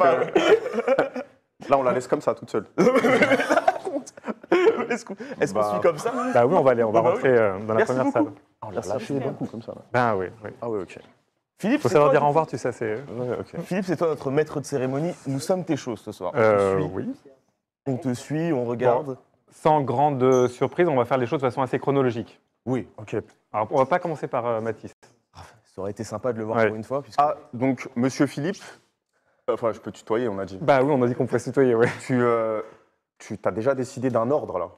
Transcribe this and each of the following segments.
Là, on la laisse comme ça, toute seule. Est-ce qu'on bah. suit comme ça Bah oui, on va aller, on va bah rentrer euh, dans la première salle. On l'a lâché beaucoup comme ça. Bah oui, Ah oui, ok. Philippe, faut savoir dire au revoir, tu sais. C'est... Euh, Philippe, c'est toi notre maître de cérémonie. Nous sommes tes choses ce soir. Euh, oui. On te suit, on regarde. sans grande euh, surprise, on va faire les choses de façon assez chronologique. Oui, ok. Alors, on va pas commencer par Mathis. Ah, ça aurait été sympa de le voir pour une fois. Puisque... Ah, donc, monsieur Philippe, euh, enfin, je peux tutoyer, on a dit. Bah oui, on a dit qu'on pouvait tutoyer, ouais. Tu, euh, tu as déjà décidé d'un ordre, là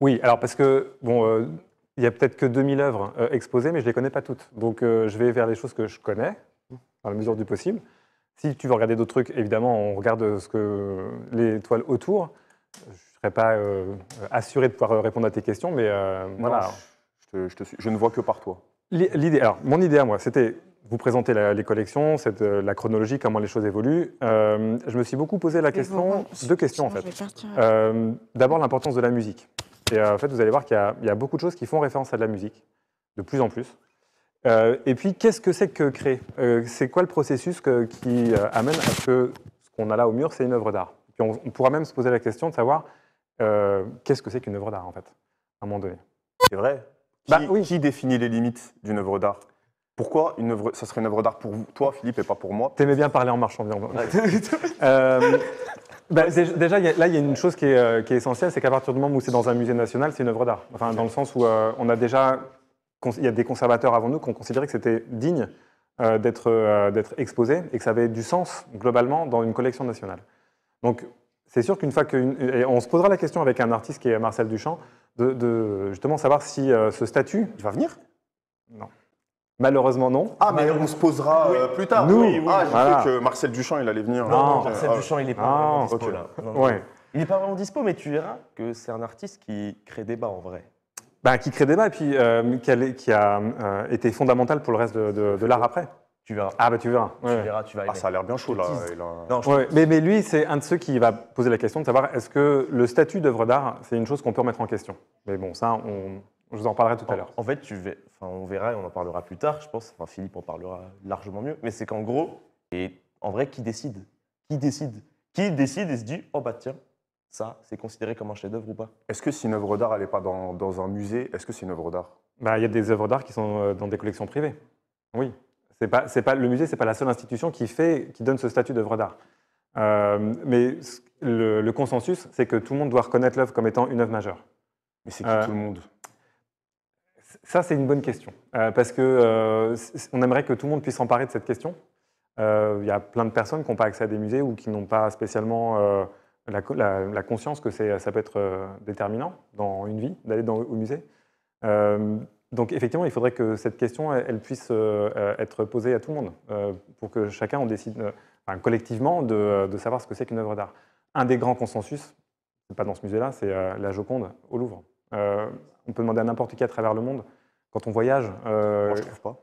Oui, alors parce que, bon, euh, il y a peut-être que 2000 œuvres exposées, mais je ne les connais pas toutes. Donc, je vais vers les choses que je connais, dans la mesure du possible. Si tu veux regarder d'autres trucs, évidemment, on regarde ce que, les toiles autour. Je ne serais pas assuré de pouvoir répondre à tes questions, mais voilà. Je, te, je, te suis, je ne vois que par toi. L'idée, alors, mon idée à moi, c'était vous présentez les collections, euh, la chronologie, comment les choses évoluent. Euh, je me suis beaucoup posé la question, deux questions en fait. Euh, d'abord l'importance de la musique. Et en fait, vous allez voir qu'il y, a beaucoup de choses qui font référence à de la musique, de plus en plus. et puis, qu'est-ce que c'est que créer C'est quoi le processus qui amène à ce ce qu'on a là au mur, c'est une œuvre d'art on, pourra même se poser la question de savoir qu'est-ce que c'est qu'une œuvre d'art en fait, à un moment donné. C'est vrai. Bah oui. qui définit les limites d'une œuvre d'art pourquoi une œuvre, ça serait une œuvre d'art pour toi, Philippe, et pas pour moi T'aimais bien parler en marchant, bien. euh, bah, déjà, là, il y a une chose euh, qui est, essentielle, c'est qu'à partir du moment où c'est dans un musée national, c'est une œuvre d'art. Enfin, dans le sens où euh, on a déjà, il y a des conservateurs avant nous qui ont considéré que c'était digne euh, d'être exposé et que ça avait du sens globalement dans une collection nationale. Donc, c'est sûr qu'une fois que, on se posera la question avec un artiste qui est Marcel Duchamp, de, justement savoir si ce statut. va venir Non. Malheureusement, non. Ah, mais on se posera euh, plus tard. oui, oui. Ah, j'ai que Marcel Duchamp, il allait venir. Non, ah. Marcel ah. Duchamp, il n'est pas ah, là. Il n'est pas vraiment dispo, mais tu verras que c'est un artiste qui crée débat en vrai. Bah, qui crée débat et puis euh, qui a, euh, été fondamental pour le reste de, de, l'art après. Tu verras. Ah bah tu verras. Tu verras, tu vas Ah, ça a l'air bien chaud là. non, mais, mais, lui, c'est un de ceux qui va poser la question de savoir est-ce que le statut d'œuvre d'art, c'est une chose qu'on peut remettre en question. Mais bon, ça, on, je vous en parlerai tout à l'heure. En fait, tu enfin, on verra et on en parlera plus tard, je pense. Enfin, Philippe en parlera largement mieux. Mais c'est qu'en gros, et en vrai, qui décide Qui décide Qui décide et se dit Oh bah tiens, ça, c'est considéré comme un chef-d'œuvre ou pas Est-ce que si une œuvre d'art, n'est pas dans, un musée, est-ce que c'est une œuvre d'art bah, Il y a des œuvres d'art qui sont euh, dans des collections privées. Oui. C'est pas, pas, le musée, ce n'est pas la seule institution qui, fait, qui donne ce statut d'œuvre d'art. Euh, mais le, consensus, c'est que tout le monde doit reconnaître l'œuvre comme étant une œuvre majeure. Mais c'est euh, tout le monde ça, c'est une bonne question, euh, parce qu'on euh, aimerait que tout le monde puisse s'emparer de cette question. Euh, il y a plein de personnes qui n'ont pas accès à des musées ou qui n'ont pas spécialement la, conscience que ça peut être déterminant dans une vie d'aller au musée. donc effectivement, il faudrait que cette question, elle, puisse être posée à tout le monde, pour que chacun on décide collectivement de, savoir ce que c'est qu'une œuvre d'art. Un des grands consensus, pas dans ce musée-là, c'est la Joconde au Louvre. Euh, on peut demander à n'importe qui à travers le monde quand on voyage. je euh, trouve pas.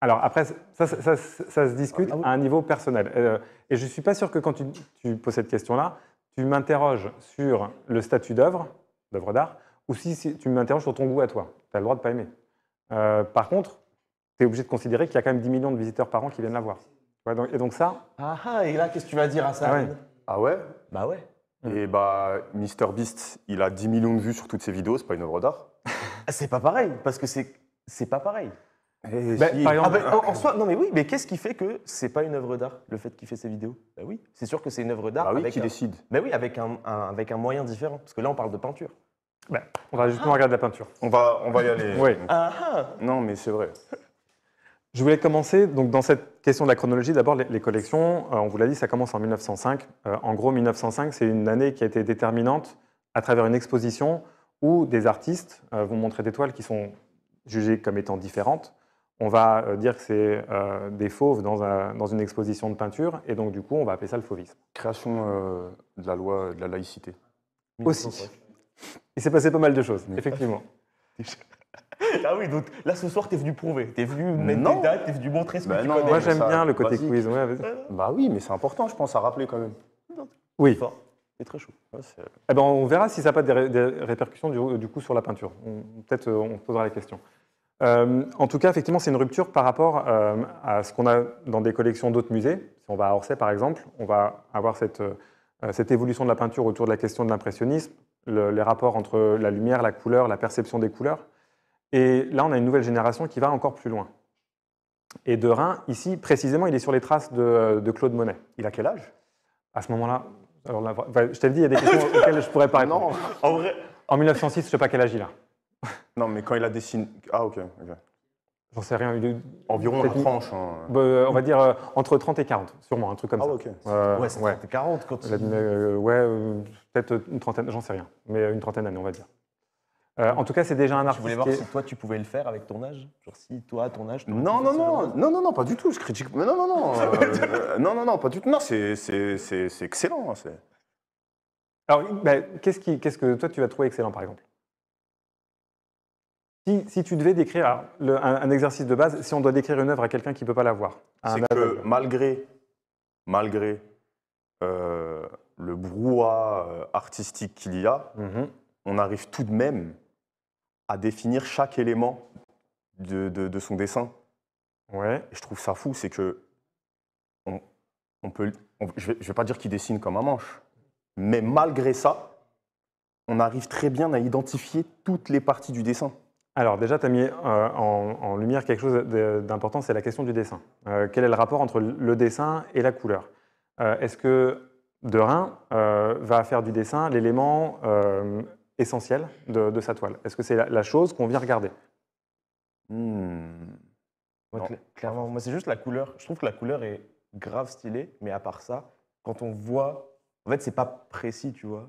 Alors après, ça, ça, se discute ah, à un niveau personnel. Euh, et je ne suis pas sûr que quand tu, poses cette question-là, tu m'interroges sur le statut d'œuvre, d'œuvre d'art, ou si, si tu m'interroges sur ton goût à toi. Tu as le droit de pas aimer. par contre, tu es obligé de considérer qu'il y a quand même 10 millions de visiteurs par an qui viennent la voir. et donc ça... Ah, ah, et là, qu'est-ce que tu vas dire à ça ah ouais ah Bah ouais. Et bah, Mister Beast, il a 10 millions de vues sur toutes ses vidéos, c'est pas une œuvre d'art. Ah, c'est pas pareil, parce que c'est, c'est pas pareil. Eh bah, ah, bah, en, soi, non mais oui, mais qu'est-ce qui fait que c'est pas une œuvre d'art, le fait qu'il fait ses vidéos Bah oui, c'est sûr que c'est une œuvre d'art. Ah oui, qui décide Ben oui, avec bah un, avec un moyen différent, parce que là on parle de peinture. Ben, on va justement ah. regarder la peinture. On va, on va y aller. oui. Ah. Non mais c'est vrai. Je voulais commencer donc, dans cette question de la chronologie. D'abord, les, collections, euh, on vous l'a dit, ça commence en 1905. Euh, en gros, 1905, c'est une année qui a été déterminante à travers une exposition où des artistes euh, vont montrer des toiles qui sont jugées comme étant différentes. On va dire que c'est des fauves dans, une exposition de peinture, et donc du coup, on va appeler ça le fauvisme. Création de la loi de la laïcité. Aussi. Il s'est passé pas mal de choses, effectivement. Ah oui, donc là ce soir, es venu prouver. T'es venu mettre des dates, t'es venu montrer ce que bah tu connais. Moi j'aime bien le côté quiz. bah oui, mais c'est important, je pense, à rappeler quand même. Oui. c'est très chaud. eh ben, on verra si ça n'a pas des, répercussions du, coup sur la peinture. Peut-être euh, on posera la question. Euh, en tout cas, effectivement, c'est une rupture par rapport euh, à ce qu'on a dans des collections d'autres musées. Si on va à Orsay, par exemple, on va avoir cette, évolution de la peinture autour de la question de l'impressionnisme, les rapports entre la lumière, la couleur, la perception des couleurs. Et là, on a une nouvelle génération qui va encore plus loin. Et de Rhin, ici, précisément, il est sur les traces de, Claude Monet. Il a quel âge À ce moment-là, alors je t'ai dit, il y a des questions auxquelles je pourrais pas répondre. Non, en vrai. En 1906, je ne sais pas quel âge il a. Non, mais quand il a dessiné. Ah, ok. J'en sais rien. Environ la tranche. Hein. on va dire euh, entre 30 et 40, sûrement, un truc comme ah, ça. Ah, ok. Euh, ouais, c'est 40 quand tu... Euh, ouais, peut-être une trentaine, j'en sais rien. Mais une trentaine d'années, on va dire. Euh, en tout cas, c'est déjà un artiste. Tu voulais voir si toi, tu pouvais le faire avec ton âge si toi, ton âge. Non, non, non, non, non, non, pas du tout. Je critique. non, non, non. Euh, euh, non, non, non, pas du tout. Non, c'est excellent. Hein, alors, ben, qu'est-ce que toi, tu vas trouver excellent, par exemple si, si, tu devais décrire un, exercice de base, si on doit décrire une œuvre à quelqu'un qui ne peut pas la voir. C'est que malgré, malgré le brouhaha artistique qu'il y a, mhm. on arrive tout de même à définir chaque élément de, de, son dessin. Ouais. je trouve ça fou, c'est que on, on peut, je ne vais, pas dire qu'il dessine comme un manche, mais malgré ça, on arrive très bien à identifier toutes les parties du dessin. Alors déjà, tu as mis euh, en, lumière quelque chose d'important, c'est la question du dessin. Euh, quel est le rapport entre le dessin et la couleur euh, Est-ce que Derain va faire du dessin l'élément essentiel de, sa toile Est-ce que c'est la, chose qu'on vient regarder hmm. Clairement, moi c'est juste la couleur. Je trouve que la couleur est grave stylée, mais à part ça, quand on voit, en fait c'est pas précis, tu vois.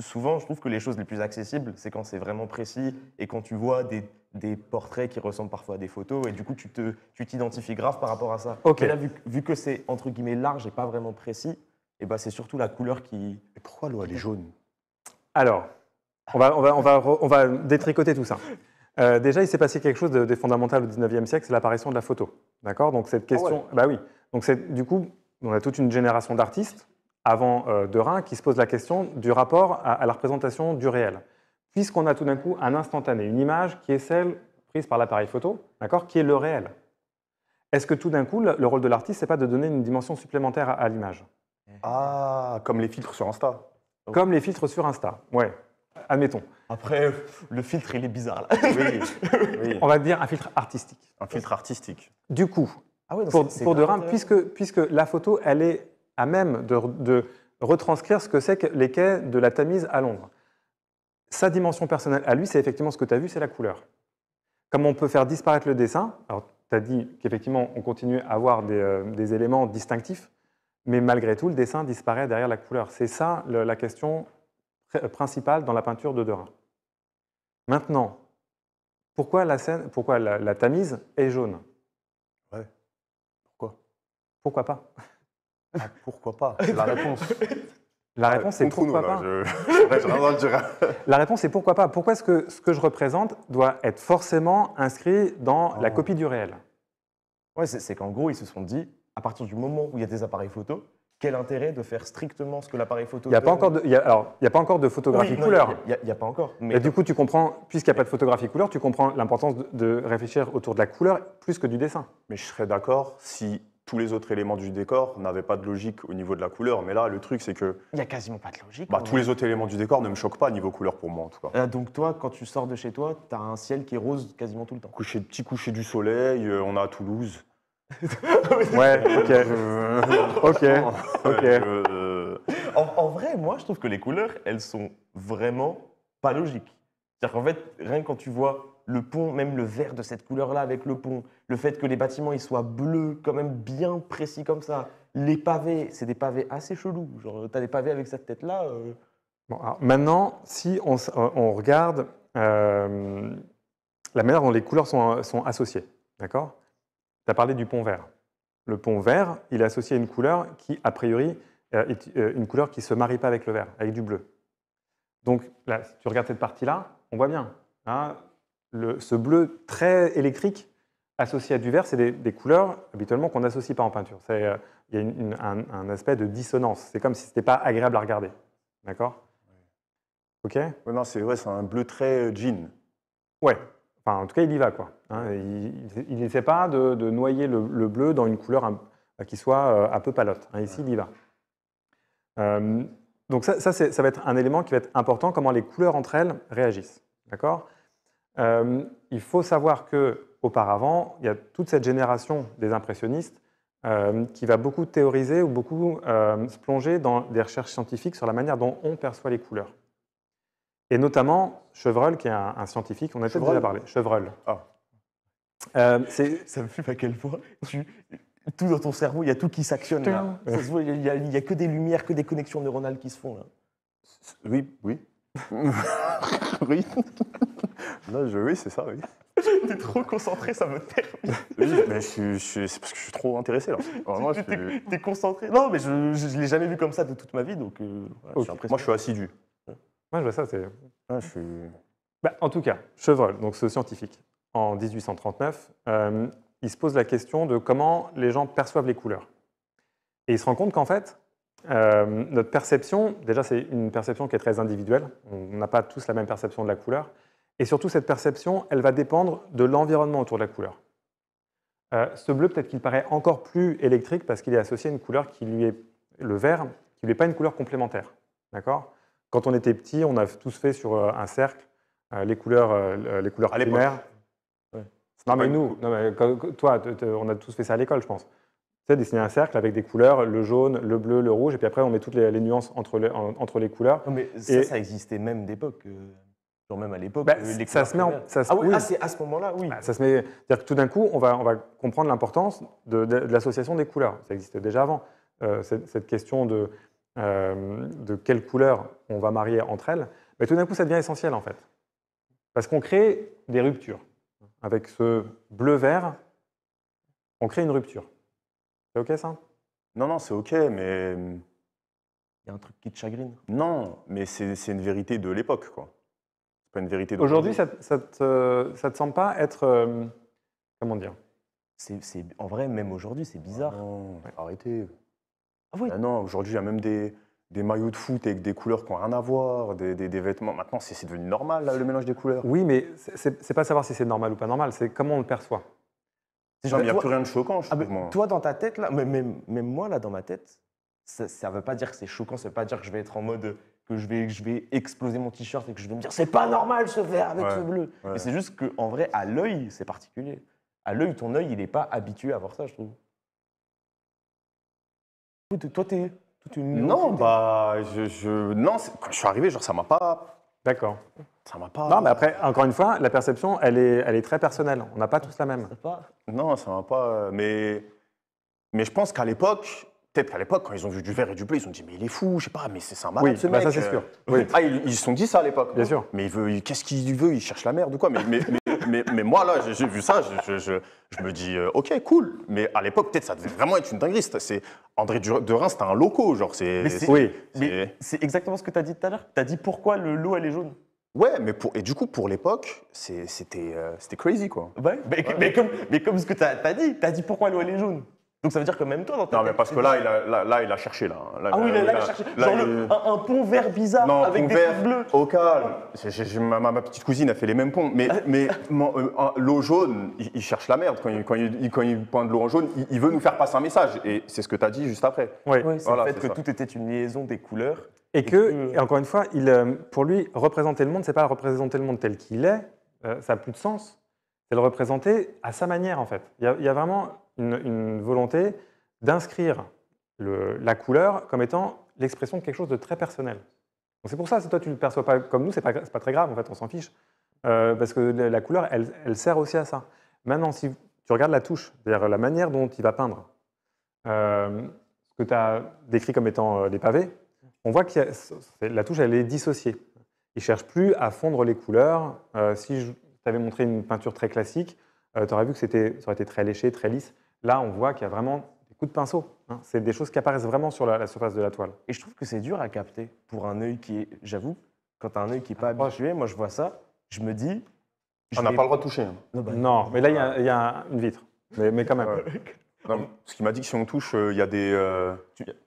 Souvent, je trouve que les choses les plus accessibles, c'est quand c'est vraiment précis et quand tu vois des, portraits qui ressemblent parfois à des photos et du coup, tu t'identifies tu grave par rapport à ça. Ok. là, vu, que c'est entre guillemets large et pas vraiment précis, et eh ben, c'est surtout la couleur qui. pourquoi l'eau, elle est jaune Alors, on va, détricoter tout ça. Euh, déjà, il s'est passé quelque chose de, fondamental au 19e siècle, c'est l'apparition de la photo. D'accord Donc cette ah question, bah oui. Donc du coup, on a toute une génération d'artistes avant euh, de Derain qui se pose la question du rapport à, la représentation du réel, puisqu'on a tout d'un coup un instantané, une image qui est celle prise par l'appareil photo, d'accord, qui est le réel. Est-ce que tout d'un coup, le, rôle de l'artiste, c'est pas de donner une dimension supplémentaire à, l'image Ah, comme les filtres sur Insta. Comme les filtres sur Insta, ouais. Admettons. Après, le filtre, il est bizarre On va dire un filtre artistique. Un filtre artistique. Du coup, ah pour, De puisque, la photo, elle est à même de, retranscrire ce que c'est que les quais de la Tamise à Londres. Sa dimension personnelle à lui, c'est effectivement ce que tu as vu, c'est la couleur. Comme on peut faire disparaître le dessin Alors, tu as dit qu'effectivement, on continue à avoir euh, des, éléments distinctifs, mais malgré tout, le dessin disparaît derrière la couleur. C'est ça la question principale dans la peinture de Derain. Maintenant, pourquoi la, scène, pourquoi la, Tamise est jaune Ouais. Pourquoi Pourquoi pas ah, Pourquoi pas la réponse. La réponse est pourquoi pas. La réponse est pourquoi pas. Pourquoi est-ce que ce que je représente doit être forcément inscrit dans la ah. copie du réel Ouais, c'est qu'en gros, ils se sont dit, à partir du moment où il y a des appareils photo, quel intérêt de faire strictement ce que l'appareil photo Il n'y a, pas encore de, y a, a pas encore de photographie couleur. Il n'y a, pas encore. Mais et du coup, tu comprends, puisqu'il n'y a pas de photographie couleur, tu comprends l'importance de, réfléchir autour de la couleur plus que du dessin. Mais je serais d'accord si tous les autres éléments du décor n'avaient pas de logique au niveau de la couleur. Mais là, le truc, c'est que... Il n'y a quasiment pas de logique. Bah, tous les autres éléments du décor ne me choquent pas niveau couleur pour moi, en tout cas. Ah, donc toi, quand tu sors de chez toi, tu as un ciel qui est rose quasiment tout le temps. Coucher, petit coucher du soleil, euh, on a à Toulouse ouais, ok. ok, ok. en, vrai, moi, je trouve que les couleurs, elles sont vraiment pas logiques. C'est-à-dire qu'en fait, rien que quand tu vois le pont, même le vert de cette couleur-là avec le pont, le fait que les bâtiments ils soient bleus, quand même bien précis comme ça, les pavés, c'est des pavés assez chelous. Genre, t'as des pavés avec cette tête-là. Euh. Bon, maintenant, si on, euh, regarde euh, la manière dont les couleurs sont associées, d'accord tu as parlé du pont vert. Le pont vert, il est associé à une couleur qui, a priori, euh, est euh, une couleur qui ne se marie pas avec le vert, avec du bleu. Donc là, si tu regardes cette partie-là, on voit bien. Hein, ce bleu très électrique associé à du vert, c'est des, couleurs habituellement qu'on n'associe pas en peinture. Euh, il y a un, aspect de dissonance. C'est comme si ce n'était pas agréable à regarder. D'accord Ok Non, c'est vrai, c'est un bleu très jean. Ouais, enfin, en tout cas, il y va, quoi. Hein, il n'essaie pas de, noyer le, bleu dans une couleur qui soit euh, un peu palote. Hein, ici, il y va. donc ça, ça, va être un élément qui va être important, comment les couleurs entre elles réagissent. D'accord euh, Il faut savoir que auparavant, il y a toute cette génération des impressionnistes euh, qui va beaucoup théoriser ou beaucoup se plonger dans des recherches scientifiques sur la manière dont on perçoit les couleurs. Et notamment Chevreul, qui est un, scientifique, on a peut déjà parlé. Chevreul. Ah. Euh, ça me fait pas quelle point tu, tout dans ton cerveau, il y a tout qui s'actionne. Il n'y a, que des lumières, que des connexions neuronales qui se font. Là. Oui, oui. oui. je, oui, c'est ça, oui. T'es trop concentré, ça me termine. mais je, c'est parce que je suis trop intéressé là. T'es concentré Non, mais je ne l'ai jamais vu comme ça de toute ma vie, donc euh, Moi, je suis assidu. moi je vois ça, c'est. Ah, je bah, en tout cas, Chevreul, donc ce scientifique, en 1839, euh, il se pose la question de comment les gens perçoivent les couleurs. Et il se rend compte qu'en fait, euh, notre perception, déjà c'est une perception qui est très individuelle, on n'a pas tous la même perception de la couleur, et surtout cette perception, elle va dépendre de l'environnement autour de la couleur. Euh, ce bleu, peut-être qu'il paraît encore plus électrique parce qu'il est associé à une couleur qui lui est, le vert, qui lui est pas une couleur complémentaire. D'accord Quand on était petit, on a tous fait sur un cercle les couleurs, les couleurs primaires non, mais nous, non, mais toi, on a tous fait ça à l'école, je pense. Tu sais, dessiner un cercle avec des couleurs, le jaune, le bleu, le rouge, et puis après, on met toutes les, nuances entre, les couleurs. Non, mais ça, ça existait même d'époque. Euh, genre même à l'époque, bah, euh, ça se met ça se, ah oui, ah, c'est à ce moment-là, oui. Bah, ça se met, c'est-à-dire que tout d'un coup, on va, comprendre l'importance de, l'association des couleurs. Ça existait déjà avant. Euh, cette, question de quelles couleurs on va marier entre elles, mais tout d'un coup, ça devient essentiel en fait, parce qu'on crée des ruptures avec ce bleu-vert, on crée une rupture. C'est OK ça Non, non, c'est OK, mais... Il y a un truc qui te chagrine Non, mais c'est une vérité de l'époque, quoi. C'est pas une vérité Aujourd'hui, ça, ça, te, ça semble pas être... Euh, comment dire c'est, En vrai, même aujourd'hui, c'est bizarre. arrêtez. Ah oui. Ah non, aujourd'hui, il y a même des des maillots de foot avec des couleurs qui n'ont rien à voir, des, vêtements. Maintenant, c'est devenu normal, le mélange des couleurs. Oui, mais c'est pas savoir si c'est normal ou pas normal, c'est comment on le perçoit. il n'y a plus rien de choquant, je ah, trouve, Toi, dans ta tête, là, mais, même, moi, là, dans ma tête, ça ne veut pas dire que c'est choquant, ça ne veut pas dire que je vais être en mode que je vais, je vais exploser mon t-shirt et que je vais me dire c'est pas normal ce vert avec ce bleu. Mais c'est juste qu'en vrai, à l'œil, c'est particulier. À l'œil, ton œil, il n'est pas habitué à voir ça, je trouve. Toi, t'es non, bah, je, non, quand je suis arrivé, genre, ça m'a pas. D'accord. Ça m'a pas. Non, mais après, encore une fois, la perception, elle est, elle est très personnelle. On n'a pas tous la même. Non, ça m'a pas. Euh, mais, mais je pense qu'à l'époque, peut-être qu'à l'époque, quand ils ont vu du vert et du bleu, ils ont dit mais il est fou, je sais pas, mais c'est un malade ce bah, ça, c'est sûr. Ah, ils se sont dit ça à l'époque. Bien sûr. Mais il veut, qu'est-ce qu'il veut Il cherche la merde ou quoi mais- mais, moi, là, j'ai vu ça, je, me dis, euh, ok, cool. Mais à l'époque, peut-être, ça devait vraiment être une dinguerie. C'est André de Reims, c'était un loco, genre. C'est, oui, c'est exactement ce que tu as dit tout à l'heure. Tu as dit pourquoi le lot, elle est jaune. Ouais, mais et du coup, pour l'époque, euh, c'était crazy, quoi. mais, comme, ce que tu as, dit, tu as dit pourquoi l'eau, elle est jaune. Donc ça veut dire que même toi, dans ta Non, mais parce que là il, a, là, il a cherché. Là, hein. ah oui, là, il a cherché. un, pont vert bizarre Non, avec des vert, bleus. au calme. ma, petite cousine a fait les mêmes ponts. Mais, mais euh, l'eau jaune, il, cherche la merde. Quand il, quand il- pointe l'eau en jaune, il, veut nous faire passer un message. Et c'est ce que tu as dit juste après. Oui. c'est le fait que tout était une liaison des couleurs. Et que, encore une fois, il, euh, pour lui, représenter le monde, c'est pas représenter le monde tel qu'il est, euh, ça n'a plus de sens. C'est le représenter à sa manière, en fait. Il il y a vraiment une, volonté d'inscrire la couleur comme étant l'expression de quelque chose de très personnel. C'est pour ça, si toi tu ne le perçois pas comme nous, c'est pas, pas très grave, en fait, on s'en fiche. Euh, parce que la couleur, elle, sert aussi à ça. Maintenant, si tu regardes la touche, c'est-à-dire la manière dont il va peindre, euh, ce que tu as décrit comme étant euh, les pavés, on voit que la touche, elle est dissociée. Il ne cherche plus à fondre les couleurs. si je t'avais montré une peinture très classique, tu aurais vu que ça aurait été très léché, très lisse. Là, on voit qu'il y a vraiment des coups de pinceau. Hein. C'est des choses qui apparaissent vraiment sur la, surface de la toile. Et je trouve que c'est dur à capter pour un œil qui est, j'avoue, quand tu as un œil qui n'est pas habitué, moi je vois ça, je me dis. on n'a pas le droit de toucher. Hein. Bah non, mais là, il y a, une vitre. Mais, quand même. ce qui m'a dit que si on touche, euh, il y a des. Euh,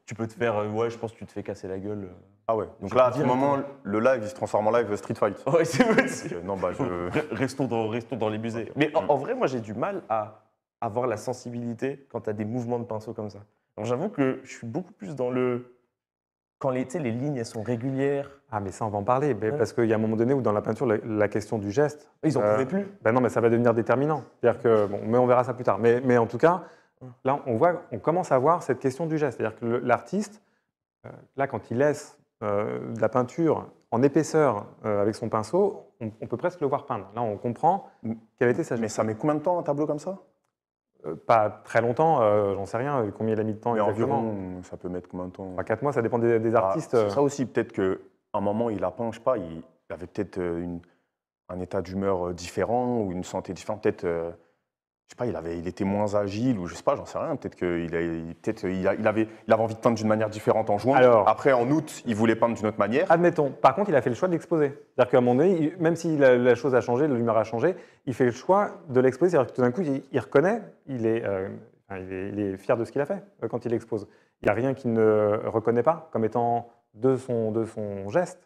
tu, peux te faire. Euh, ouais, je pense que tu te fais casser la gueule. Ah ouais. Donc là, à ce moment, le live, il se transforme en live Street Fight. Ouais, c'est possible. non, bah, restons, dans, dans les musées. Mais mm. en vrai, moi, j'ai du mal à avoir la sensibilité quand tu as des mouvements de pinceau comme ça. Alors j'avoue que je suis beaucoup plus dans le quand les, les lignes sont régulières. Ah mais ça on va en parler, parce qu'il y a un moment donné où dans la peinture la, question du geste. Ils n'en euh, pouvaient plus. Ben non mais ça va devenir déterminant. cest dire que bon, mais on verra ça plus tard. Mais, mais en tout cas là on voit, on commence à voir cette question du geste. C'est-à-dire que l'artiste euh, là quand il laisse euh, de la peinture en épaisseur avec son pinceau, on, on, peut presque le voir peindre. Là on comprend quelle était sa. Mais ça met combien de temps un tableau comme ça euh, pas très longtemps, euh, j'en sais rien, euh, combien il a mis de temps Mais exactement environ, ça peut mettre combien de temps Quatre 4 mois, ça dépend des, ah, artistes. ça aussi, peut-être qu'à un moment, il a pas, il, avait peut-être un état d'humeur différent ou une santé différente. Peut-être je sais pas, il, avait, il était moins agile ou je sais pas, j'en sais rien. Peut-être qu'il il, avait, il envie de peindre d'une manière différente en juin. Alors, Après, en août, il voulait peindre d'une autre manière. Admettons. Par contre, il a fait le choix de l'exposer. C'est-à-dire qu'à un moment donné, même si la, chose a changé, l'humeur a changé, il fait le choix de l'exposer. C'est-à-dire que tout d'un coup, il, reconnaît, il est, euh, est, fier de ce qu'il a fait euh, quand il expose. Il n'y a rien qu'il ne reconnaît pas comme étant de son, de son geste.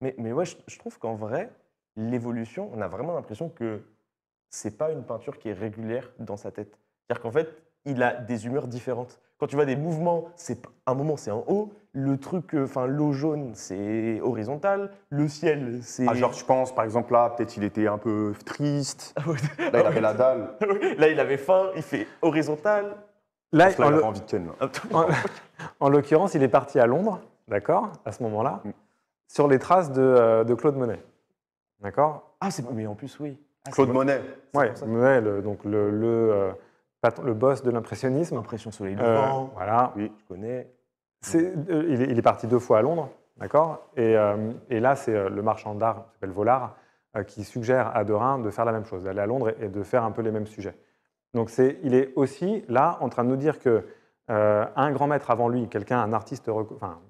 Mais, mais ouais, je trouve qu'en vrai, l'évolution, on a vraiment l'impression que c'est pas une peinture qui est régulière dans sa tête. C'est-à-dire qu'en fait, il a des humeurs différentes. Quand tu vois des mouvements, c'est un moment c'est en haut, le truc, euh, enfin l'eau jaune c'est horizontal, le ciel c'est. Ah, genre je pense par exemple là, peut-être il était un peu triste. Ah là il avait la dalle. là il avait faim, il fait horizontal. Là, en, il envie de en, l'occurrence, il est parti à Londres, d'accord, à ce moment-là, mm. sur les traces de, euh, de Claude Monet, d'accord. Ah c'est mais en plus oui. Ah, Claude Monet. Oui, Monet, le, donc le, euh, boss de l'impressionnisme. Impression les levant. Euh, voilà. Oui, je connais. Euh, il, est, parti deux fois à Londres, d'accord et, là, c'est le marchand d'art, qui s'appelle Volard, qui suggère à Derain de faire la même chose, d'aller à Londres et de faire un peu les mêmes sujets. Donc il est aussi là en train de nous dire que un grand maître avant lui, quelqu'un, un artiste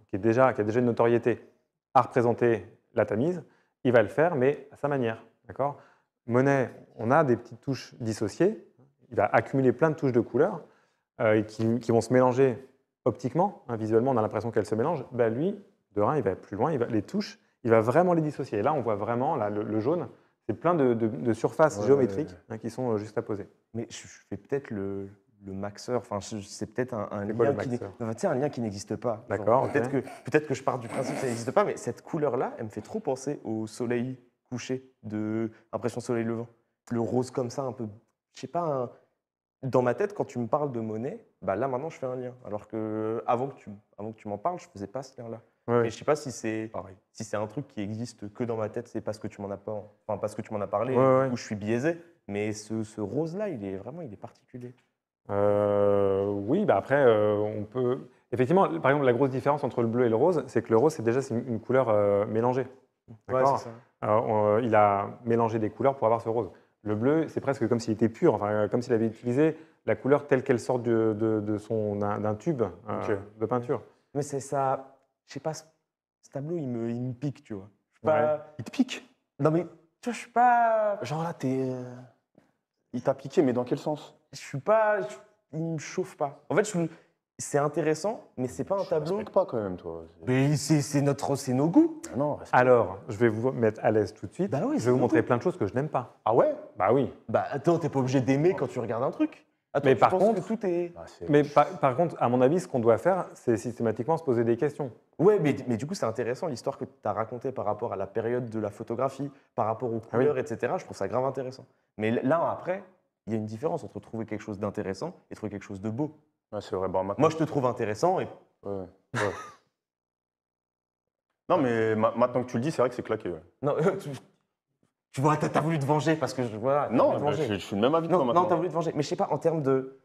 qui, est déjà, qui a déjà une notoriété, a représenté la Tamise, il va le faire, mais à sa manière. D'accord Monet, on a des petites touches dissociées. Il a accumulé plein de touches de couleurs euh, qui, vont se mélanger optiquement. Hein, visuellement, on a l'impression qu'elles se mélangent. Ben, lui, de il va plus loin. Il va, les touches, il va vraiment les dissocier. là, on voit vraiment le, jaune. C'est plein de, surfaces géométriques hein, qui sont euh, juste à poser. Mais je, fais peut-être le, maxeur. Enfin, c'est peut-être un, un, lien qui un lien qui n'existe pas. D'accord. Peut-être que peut-être que je pars du principe que ça n'existe pas, mais cette couleur-là, elle me fait trop penser au soleil couché de Impression Soleil Levant. Le rose comme ça, un peu, je sais pas, dans ma tête, quand tu me parles de Monet, bah là maintenant je fais un lien. Alors que avant que tu, avant que tu m'en parles, je faisais pas ce lien-là. et Mais je sais pas si c'est si c'est un truc qui existe que dans ma tête, c'est parce que tu m'en as pas, enfin parce que tu m'en as parlé, ou je suis biaisé. Mais ce, ce rose-là, il est vraiment, il est particulier. Euh, oui, bah après, euh, on peut. Effectivement, par exemple, la grosse différence entre le bleu et le rose, c'est que le rose, c'est déjà une couleur euh, mélangée. D'accord. Euh, euh, il a mélangé des couleurs pour avoir ce rose. Le bleu, c'est presque comme s'il était pur, enfin, euh, comme s'il avait utilisé la couleur telle qu'elle sort de, son, d'un tube de peinture. Mais c'est ça, je sais pas, ce, tableau, il me, il pique, tu vois. Il te pique Non mais, tu vois, je suis pas... Genre là, t'es... Il t'a piqué, mais dans quel sens Je suis pas... Il me chauffe pas. En fait, je c'est intéressant, mais c'est pas un tableau. Je pas quand même, toi. Mais c'est notre, c'est nos goûts. Ah non. Alors, je vais vous mettre à l'aise tout de suite. Bah je vais vous montrer plein de choses que je n'aime pas. Ah ouais Bah oui. Bah attends, t'es pas obligé d'aimer quand tu regardes un truc. mais par contre, tout est... Ah, mais par, contre, à mon avis, ce qu'on doit faire, c'est systématiquement se poser des questions. Ouais, mais, du coup, c'est intéressant l'histoire que tu as racontée par rapport à la période de la photographie, par rapport aux ah couleurs, etc. Je trouve ça grave intéressant. Mais là, après, il y a une différence entre trouver quelque chose d'intéressant et trouver quelque chose de beau. Bon, Moi, je te trouve intéressant et Ouais, non, mais maintenant que tu le dis, c'est vrai que c'est claqué. Non, tu, tu vois, t'as voulu te venger parce que je voilà, Non, je, suis le même avis que toi non, t'as voulu te venger. Mais je sais pas, en termes de,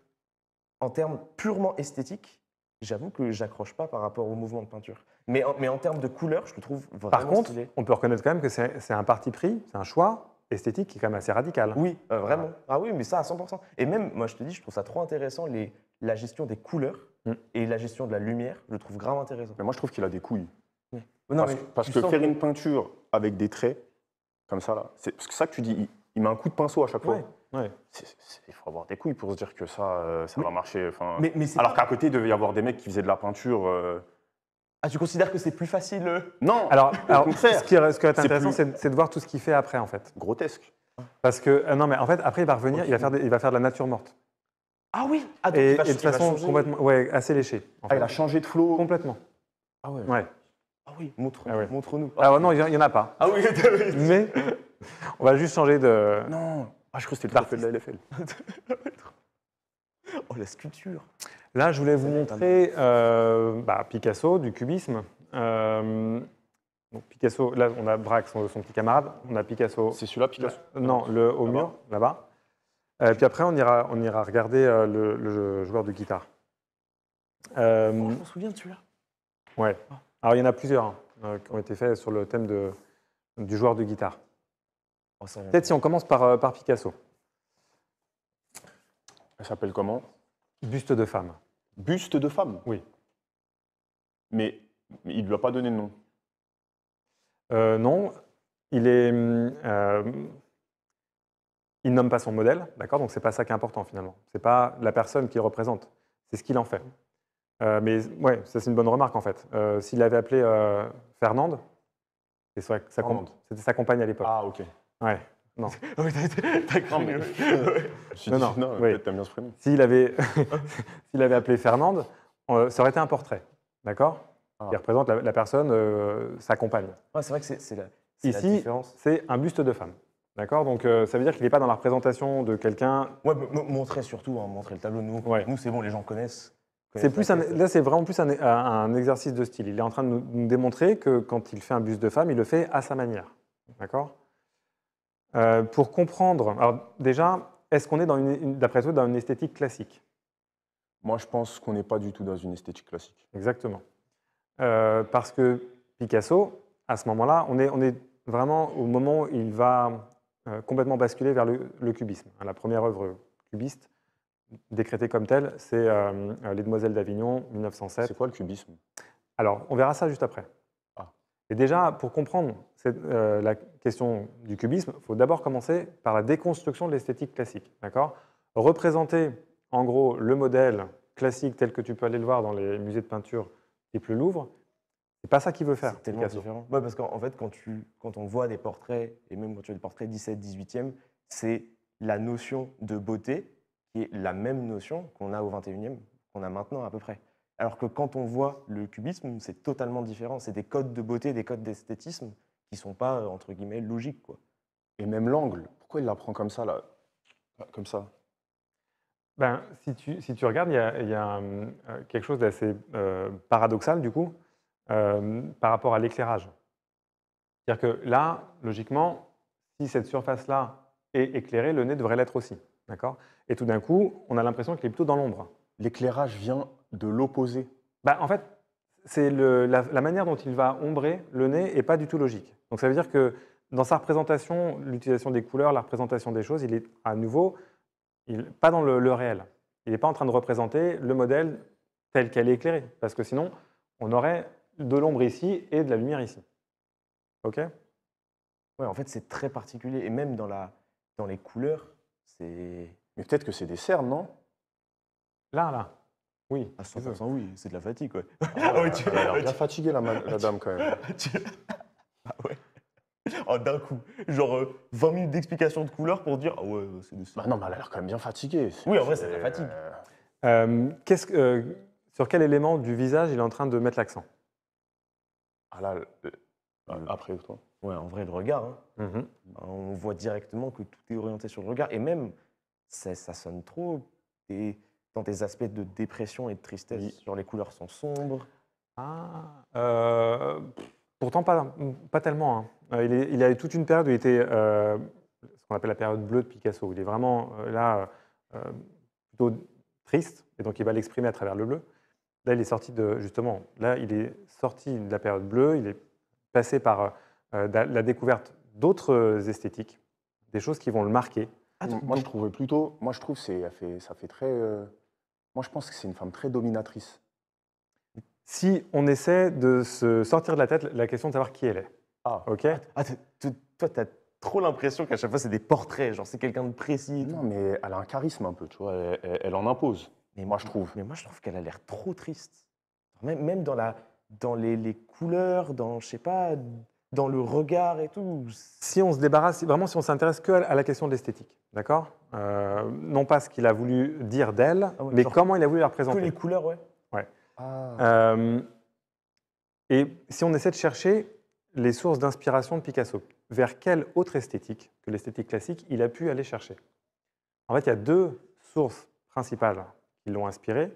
en termes purement esthétiques, j'avoue que j'accroche pas par rapport au mouvement de peinture. Mais en, mais en termes de couleur, je le trouve vraiment Par contre, on peut reconnaître quand même que c'est un parti pris, c'est un choix esthétique qui est quand même assez radical. oui, euh, vraiment. Ah oui, mais ça à 100%. Et même, moi, je te dis, je trouve ça trop intéressant les la gestion des couleurs mm. et la gestion de la lumière, je le trouve grave intéressant. Mais moi, je trouve qu'il a des couilles. Non, parce, que faire une peinture avec des traits, comme ça, là, c'est ça que tu dis, il, met un coup de pinceau à chaque fois. Ouais. il faut avoir des couilles pour se dire que ça, euh, ça va marcher. mais, alors qu'à côté, il devait y avoir des mecs qui faisaient de la peinture. Euh. Ah, tu considères que c'est plus facile Non. Alors, ce, qui, ce est intéressant, c'est de voir tout ce qu'il fait après, en fait. Grotesque. Parce que euh, non, mais en fait, après, il va revenir, il va faire, il va faire de la nature morte. Ah oui ah, Et, de façon ouais, assez léchée. en ah, il a changé de flow. Complètement. Ah ouais. Ouais. Ah oui, montre, montre-nous. Ah, ah non, il n'y en a pas. Ah oui, Mais on va juste changer de. non. je crois que c'était le parfait de la LFL. Oh, la sculpture. Là, je voulais vous montrer euh, bah, Picasso du cubisme. Euh, donc Picasso, là, on a Braque, son, son petit camarade. On a Picasso. C'est celui-là, Picasso. Non, le, au mur, là-bas. Et euh, puis après, on ira, on ira regarder euh, le, joueur de guitare. Euh, oh, je m'en souviens de celui-là. Ouais. Ah. Alors, il y en a plusieurs hein, qui ont été faits sur le thème de, du joueur de guitare. Oh, Peut-être si on commence par, par Picasso. Elle s'appelle comment Buste de femme. Buste de femme Oui. Mais il ne lui pas donner de nom Non. Il est. Hum, il nomme pas son modèle, d'accord Donc c'est pas ça qui est important finalement. C'est pas la personne qu'il représente, c'est ce qu'il en fait. Euh, mais ouais, ça c'est une bonne remarque en fait. Euh, s'il l'avait appelé euh, Fernande, c'est ça C'était sa compagne à l'époque. Ah ok. Ouais. Non. t'as cru. non, non, non peut bien ce prénom. S'il avait, avait appelé Fernande, ça aurait été un portrait, d'accord ah. Il représente la, personne, sa compagne. Ouais, c'est vrai que c'est la, différence. Ici, c'est un buste de femme. D'accord Donc euh, ça veut dire qu'il n'est pas dans la représentation de quelqu'un. montrer surtout, hein, montrer le tableau. Nous, nous c'est bon, les gens connaissent. C'est plus là, c'est vraiment plus un, exercice de style. Il est en train de nous, démontrer que quand il fait un buste de femme, il le fait à sa manière. D'accord euh, Pour comprendre, alors déjà, est-ce qu'on est, dans une, d'après toi, dans une esthétique classique Moi, je pense qu'on n'est pas du tout dans une esthétique classique. Exactement. Euh, parce que Picasso, à ce moment-là, on est, on est vraiment au moment où il va euh, complètement basculé vers le, cubisme. Hein, la première œuvre cubiste décrétée comme telle, c'est euh, euh, Les Demoiselles d'Avignon, 1907. C'est quoi le cubisme Alors, on verra ça juste après. Ah. Et déjà, pour comprendre la question du cubisme, il faut d'abord commencer par la déconstruction de l'esthétique classique. Représenter, en gros, le modèle classique tel que tu peux aller le voir dans les musées de peinture type le Louvre, c'est pas ça qu'il veut faire. C'est tellement différent. Ouais, parce qu'en fait, quand, tu, quand on voit des portraits, et même quand tu as des portraits 17, 18e, c'est la notion de beauté qui est la même notion qu'on a au 21e, qu'on a maintenant à peu près. Alors que quand on voit le cubisme, c'est totalement différent. C'est des codes de beauté, des codes d'esthétisme qui sont pas, euh, entre guillemets, logiques. Quoi. Et même l'angle. Pourquoi il la prend comme ça, là Comme ça ben, si, tu, si tu regardes, il y a, y a euh, quelque chose d'assez euh, paradoxal, du coup, euh, par rapport à l'éclairage. C'est-à-dire que là, logiquement, si cette surface-là est éclairée, le nez devrait l'être aussi. D'accord Et tout d'un coup, on a l'impression qu'il est plutôt dans l'ombre. L'éclairage vient de l'opposé bah, En fait, c'est la, manière dont il va ombrer le nez n'est pas du tout logique. Donc ça veut dire que dans sa représentation, l'utilisation des couleurs, la représentation des choses, il est à nouveau pas dans le, le réel. Il n'est pas en train de représenter le modèle tel qu'elle est éclairée. Parce que sinon, on aurait de l'ombre ici et de la lumière ici. OK Ouais, en fait, c'est très particulier. Et même dans, la, dans les couleurs, c'est. Mais peut-être que c'est des cernes, non Là, là. Oui. À ah, 100%, oui, c'est de la fatigue, ouais. Ah, oui, tu... Elle a bien fatiguée, la, dame, quand même. ah ouais. Oh, d'un coup. Genre 20 euh, minutes d'explication de couleurs pour dire. Ah ouais, c'est des Bah non, mais elle a l'air quand même bien fatiguée. Oui, en vrai, c'est de la fatigue. Euh, euh -ce que, euh, sur quel élément du visage il est en train de mettre l'accent ah là, ah. après toi Ouais, en vrai, le regard. Hein. Mhm. On voit directement que tout est orienté sur le regard. Et même, ça, sonne trop. Et dans des aspects de dépression et de tristesse, les couleurs sont sombres. Ah, euh, pourtant, pas, pas tellement. Hein. Euh, il, y a eu toute une période où il était euh, ce qu'on appelle la période bleue de Picasso. il est vraiment là, plutôt triste. Et donc, il va l'exprimer à travers le bleu. Là, il est sorti de justement, là, il est sorti de la période bleue, il est passé par euh, la découverte d'autres esthétiques, des choses qui vont le marquer. Ah, moi, je plutôt, moi, je trouve ça fait très. Euh, moi, je pense que c'est une femme très dominatrice. Si on essaie de se sortir de la tête la question de savoir qui elle est. Ah. Ok. Ah, toi, t'as trop l'impression qu'à chaque fois c'est des portraits, genre c'est quelqu'un de précis. Non, mais elle a un charisme un peu, tu vois, elle en impose. Mais moi, je mmh. trouve. Mais moi, je trouve qu'elle a l'air trop triste. Même, dans, la, dans les, les, couleurs, dans, je sais pas, dans le regard et tout. Si on se débarrasse, vraiment, si on s'intéresse que à la question de l'esthétique, d'accord euh, Non pas ce qu'il a voulu dire d'elle, ah mais comment il a voulu la représenter. Que les couleurs, ouais. Ouais. Ah. Euh, et si on essaie de chercher les sources d'inspiration de Picasso, vers quelle autre esthétique que l'esthétique classique il a pu aller chercher En fait, il y a deux sources principales qui l'ont inspiré.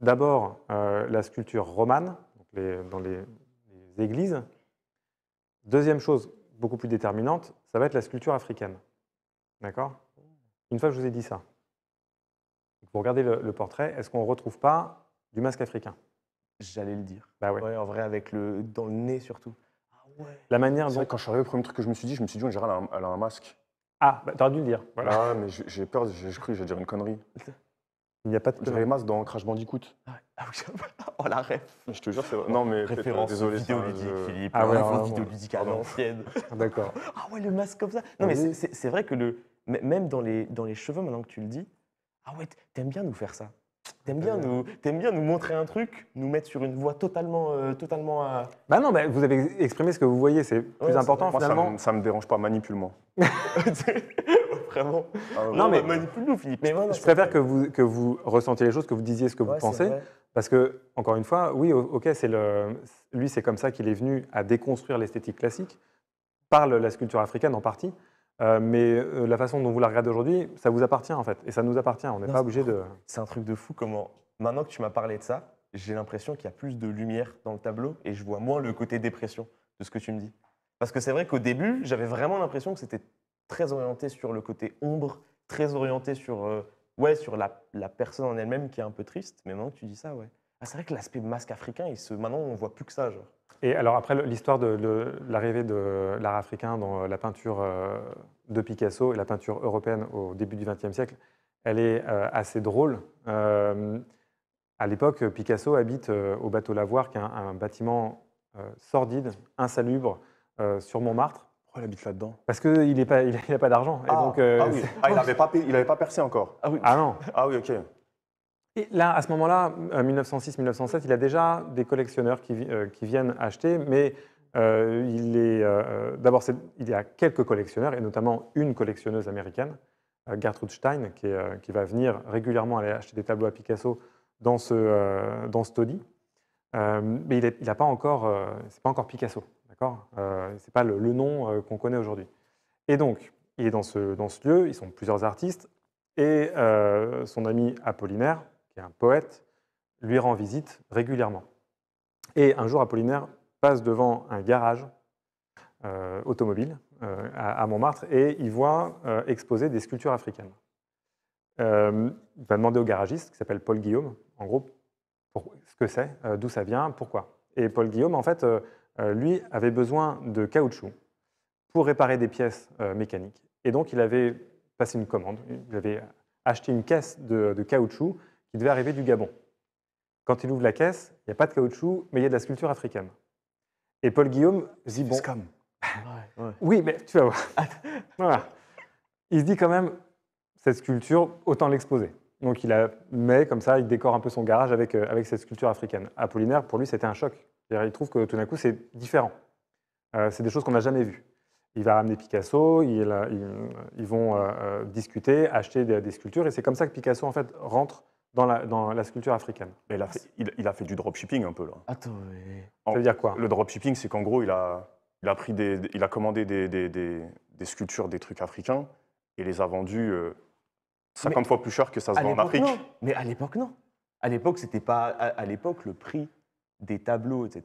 D'abord, euh, la sculpture romane, donc dans les, églises. Deuxième chose, beaucoup plus déterminante, ça va être la sculpture africaine. D'accord Une fois que je vous ai dit ça, vous regardez le, portrait, est-ce qu'on ne retrouve pas du masque africain J'allais le dire. Bah ouais. En vrai, avec le, dans le nez surtout. Ah la manière quand je suis arrivé, le premier truc que je me suis dit, je me suis dit, en dirait elle a un, masque. Ah, bah, t'aurais dû le dire. Voilà. Ah, mais j'ai peur, j'ai cru, j'allais dire une connerie. Il n'y a pas de masque dans Crash Bandicoot. Ah oh la ref Je te jure, c'est vrai. Non, mais référence désolé, vidéoludique, Philippe. Ah, ah ouais, référence vidéoludique à l'ancienne. Ah, d'accord. Ah ouais, le masque comme ça. Non, mais c'est vrai que le, même dans les, dans les cheveux, maintenant que tu le dis, ah ouais, t'aimes bien nous faire ça. T'aimes bien, nous, bien nous montrer un truc, nous mettre sur une voie totalement, euh, totalement. Euh, bah non, mais vous avez exprimé ce que vous voyez, c'est plus important finalement. ça, me, me dérange pas, manipule-moi. Ah non, mais je préfère que vous, que vous ressentiez les choses, que vous disiez ce que vous pensez. Parce que, encore une fois, oui, ok, c'est le, lui, c'est comme ça qu'il est venu à déconstruire l'esthétique classique, par la sculpture africaine en partie. Euh, mais euh, la façon dont vous la regardez aujourd'hui, ça vous appartient en fait. Et ça nous appartient, on n'est pas obligé de... C'est un truc de fou comment, maintenant que tu m'as parlé de ça, j'ai l'impression qu'il y a plus de lumière dans le tableau et je vois moins le côté dépression de ce que tu me dis. Parce que c'est vrai qu'au début, j'avais vraiment l'impression que c'était très orienté sur le côté ombre, très orienté sur, euh, ouais, sur la, personne en elle-même qui est un peu triste. Mais maintenant que tu dis ça, ouais. Ah, c'est vrai que l'aspect masque africain, il se... maintenant, on voit plus que ça. Et alors, après, l'histoire de, l'arrivée de l'art africain dans euh, la peinture euh, de Picasso et la peinture européenne au début du XXe siècle, elle est assez drôle. à l'époque, Picasso habite au bateau Lavoir, qui est un bâtiment sordide, insalubre, sur Montmartre il oh, habite là-dedans Parce qu'il n'a pas, il, a pas d'argent. Ah, donc, euh, ah oui. Ah, il n'avait pas, pas percé encore. Ah, ah, non. Ah oui, ok. Et là, à ce moment-là, 1906-1907, euh, il a déjà des collectionneurs qui, euh, viennent acheter, mais il est d'abord il y a quelques collectionneurs et notamment une collectionneuse américaine, Gertrude Stein, qui, va venir régulièrement aller acheter des tableaux à Picasso dans ce dans mais il n'a pas encore, c'est pas encore Picasso. Ce euh, C'est pas le, nom euh, qu'on connaît aujourd'hui. Et donc, il est dans ce, dans ce lieu, ils sont plusieurs artistes, et euh, son ami Apollinaire, qui est un poète, lui rend visite régulièrement. Et un jour, Apollinaire passe devant un garage automobile à, Montmartre et il voit exposer des sculptures africaines. il va demander au garagiste, qui s'appelle Paul Guillaume, en gros, pour, ce que c'est, d'où ça vient, pourquoi. Et Paul Guillaume, en fait, euh, lui, avait besoin de caoutchouc pour réparer des pièces euh, mécaniques. Et donc, il avait passé une commande, il avait acheté une caisse de, caoutchouc qui devait arriver du Gabon. Quand il ouvre la caisse, il n'y a pas de caoutchouc, mais il y a de la sculpture africaine. Et Paul Guillaume dit bon. Oui, mais tu vas voir. Il se dit quand même, cette sculpture, autant l'exposer. Donc il la met comme ça, il décore un peu son garage avec, euh, avec cette sculpture africaine. Apollinaire, pour lui, c'était un choc il trouve que tout d'un coup, c'est différent. Euh, c'est des choses qu'on n'a jamais vues. Il va amener Picasso, il, euh, euh, ils vont discuter, acheter des, sculptures, et c'est comme ça que Picasso en fait rentre dans la, dans la sculpture africaine. il a, fait, il, a fait du dropshipping un peu là. Attends, mais... veut dire quoi Le dropshipping, c'est qu'en gros, il a, il a, pris des, il a commandé des, des, sculptures, des trucs africains, et les a vendus 50 fois plus cher que ça se vend en Afrique. Mais à l'époque, non. À l'époque, c'était pas. à l'époque, le prix des tableaux, etc.,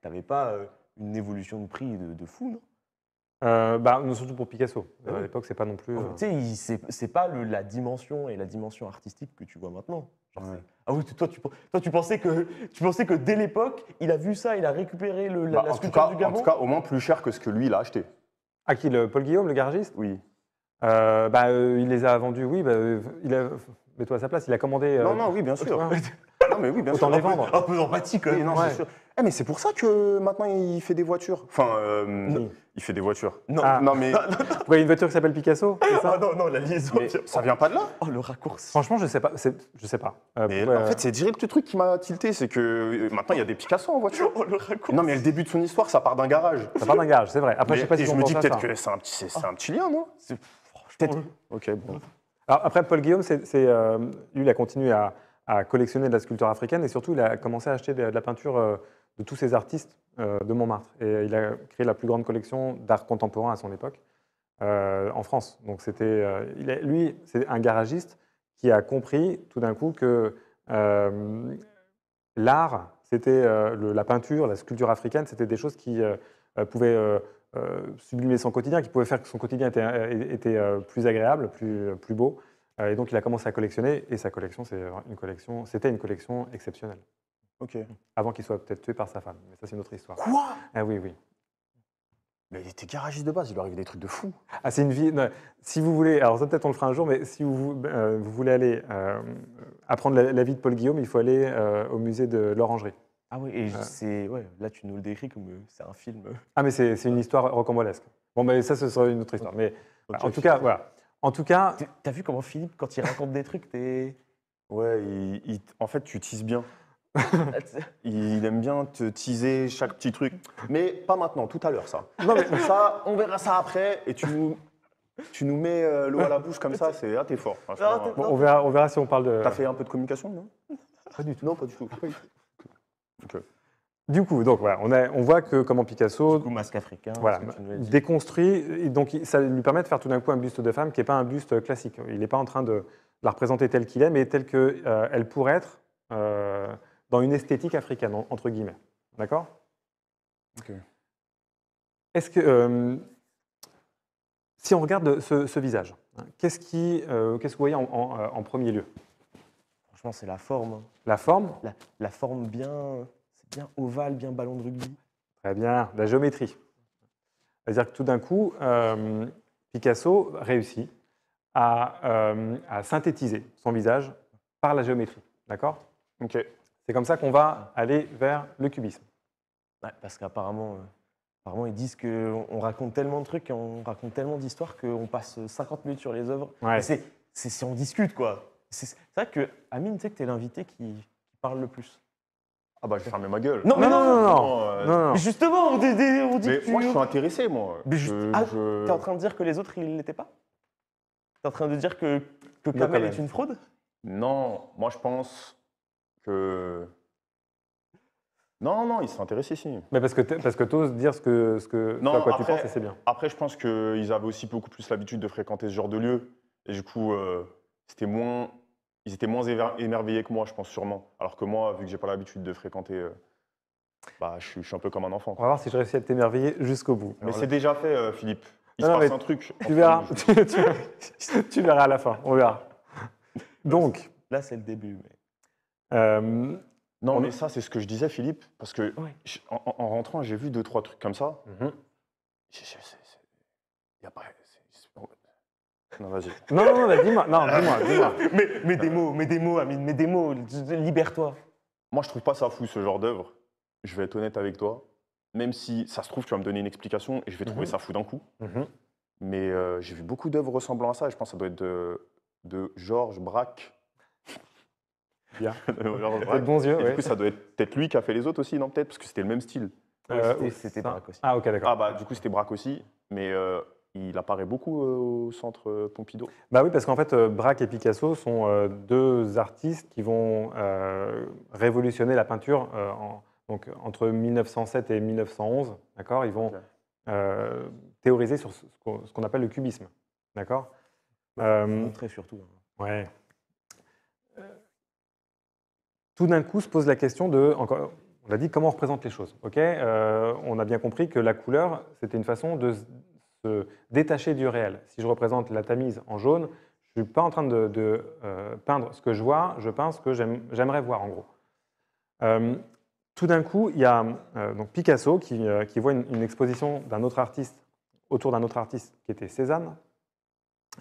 tu n'avais pas euh, une évolution de prix de, fou, non euh, bah, surtout pour Picasso. Ah à l'époque, c'est pas non plus. Euh, tu sais, c'est pas la dimension et la dimension artistique que tu vois maintenant. Ah oui, toi tu, pensais que tu pensais que dès l'époque, il a vu ça, il a récupéré le, la, bah, du En tout cas, au moins plus cher que ce que lui il a acheté. À ah, qui le Paul Guillaume, le garagiste Oui. bah, il les a vendus, oui. Bah, il a, mets-toi à sa place. Il a commandé. non, non, oui, bien sûr. Non, mais oui, bien Autant sûr. les vendre. Un peu d'empathie quand non, c'est sûr. Eh, mais c'est pour ça que maintenant il fait des voitures. Enfin, euh, il fait des voitures. Non. Ah. Non, mais, y a une voiture qui s'appelle Picasso Ah non, non, la liaison. ça vient pas de là. Oh, le raccourci. Franchement, je sais pas. Je sais pas. Euh, en fait, c'est direct le truc qui m'a tilté, c'est que euh, maintenant il y a des Picasso en voiture. Oh, le raccourci. Non, mais le début de son histoire, ça part d'un garage. ça part d'un garage, c'est vrai. Après, je sais pas si et je me dis peut-être que c'est un, petit- lien, non Peut-être. Ok, bon. Alors, après, Paul Guillaume, lui, il a continué à, à collectionner de la sculpture africaine et surtout il a commencé à acheter de, la peinture euh, de tous ces artistes euh, de Montmartre. Et euh, il a créé la plus grande collection d'art contemporain à son époque en France. Donc c'était, lui, c'est un garagiste qui a compris tout d'un coup que l'art, c'était la peinture, la sculpture africaine, c'était des choses qui pouvaient sublimer son quotidien, qui pouvaient faire que son quotidien était, était plus agréable, plus, plus beau. Euh, et donc il a commencé à collectionner, et sa collection, c'est euh, une collection, c'était une collection exceptionnelle. Ok. Avant qu'il soit peut-être tué par sa femme, mais ça c'est une autre histoire. Quoi Ah oui, oui. Mais il était garagiste de base, il lui arrive des trucs de fou. Ah, c'est une vie. si vous voulez, alors ça peut-être on le fera un jour, mais si vous, ben, euh, vous voulez aller apprendre la, vie de Paul Guillaume, il faut aller au musée de l'Orangerie. Ah oui, et c'est ouais, là tu nous le décris comme c'est un film. Ah mais c'est une histoire rocambolesque. Bon mais ça ce serait une autre histoire, mais en tout cas voilà. En tout cas. T'as vu comment Philippe, quand il raconte des trucs, t'es. Ouais, en fait, tu tises bien. il aime bien te teaser chaque petit truc. Mais pas maintenant, tout à l'heure, ça. Non, mais ça, on verra ça après et tu nous, tu nous mets euh, l'eau à la bouche comme ça, c'est ah, t'es euh, fort. on, verra, on verra si on parle de. T'as fait un peu de communication, non Pas du tout. Non, pas du tout. Ok. Du coup, donc voilà, on, voit que en Picasso, du masque africain, voilà, déconstruit, et donc ça lui permet de faire tout d'un coup un buste de femme qui n'est pas un buste classique. Il n'est pas en train de la représenter telle qu'il est, mais telle qu'elle euh, pourrait être euh, dans une esthétique africaine entre guillemets. D'accord Ok. Est-ce que euh, si on regarde ce, visage, hein, qu'est-ce qui, qu'est-ce que vous voyez en, premier lieu Franchement, c'est la forme. La forme. la forme bien bien ovale, bien ballon de rugby. Très bien, la géométrie. C'est-à-dire que tout d'un coup, euh, Picasso réussit euh, à, synthétiser son visage par la géométrie. D'accord Ok. C'est comme ça qu'on va aller vers le cubisme. parce qu'apparemment, euh, apparemment, ils disent qu'on raconte tellement de trucs, on raconte tellement d'histoires qu'on passe 50 minutes sur les œuvres. C'est si on discute, quoi. C'est vrai que, Amine, tu sais que tu es l'invité qui parle le plus. Ah bah je fermé ma gueule. Non, mais non, non, non. Euh, justement, on, dit, dit Mais moi je suis intéressé moi. Mais euh, ah, T'es en train de dire que les autres, ils ne l'étaient pas T'es en train de dire que, que Kamel est une fraude Non, moi je pense que. Non, non, ils sont intéressés, ici. Mais parce que parce t'oses dire ce que ce que Non, quoi tu penses et c'est bien. Après, je pense qu'ils avaient aussi beaucoup plus l'habitude de fréquenter ce genre de lieu. Et du coup, euh, c'était moins ils étaient moins émerveillés que moi, je pense sûrement. Alors que moi, vu que j'ai pas l'habitude de fréquenter, euh, bah, je, suis, un peu comme un enfant. On va voir si je réussis à t'émerveiller jusqu'au bout. Mais c'est déjà fait, euh, Philippe. Il se passe un truc. Tu verras. tu, verras à la fin. On verra. Donc. Là, c'est le début. Euh, non, mais ça, c'est ce que je disais, Philippe, parce que en, rentrant, j'ai vu deux, trois trucs comme ça. Il mhm. y a pas, non, vas-y. Non, non, non, dis-moi, non, dis-moi, dis-moi. mais, mais des mots, mais des mots, Amine, mais des mots, libère-toi. Moi, je trouve pas ça fou, ce genre d'œuvre. Je vais être honnête avec toi. Même si ça se trouve, tu vas me donner une explication et je vais trouver mhm. ça fou d'un coup. Mhm. Mais euh, j'ai vu beaucoup d'œuvres ressemblant à ça je pense que ça doit être de, de Georges Braque. Bien. De bons yeux, et Du coup, ça doit être peut-être lui qui a fait les autres aussi, non Peut-être, parce que c'était le même style. Euh, c'était Braque aussi. Ah, ok, d'accord. Ah, bah, du coup, c'était Braque aussi. Mais euh, il apparaît beaucoup euh, au centre euh, Pompidou. Bah oui, parce qu'en fait, euh, Braque et Picasso sont deux artistes qui vont révolutionner la peinture en, donc, entre 1907 et 1911. D'accord Ils vont théoriser sur ce qu'on appelle le cubisme. D'accord bah, euh, surtout. Hein. Ouais. Tout d'un coup se pose la question de, encore, on a dit comment on représente les choses. Ok, on a bien compris que la couleur, c'était une façon de, détacher du réel. Si je représente la Tamise en jaune, je ne suis pas en train de, euh, peindre ce que je vois, je peins ce que j'aimerais voir en gros. Euh, tout d'un coup, il y a euh, donc Picasso qui, voit une, exposition d'un autre artiste, autour d'un autre artiste qui était Cézanne.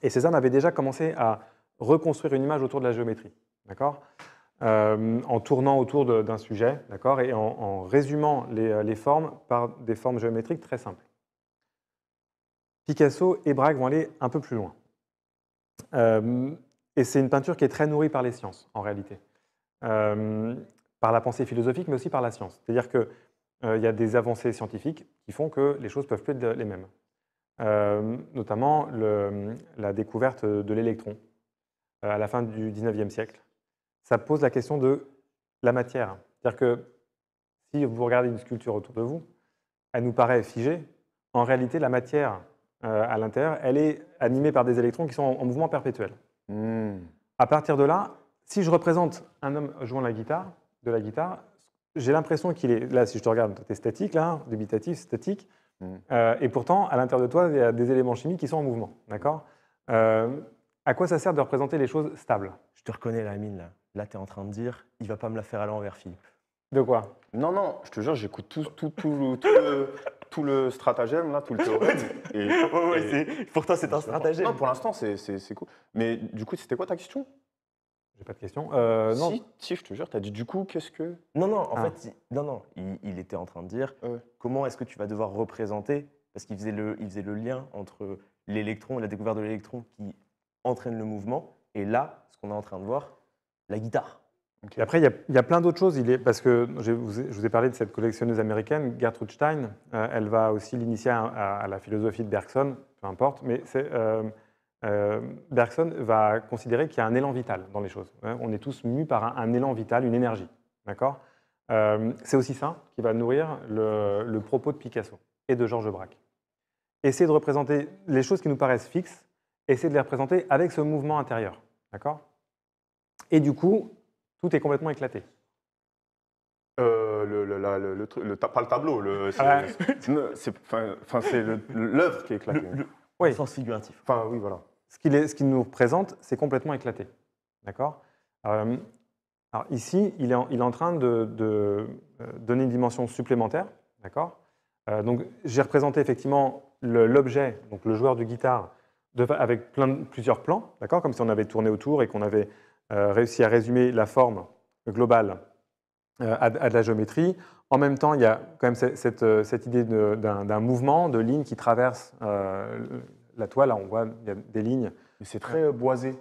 Et Cézanne avait déjà commencé à reconstruire une image autour de la géométrie, d'accord en tournant autour d'un sujet, d'accord, et en, résumant les formes par des formes géométriques très simples. Picasso et Braque vont aller un peu plus loin. Euh, et c'est une peinture qui est très nourrie par les sciences, en réalité, euh, par la pensée philosophique, mais aussi par la science. C'est-à-dire qu'il euh, y a des avancées scientifiques qui font que les choses peuvent plus être les mêmes. notamment la découverte de l'électron à la fin du 19e siècle. Ça pose la question de la matière. C'est-à-dire que si vous regardez une sculpture autour de vous, elle nous paraît figée. En réalité, la matière euh, à l'intérieur, elle est animée par des électrons qui sont en, mouvement perpétuel. Hmm. À partir de là, si je représente un homme jouant la guitare, de la guitare, j'ai l'impression qu'il est, là si je te regarde, tu es statique, là, dubitatif, statique, hmm. euh, et pourtant à l'intérieur de toi, il y a des éléments chimiques qui sont en mouvement. D'accord euh, À quoi ça sert de représenter les choses stables Je te reconnais la mine, là. Là, tu es en train de dire, il va pas me la faire à l'envers, Philippe. De quoi Non, non, je te jure, j'écoute tout, tout, tout, tout, tout le stratagème, là, tout le théorème. Pourtant, c'est un stratagème. Non, pour l'instant, c'est cool. Mais du coup, c'était quoi ta question J'ai pas de question. Euh, non. Si, si, je te jure, tu as dit du coup, qu'est-ce que. Non, non, en ah. fait, non, non, il, était en train de dire ah comment est-ce que tu vas devoir représenter, parce qu'il faisait, le, il faisait le lien entre l'électron et la découverte de l'électron qui entraîne le mouvement, et là, ce qu'on est en train de voir, la guitare. Après, il y, a, plein d'autres choses. Il est, parce que je vous, ai, parlé de cette collectionneuse américaine, Gertrude Stein. Euh, elle va aussi l'initier à, la philosophie de Bergson, peu importe. Mais euh, euh, Bergson va considérer qu'il y a un élan vital dans les choses. Hein, on est tous mus par un, élan vital, une énergie. D'accord C'est aussi ça qui va nourrir le, propos de Picasso et de Georges Braque. Essayer de représenter les choses qui nous paraissent fixes, essayer de les représenter avec ce mouvement intérieur. D'accord et du coup, tout est complètement éclaté. Euh, le, le, le, pas le tableau, c'est l'œuvre qui est éclatée. oui. sens figuratif. Enfin, oui, voilà. Ce qu'il nous représente, c'est complètement éclaté. D'accord euh, Alors ici, il est en, il est en train de, euh, donner une dimension supplémentaire. D'accord Donc j'ai représenté effectivement l'objet, donc le joueur de guitare, avec plein, plusieurs plans, d'accord Comme si on avait tourné autour et qu'on avait euh, réussi à résumer la forme globale euh, à, de la géométrie. En même temps, il y a quand même cette, euh, idée d'un mouvement, de lignes qui traversent la toile. on voit des lignes. c'est très boisé.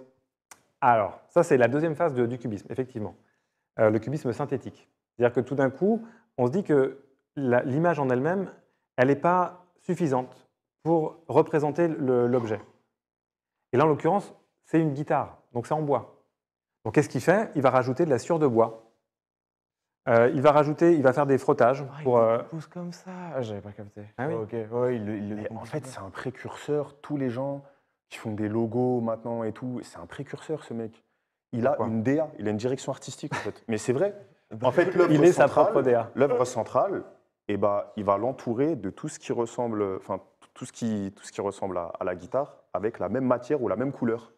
Alors, ça, c'est la deuxième phase du cubisme, effectivement. le cubisme synthétique. C'est-à-dire que tout d'un coup, on se dit que l'image en elle-même, elle n'est pas suffisante pour représenter l'objet. Et là, en l'occurrence, c'est une guitare, donc c'est en bois. Donc qu'est-ce qu'il fait Il va rajouter de la sure de bois. Euh, il va rajouter, il va faire des frottages ah, pour. Il euh, pousse comme ça. Ah, j'avais pas capté. Ah oui. ouais, en fait, c'est un précurseur. Tous les gens qui font des logos maintenant et tout, c'est un précurseur ce mec. Il a une DA, il a une direction artistique en fait. Mais c'est vrai. En fait, il est sa propre DA. L'œuvre centrale, et eh bah, ben, il va l'entourer de tout ce qui ressemble, enfin tout ce qui, tout ce qui ressemble à la guitare avec la même matière ou la même couleur.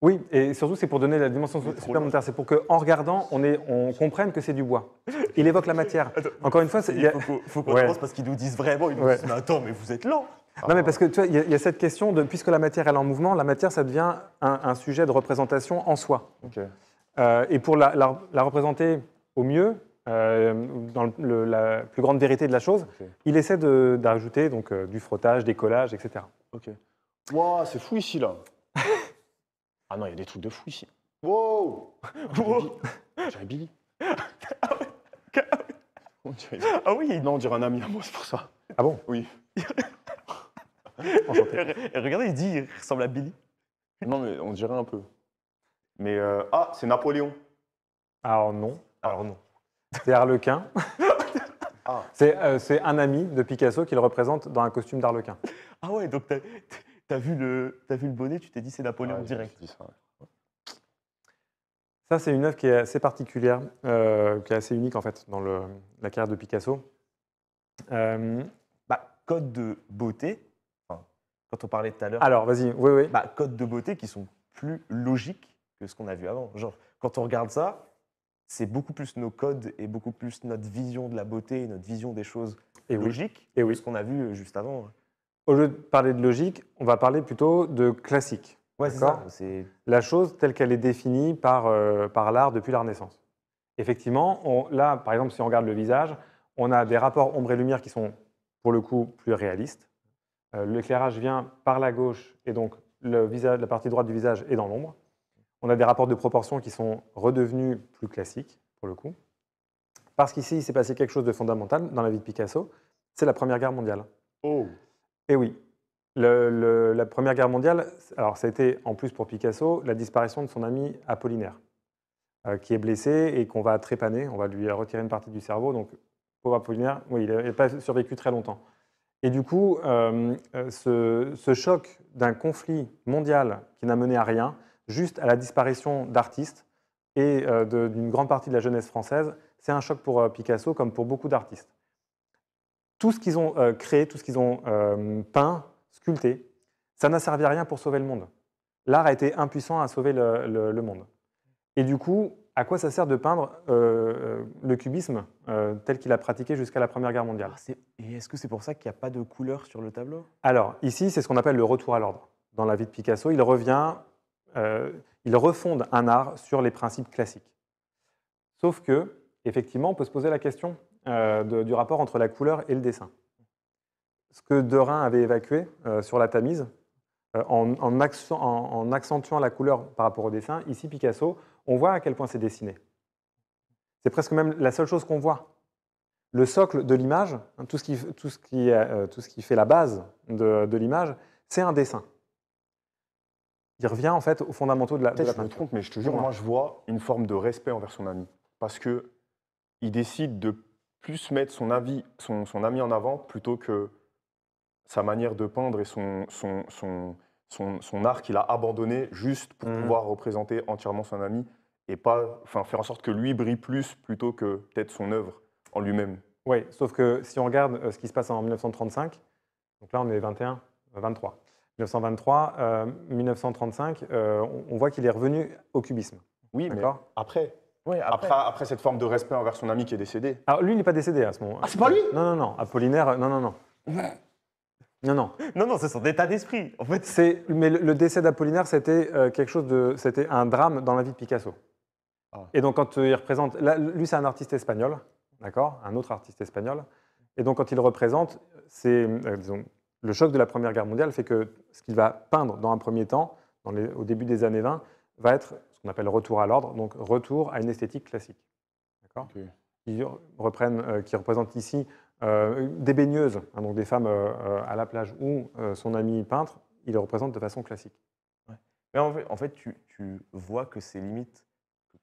Oui, et surtout, c'est pour donner la dimension supplémentaire. C'est pour qu'en regardant, on, on comprenne que c'est du bois. Il évoque la matière. Encore une fois, il faut, qu'on parce qu'ils nous disent vraiment, ils nous disent, mais attends, mais vous êtes lent. Non, mais ah. parce que tu vois, il y, a cette question de, puisque la matière elle est en mouvement, la matière, ça devient un, sujet de représentation en soi. Euh, et pour la, représenter au mieux, euh, dans la plus grande vérité de la chose, il essaie d'ajouter donc euh, du frottage, des collages, etc. Ok. Wow, c'est fou ici là. Ah non, il y a des trucs de fou ici. Wow Wow dirait Billy. ah, oui Non, on dirait un ami à moi, c'est pour ça. Ah bon Oui. Regardez, il dit il ressemble à Billy. Non, mais on dirait un peu. Mais euh, ah, c'est Napoléon. Alors non. Ah. Alors non. C'est Harlequin. Ah. Euh, c'est un ami de Picasso qu'il représente dans un costume d'Harlequin. Ah ouais, donc t'as- t'es- T'as vu, le, as vu le bonnet, tu t'es dit c'est Napoléon direct. Ça, c'est une œuvre qui est assez particulière, euh, qui est assez unique en fait dans la carrière de Picasso. Euh, bah, code de beauté, quand on parlait tout à l'heure. Alors, vas-y, oui, oui. Bah, codes de beauté qui sont plus logiques que ce qu'on a vu avant. Genre, quand on regarde ça, c'est beaucoup plus nos codes et beaucoup plus notre vision de la beauté, notre vision des choses et logiques et oui. que ce qu'on a vu juste avant. Hein au lieu de parler de logique, on va parler plutôt de classique. Ouais, ça, la chose telle qu'elle est définie par, euh, par l'art depuis la Renaissance. Effectivement, là, par exemple, si on regarde le visage, on a des rapports ombre et lumière qui sont, pour le coup, plus réalistes. Euh, l'éclairage vient par la gauche, et donc la partie droite du visage est dans l'ombre. On a des rapports de proportion qui sont redevenus plus classiques, pour le coup. Parce qu'ici, il s'est passé quelque chose de fondamental dans la vie de Picasso, c'est la Première Guerre mondiale. Oh et eh oui. la Première Guerre mondiale, alors ça a été en plus pour Picasso la disparition de son ami Apollinaire, euh, qui est blessé et qu'on va trépaner, on va lui retirer une partie du cerveau. Donc, pauvre Apollinaire, oui, il n'a pas survécu très longtemps. Et du coup, euh, euh, ce, choc d'un conflit mondial qui n'a mené à rien, juste à la disparition d'artistes et d'une grande partie de la jeunesse française, c'est un choc pour Picasso comme pour beaucoup d'artistes tout ce qu'ils ont euh, créé, tout ce qu'ils ont euh, peint, sculpté, ça n'a servi à rien pour sauver le monde. L'art a été impuissant à sauver le, monde. Et du coup, à quoi ça sert de peindre euh, le cubisme tel qu'il a pratiqué jusqu'à la Première Guerre mondiale ah, est... Et est-ce que c'est pour ça qu'il n'y a pas de couleur sur le tableau Alors, ici, c'est ce qu'on appelle le retour à l'ordre. Dans la vie de Picasso, il revient, il refonde un art sur les principes classiques. Sauf que, effectivement, on peut se poser la question euh, du rapport entre la couleur et le dessin. Ce que Derain avait évacué euh, sur la tamise, euh, en, accentuant la couleur par rapport au dessin, ici Picasso, on voit à quel point c'est dessiné. C'est presque même la seule chose qu'on voit. Le socle de l'image, hein, tout, tout, ce qui fait la base de, l'image, c'est un dessin il revient en fait aux fondamentaux de la, de trompe, mais je te jure, moi je vois une forme de respect envers son ami. Parce que il décide de plus mettre son, ami en avant plutôt que sa manière de peindre et son, art qu'il a abandonné juste pour mmh pouvoir représenter entièrement son ami et pas faire en sorte que lui brille plus plutôt que peut-être son œuvre en lui-même. Oui, sauf que si on regarde euh, ce qui se passe en 1935, donc là on est 21, 23. 1923, 1935, on, voit qu'il est revenu au cubisme. Oui, mais après après... cette forme de respect envers son ami qui est décédé. Alors lui, il n'est pas décédé à ce moment. Ah, c'est pas lui Non, non, non. Apollinaire, euh, non, non, non. Non, non. Non, non, c'est son état d'esprit. En fait, c'est. Mais le, décès d'Apollinaire, c'était euh, quelque chose de. C'était un drame dans la vie de Picasso. Ah. Et donc, quand euh, il représente. lui, c'est un artiste espagnol, d'accord Un autre artiste espagnol. Et donc, quand il représente, c'est. disons, le choc de la Première Guerre mondiale fait que ce qu'il va peindre dans un premier temps, dans les, au début des années 20, va être qu'on appelle retour à l'ordre, donc retour à une esthétique classique. D'accord qui, reprennent, euh, qui ici euh, des baigneuses, hein, donc des femmes euh, à la plage ou son ami peintre, il les représente de façon classique. Mais en fait, tu, vois que c'est limite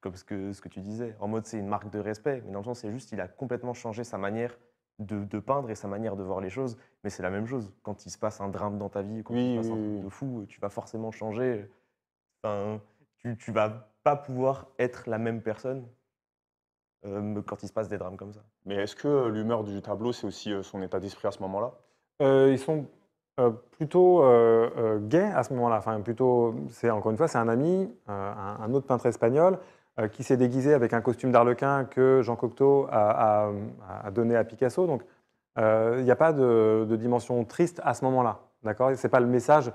comme ce que, tu disais, en mode c'est une marque de respect, mais dans le sens c'est juste il a complètement changé sa manière de, peindre et sa manière de voir les choses, mais c'est la même chose. Quand il se passe un drame dans ta vie, quand il se passe un truc de fou, tu vas forcément changer tu, tu vas pas pouvoir être la même personne euh, quand il se passe des drames comme ça. Mais est-ce que euh, l'humeur du tableau, c'est aussi euh, son état d'esprit à ce moment-là Ils sont plutôt gays à ce moment-là. Enfin, plutôt, c'est encore une fois, c'est un ami, un, autre peintre espagnol, qui s'est déguisé avec un costume d'arlequin que Jean Cocteau a, donné à Picasso. Donc, il n'y a pas de, de, dimension triste à ce moment-là. D'accord n'est pas le message.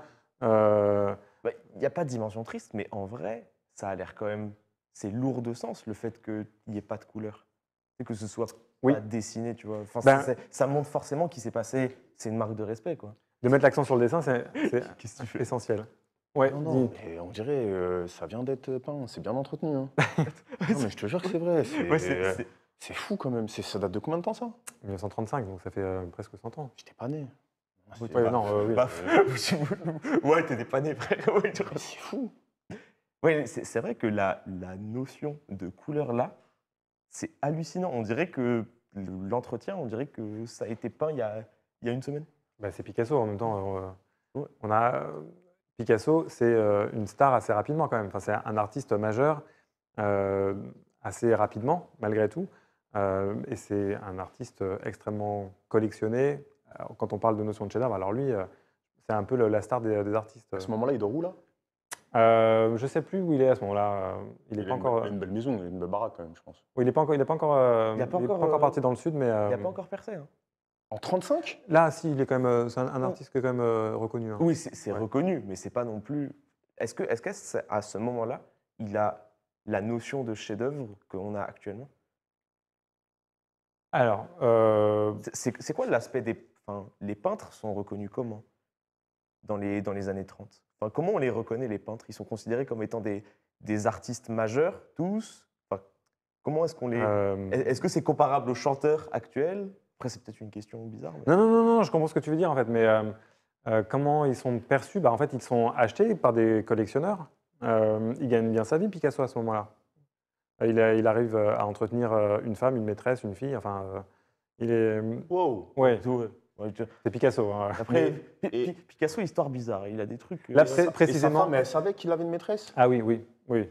Bah, il n'y a pas de dimension triste, mais en vrai, ça a l'air quand même. C'est lourd de sens le fait qu'il n'y ait pas de couleur. Que ce soit pas dessiné, tu vois. Ben- ça, montre forcément qu'il s'est passé. C'est une marque de respect, quoi. De mettre l'accent sur le dessin, c'est essentiel. Ouais, on dirait euh, ça vient d'être peint, c'est bien entretenu. Hein. non, mais je te jure que c'est vrai. C'est fou quand même. Ça date de combien de temps ça 1935, donc ça fait euh, presque 100 ans. J'étais pas né. Oui, ouais, t'es dépanné frère. c'est vrai que la, notion de couleur là, c'est hallucinant. On dirait que l'entretien, on dirait que ça a été peint il y a, il y une semaine. Bah, c'est Picasso en même temps. Euh, Picasso, c'est euh, une star assez rapidement quand même. Enfin, c'est un artiste majeur euh, assez rapidement malgré tout. et c'est un artiste extrêmement collectionné, quand on parle de notion de chef-d'œuvre, alors lui, euh, c'est un peu la star des, artistes. À ce moment-là, il dort où là Je euh, je sais plus où il est à ce moment-là. Il, euh, il est pas une, encore. Une belle maison, une belle baraque quand même, je pense. il n'est pas encore, il pas encore, il, parti dans le sud, mais. Il n'a pas encore percé. Hein. En 35 Là, si, il est quand même, c'est un, oh. artiste qui est quand même reconnu. Hein. Oui, c'est reconnu, mais c'est pas non plus. Est-ce que, est-ce qu'à ce, moment-là, il a la notion de chef-d'œuvre qu'on a actuellement Alors, c'est quoi l'aspect des Enfin, les peintres sont reconnus comment dans les, dans les années 30 enfin, Comment on les reconnaît, les peintres Ils sont considérés comme étant des, des artistes majeurs, tous enfin, Comment est-ce qu'on les... Euh, est-ce que c'est comparable aux chanteurs actuels Après, c'est peut-être une question bizarre. Non, non, non, non, je comprends ce que tu veux dire, en fait, mais... Euh, euh, comment ils sont perçus bah, En fait, ils sont achetés par des collectionneurs. Euh, il gagne bien sa vie, Picasso, à ce moment-là. Il, arrive à entretenir une femme, une maîtresse, une fille. Enfin, il est. Wow c'est Picasso. Hein. Après, Picasso, histoire bizarre. Il a des trucs. Euh, Là, précisément. mais elle savait qu'il avait une maîtresse. Ah oui, oui, oui.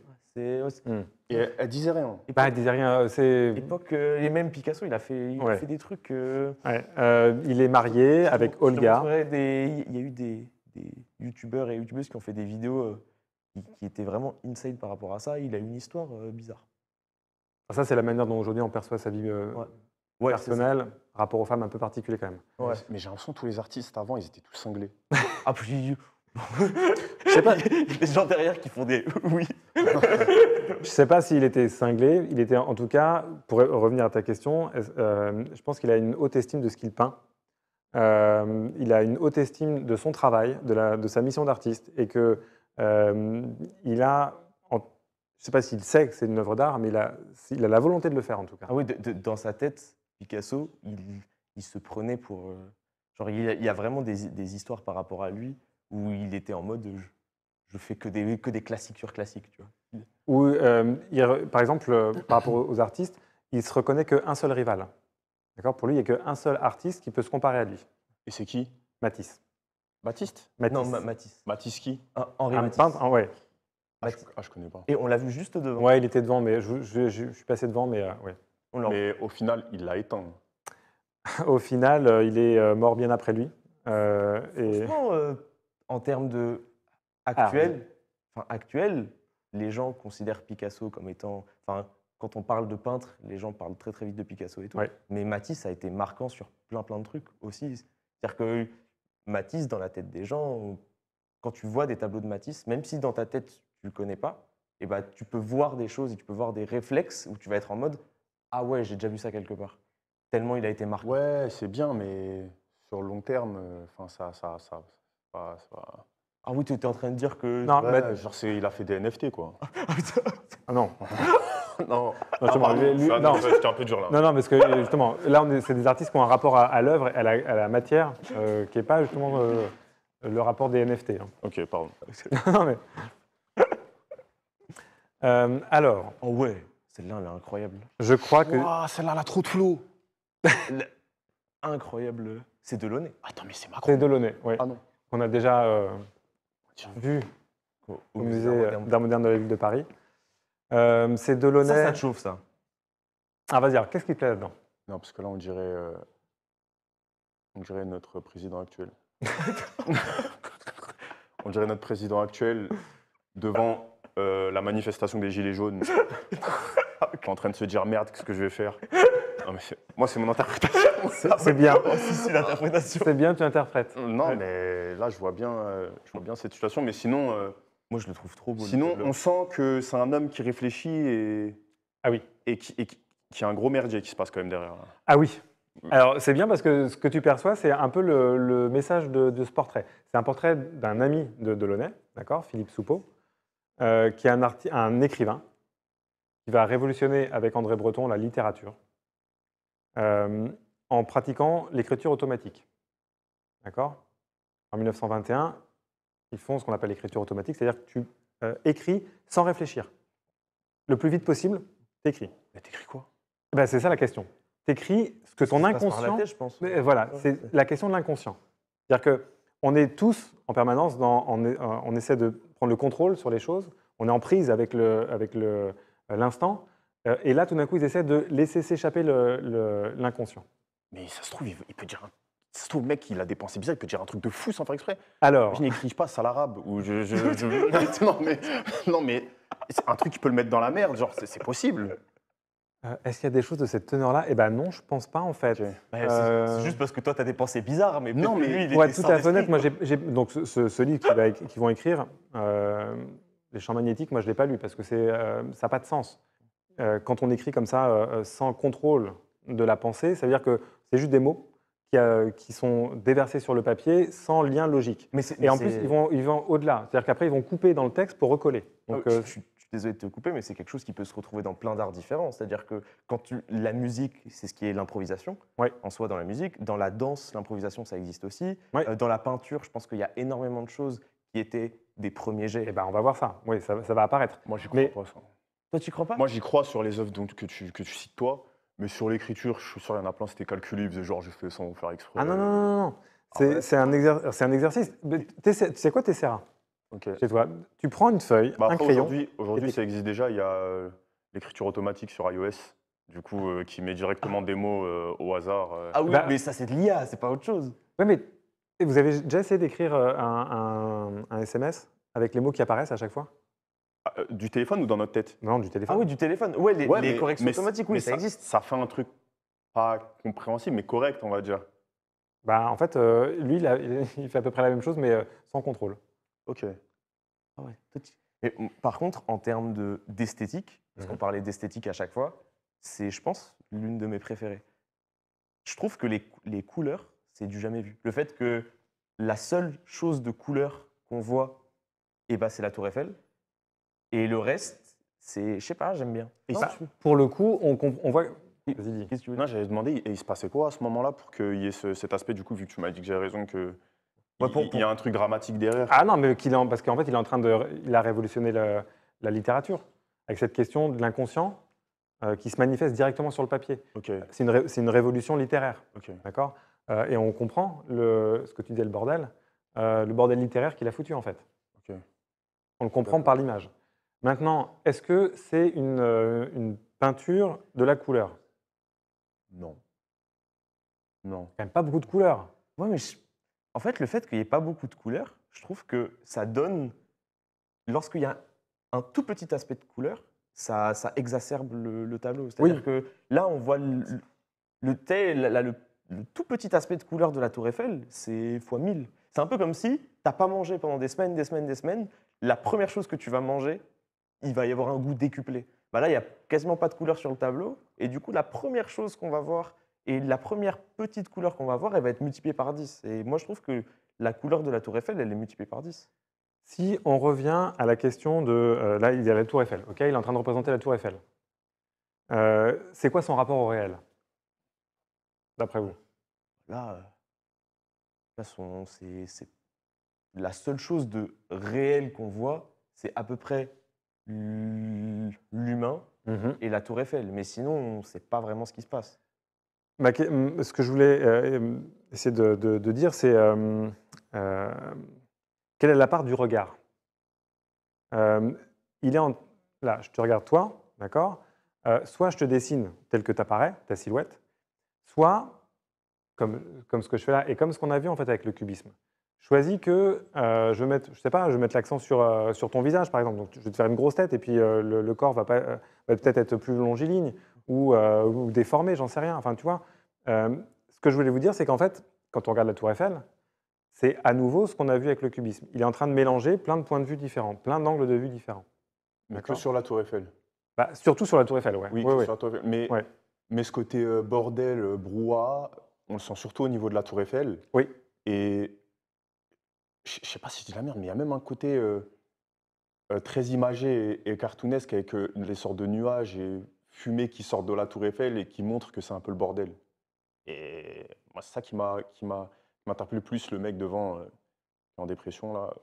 Hmm. Et elle, disait rien. Bah, elle disait rien. Euh, c'est. Euh, et même Picasso, il a fait, il fait des trucs. il est marié avec Olga. Il y a eu des, youtubeurs et youtubeuses qui ont fait des vidéos qui, étaient vraiment inside par rapport à ça. Il a une histoire bizarre. Ah, ça, c'est la manière dont aujourd'hui on perçoit sa vie personnelle rapport aux femmes un peu particulier quand même. Ouais. Mais j'ai l'impression que tous les artistes avant, ils étaient tous cinglés. ah, puis. Je sais pas, il gens derrière qui font des oui. je sais pas s'il était cinglé, il était en tout cas, pour revenir à ta question, euh, je pense qu'il a une haute estime de ce qu'il peint. Euh, il a une haute estime de son travail, de, la, de sa mission d'artiste, et que euh, il a, je sais pas s'il sait que c'est une œuvre d'art, mais il a, il a la volonté de le faire en tout cas. Ah oui, dans sa tête, Picasso, il, se prenait pour. Euh, genre, il y, a, vraiment des, histoires par rapport à lui où il était en mode je, je fais que des, que des classiques sur classiques, tu vois. Ou, euh, par exemple, euh, par rapport aux artistes, il se reconnaît qu'un seul rival. D'accord Pour lui, il n'y a qu'un seul artiste qui peut se comparer à lui. Et c'est qui Matisse. Matisse. Non, Matisse. Matisse qui Henri Un Matisse. ah, ouais. Ah, je, ne ah, ah, connais pas. Et on l'a vu juste devant. Ouais, il était devant, mais je, suis passé devant, mais ouais. Mais au final, il l'a éteint. au final, euh, il est euh, mort bien après lui. Euh, et... Euh, en termes de actuel, ah, enfin actuel, les gens considèrent Picasso comme étant. Enfin, quand on parle de peintre, les gens parlent très très vite de Picasso et tout. Mais Matisse a été marquant sur plein plein de trucs aussi. C'est-à-dire que Matisse, dans la tête des gens, quand tu vois des tableaux de Matisse, même si dans ta tête tu le connais pas, et eh ben, tu peux voir des choses et tu peux voir des réflexes où tu vas être en mode ah ouais, j'ai déjà vu ça quelque part. Tellement il a été marqué. Ouais, c'est bien, mais sur le long terme, euh, enfin ça, ça, Ah oui, tu étais en train de dire que. Non, mais... genre il a fait des NFT quoi. ah non. non, non, ah, non. un peu dur là. Non, non, parce que justement, là, c'est des artistes qui ont un rapport à, l'œuvre à la, matière euh, qui n'est pas justement euh, le rapport des NFT. Hein. Ok, pardon. non, mais... alors. Oh ouais. Celle-là, elle est incroyable. Je crois que. Ah, celle-là, elle a trop de flou. incroyable. C'est Delaunay. Attends, mais c'est Macron. C'est Delaunay, oui. Ah non. On a déjà euh, vu au, musée, d'art moderne de la ville de Paris. Euh, c'est Delaunay. Ça, ça te chauffe, ça. Ah, vas-y, alors, qu'est-ce qui te plaît là-dedans Non, parce que là, on dirait, euh, on dirait notre président actuel. on dirait notre président actuel devant la manifestation des Gilets jaunes. en train de se dire merde, qu'est-ce que je vais faire Moi, c'est mon interprétation. C'est bien. c'est bien, tu interprètes. Non, mais là, je vois bien, euh, je vois bien cette situation. Mais sinon, euh, moi, je le trouve trop beau. Sinon, on sent que c'est un homme qui réfléchit et ah oui et qui, a un gros merdier qui se passe quand même derrière. Ah oui. Mm. Alors c'est bien parce que ce que tu perçois, c'est un peu le, message de, ce portrait. C'est un portrait d'un ami de Delaunay, d'accord, Philippe Soupeau, euh, qui est un écrivain qui va révolutionner avec André Breton la littérature euh, en pratiquant l'écriture automatique. D'accord En 1921, ils font ce qu'on appelle l'écriture automatique, c'est-à-dire que tu euh, écris sans réfléchir. Le plus vite possible, tu écris. Mais tu écris quoi eh ben, C'est ça la question. Tu écris ce que ton inconscient. je pense. Mais, euh, voilà, c'est la question de l'inconscient. C'est-à-dire que on est tous en permanence dans, on, on, essaie de prendre le contrôle sur les choses. On est en prise avec le, avec le, euh, l'instant. Euh, et là, tout d'un coup, ils essaient de laisser s'échapper l'inconscient. Mais ça se trouve, il, peut dire un... Ça se trouve, mec, il a des pensées bizarres, il peut dire un truc de fou sans faire exprès. Alors. Je n'écris pas ça l'arabe. Ou je, non, mais. Non, mais. Un truc qui peut le mettre dans la merde, genre, c'est possible. Euh, est-ce qu'il y a des choses de cette teneur-là Eh ben non, je pense pas en fait. C'est juste parce que toi, tu as des pensées bizarres, mais non, mais lui, tout à fait honnête. Moi, donc ce, livre qu'ils vont écrire, les champs magnétiques, moi, je ne l'ai pas lu parce que c'est euh, ça n'a pas de sens. Euh, quand on écrit comme ça, euh, sans contrôle de la pensée, ça veut dire que c'est juste des mots qui, qui, sont déversés sur le papier sans lien logique. Mais Et en plus, ils vont, ils vont au-delà. C'est-à-dire qu'après, ils vont couper dans le texte pour recoller. Ah Donc, je, suis désolé de te couper, mais c'est quelque chose qui peut se retrouver dans plein d'arts différents. C'est-à-dire que quand tu, la musique, c'est ce qui est l'improvisation ouais. en soi dans la musique. Dans la danse, l'improvisation, ça existe aussi. dans la peinture, je pense qu'il y a énormément de choses qui étaient des premiers jets. Eh ben, on va voir ça. Oui, ça, va apparaître. Moi, j'y crois pas. Toi, tu crois pas Moi, j'y crois sur les œuvres donc, que, tu, que tu cites toi. Mais sur l'écriture, je suis sûr qu'il y en a plein, c'était calculé. Ils faisaient genre, juste sans sans faire exprès. Ah non, non, non, non. Ah c'est un, un, exercice. Tu sais quoi, Tessera okay. toi. Tu prends une feuille, bah, un crayon. Aujourd'hui, ça existe déjà. Il y a euh, l'écriture automatique sur iOS du coup, euh, qui met directement des mots euh, au hasard. Ah oui, bah mais ça c'est de l'IA, c'est pas autre chose. mais et vous avez déjà essayé d'écrire euh, un, SMS avec les mots qui apparaissent à chaque fois ah, euh, Du téléphone ou dans notre tête Non, du téléphone. Ah oui, du téléphone. Oui, les, corrections automatiques, oui, ça, existe. Ça fait un truc pas compréhensible, mais correct, on va dire. Bah, en fait, euh, lui, il, fait à peu près la même chose, mais sans contrôle. Ok. Ah ouais, par contre, en termes de- d'esthétique, parce qu'on mhm. parlait d'esthétique à chaque fois, c'est, je pense, l'une de mes préférées. Je trouve que les couleurs c'est du jamais vu. Le fait que la seule chose de couleur qu'on voit, eh ben, c'est la Tour Eiffel. Et le reste, c'est, je sais pas, j'aime bien. pour le coup, on, voit. Vas-y, Qu'est-ce que tu veux Non, j'avais demander, et il se passait quoi à ce moment-là pour qu'il y ait cet aspect, du coup, vu que tu m'as dit que j'ai raison, que il- y a un truc dramatique derrière. Ah non, mais parce qu'en fait, il est en train de, il a révolutionné la littérature avec cette question de l'inconscient euh, qui se manifeste directement sur le papier. Ok, C'est une, c'est une révolution littéraire, ok. d'accord euh, et on comprend le, ce que tu disais, le bordel, euh, le bordel littéraire qu'il a foutu en fait. On le comprend par l'image. Maintenant, est-ce que c'est une, euh, peinture de la couleur Non. Non. Quand même pas beaucoup de couleurs. mais en fait, le fait qu'il n'y ait pas beaucoup de couleurs, je trouve que ça donne, lorsqu'il y a un tout petit aspect de couleur, ça, exacerbe le, tableau. C'est-à-dire que là, on voit le, thé, là le le tout petit aspect de couleur de la tour Eiffel, c'est x 1000. C'est un peu comme si tu n'as pas mangé pendant des semaines, des semaines, des semaines. La première chose que tu vas manger, il va y avoir un goût décuplé. Bah là, il n'y a quasiment pas de couleur sur le tableau. Et du coup, la première chose qu'on va voir et la première petite couleur qu'on va voir, elle va être multipliée par 10. Et moi, je trouve que la couleur de la tour Eiffel, elle est multipliée par 10. Si on revient à la question de... Euh, là, il y a la tour Eiffel. il est en train de représenter la tour Eiffel. Euh, c'est quoi son rapport au réel d'après vous Là, euh, c'est la seule chose de réel qu'on voit, c'est à peu près l'humain mmh et la tour Eiffel. Mais sinon, on ne sait pas vraiment ce qui se passe. ce que je voulais euh, essayer de, dire, c'est euh, quelle est la part du regard il est Là, je te regarde toi, d'accord Soit je te dessine tel que tu apparais, ta silhouette, soit, comme, ce que je fais là, et comme ce qu'on a vu en fait avec le cubisme, choisis que euh, je mette, je sais pas, je mette l'accent euh, sur, ton visage par exemple. Donc je vais te faire une grosse tête et puis euh, le, corps va, peut-être être plus longiligne ou, ou déformé, j'en sais rien. Enfin, tu vois. ce que je voulais vous dire, c'est qu'en fait, quand on regarde la Tour Eiffel, c'est à nouveau ce qu'on a vu avec le cubisme. Il est en train de mélanger plein de points de vue différents, plein d'angles de vue différents. Mais que sur la Tour Eiffel. Bah, surtout sur la Tour Eiffel, ouais. Oui, Sur la Tour Eiffel. Mais mais ce côté euh, bordel, euh, brouhaha, on le sent surtout au niveau de la Tour Eiffel. Oui. Et je ne sais pas si je dis la merde, mais il y a même un côté euh, très imagé et, cartoonesque avec les sortes de nuages et fumées qui sortent de la Tour Eiffel et qui montrent que c'est un peu le bordel. Et moi, c'est ça qui m'a qui m'a plus le mec devant en dépression, là,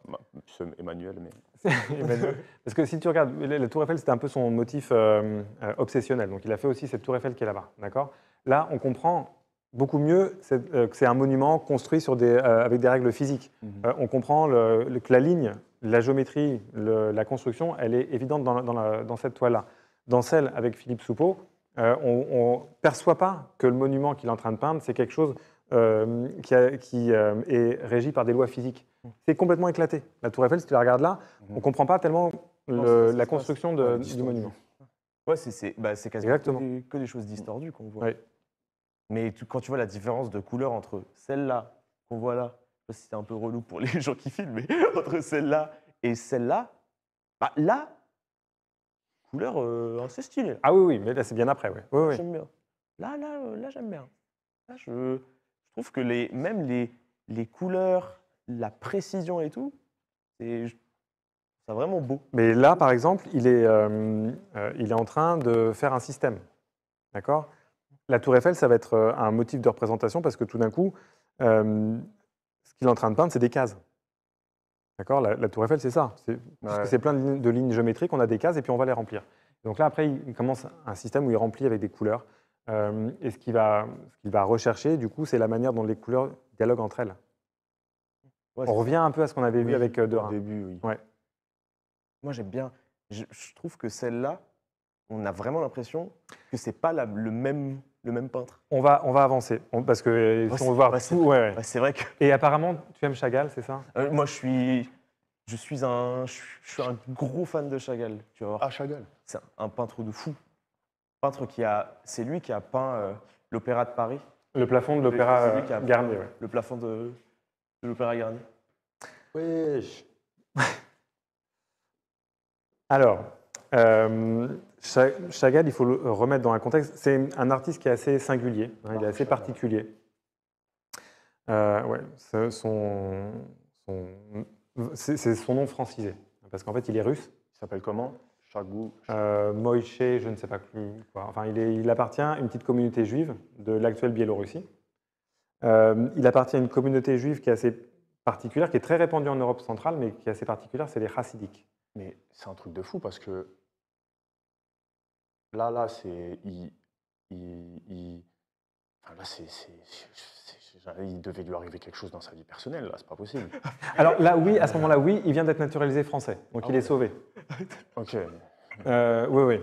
Emmanuel. Mais... Parce que si tu regardes, la Tour Eiffel, c'était un peu son motif euh, euh, obsessionnel. Donc il a fait aussi cette Tour Eiffel qui est là-bas. D'accord Là, on comprend beaucoup mieux euh, que c'est un monument construit sur des, avec des règles physiques. Mhm. on comprend que la ligne, la géométrie, la construction, elle est évidente dans, cette toile-là. Dans celle avec Philippe Soupeau, on ne perçoit pas que le monument qu'il est en train de peindre, c'est quelque chose qui, qui est régi par des lois physiques. C'est complètement éclaté. La tour Eiffel, si tu la regardes là, mhm. on ne comprend pas tellement la construction de, du monument. Ouais, c'est bah, quasiment que des, que des, choses distordues qu'on voit. Mais quand tu vois la différence de couleur entre celle-là qu'on voit là, je sais c'est un peu relou pour les gens qui filment, mais entre celle-là et celle-là, bah, là, couleur euh, assez stylée. Ah oui, oui, mais là c'est bien après, J'aime bien. Là, là, euh, là, j'aime bien. Là, je, je, trouve que les, même les, les couleurs, la précision et tout, c'est vraiment beau. Mais là, par exemple, il est, euh, euh, il est en train de faire un système. D'accord La tour Eiffel, ça va être euh, un motif de représentation parce que tout d'un coup, ce qu'il est en train de peindre, c'est des cases. D'accord la, tour Eiffel, c'est ça. C'est plein de lignes, géométriques, on a des cases et puis on va les remplir. Donc là, après, il commence un système où il remplit avec des couleurs. et ce qu'il va, va rechercher, du coup, c'est la manière dont les couleurs dialoguent entre elles. On revient un peu à ce qu'on avait vu avec De euh, Au début, oui. Moi, j'aime bien. Je, trouve que celle-là, on a vraiment l'impression que c'est pas le même le même peintre. On va, on va avancer, parce que euh, si on veut voir tout, c'est vrai que... Et apparemment, tu aimes Chagall, c'est ça euh, Moi, je suis, je suis un, je suis un gros fan de Chagall, tu vas Ah, Chagall C'est un, peintre de fou. Peintre qui a, c'est lui qui a peint l'Opéra de Paris. Le plafond de l'Opéra Garnier. Le plafond de de l'Opéra Garnier Oui. Alors, euh, Chagall, il faut le remettre dans un contexte. C'est un artiste qui est assez singulier, hein, il est assez particulier. Euh, ouais, c'est son, son, son, nom francisé, parce qu'en fait, il est russe. Il s'appelle comment Chagou euh, Moïse, je ne sais pas plus quoi. Enfin, il, est, il appartient à une petite communauté juive de l'actuelle Biélorussie. Euh, il appartient à une communauté juive qui est assez particulière, qui est très répandue en Europe centrale, mais qui est assez particulière, c'est les chassidiques. Mais c'est un truc de fou parce que là, là, Il, devait lui arriver quelque chose dans sa vie personnelle, là, c'est pas possible. Alors là, oui, à ce moment-là, oui, il vient d'être naturalisé français, donc ah il est sauvé. ok. Euh, oui, oui.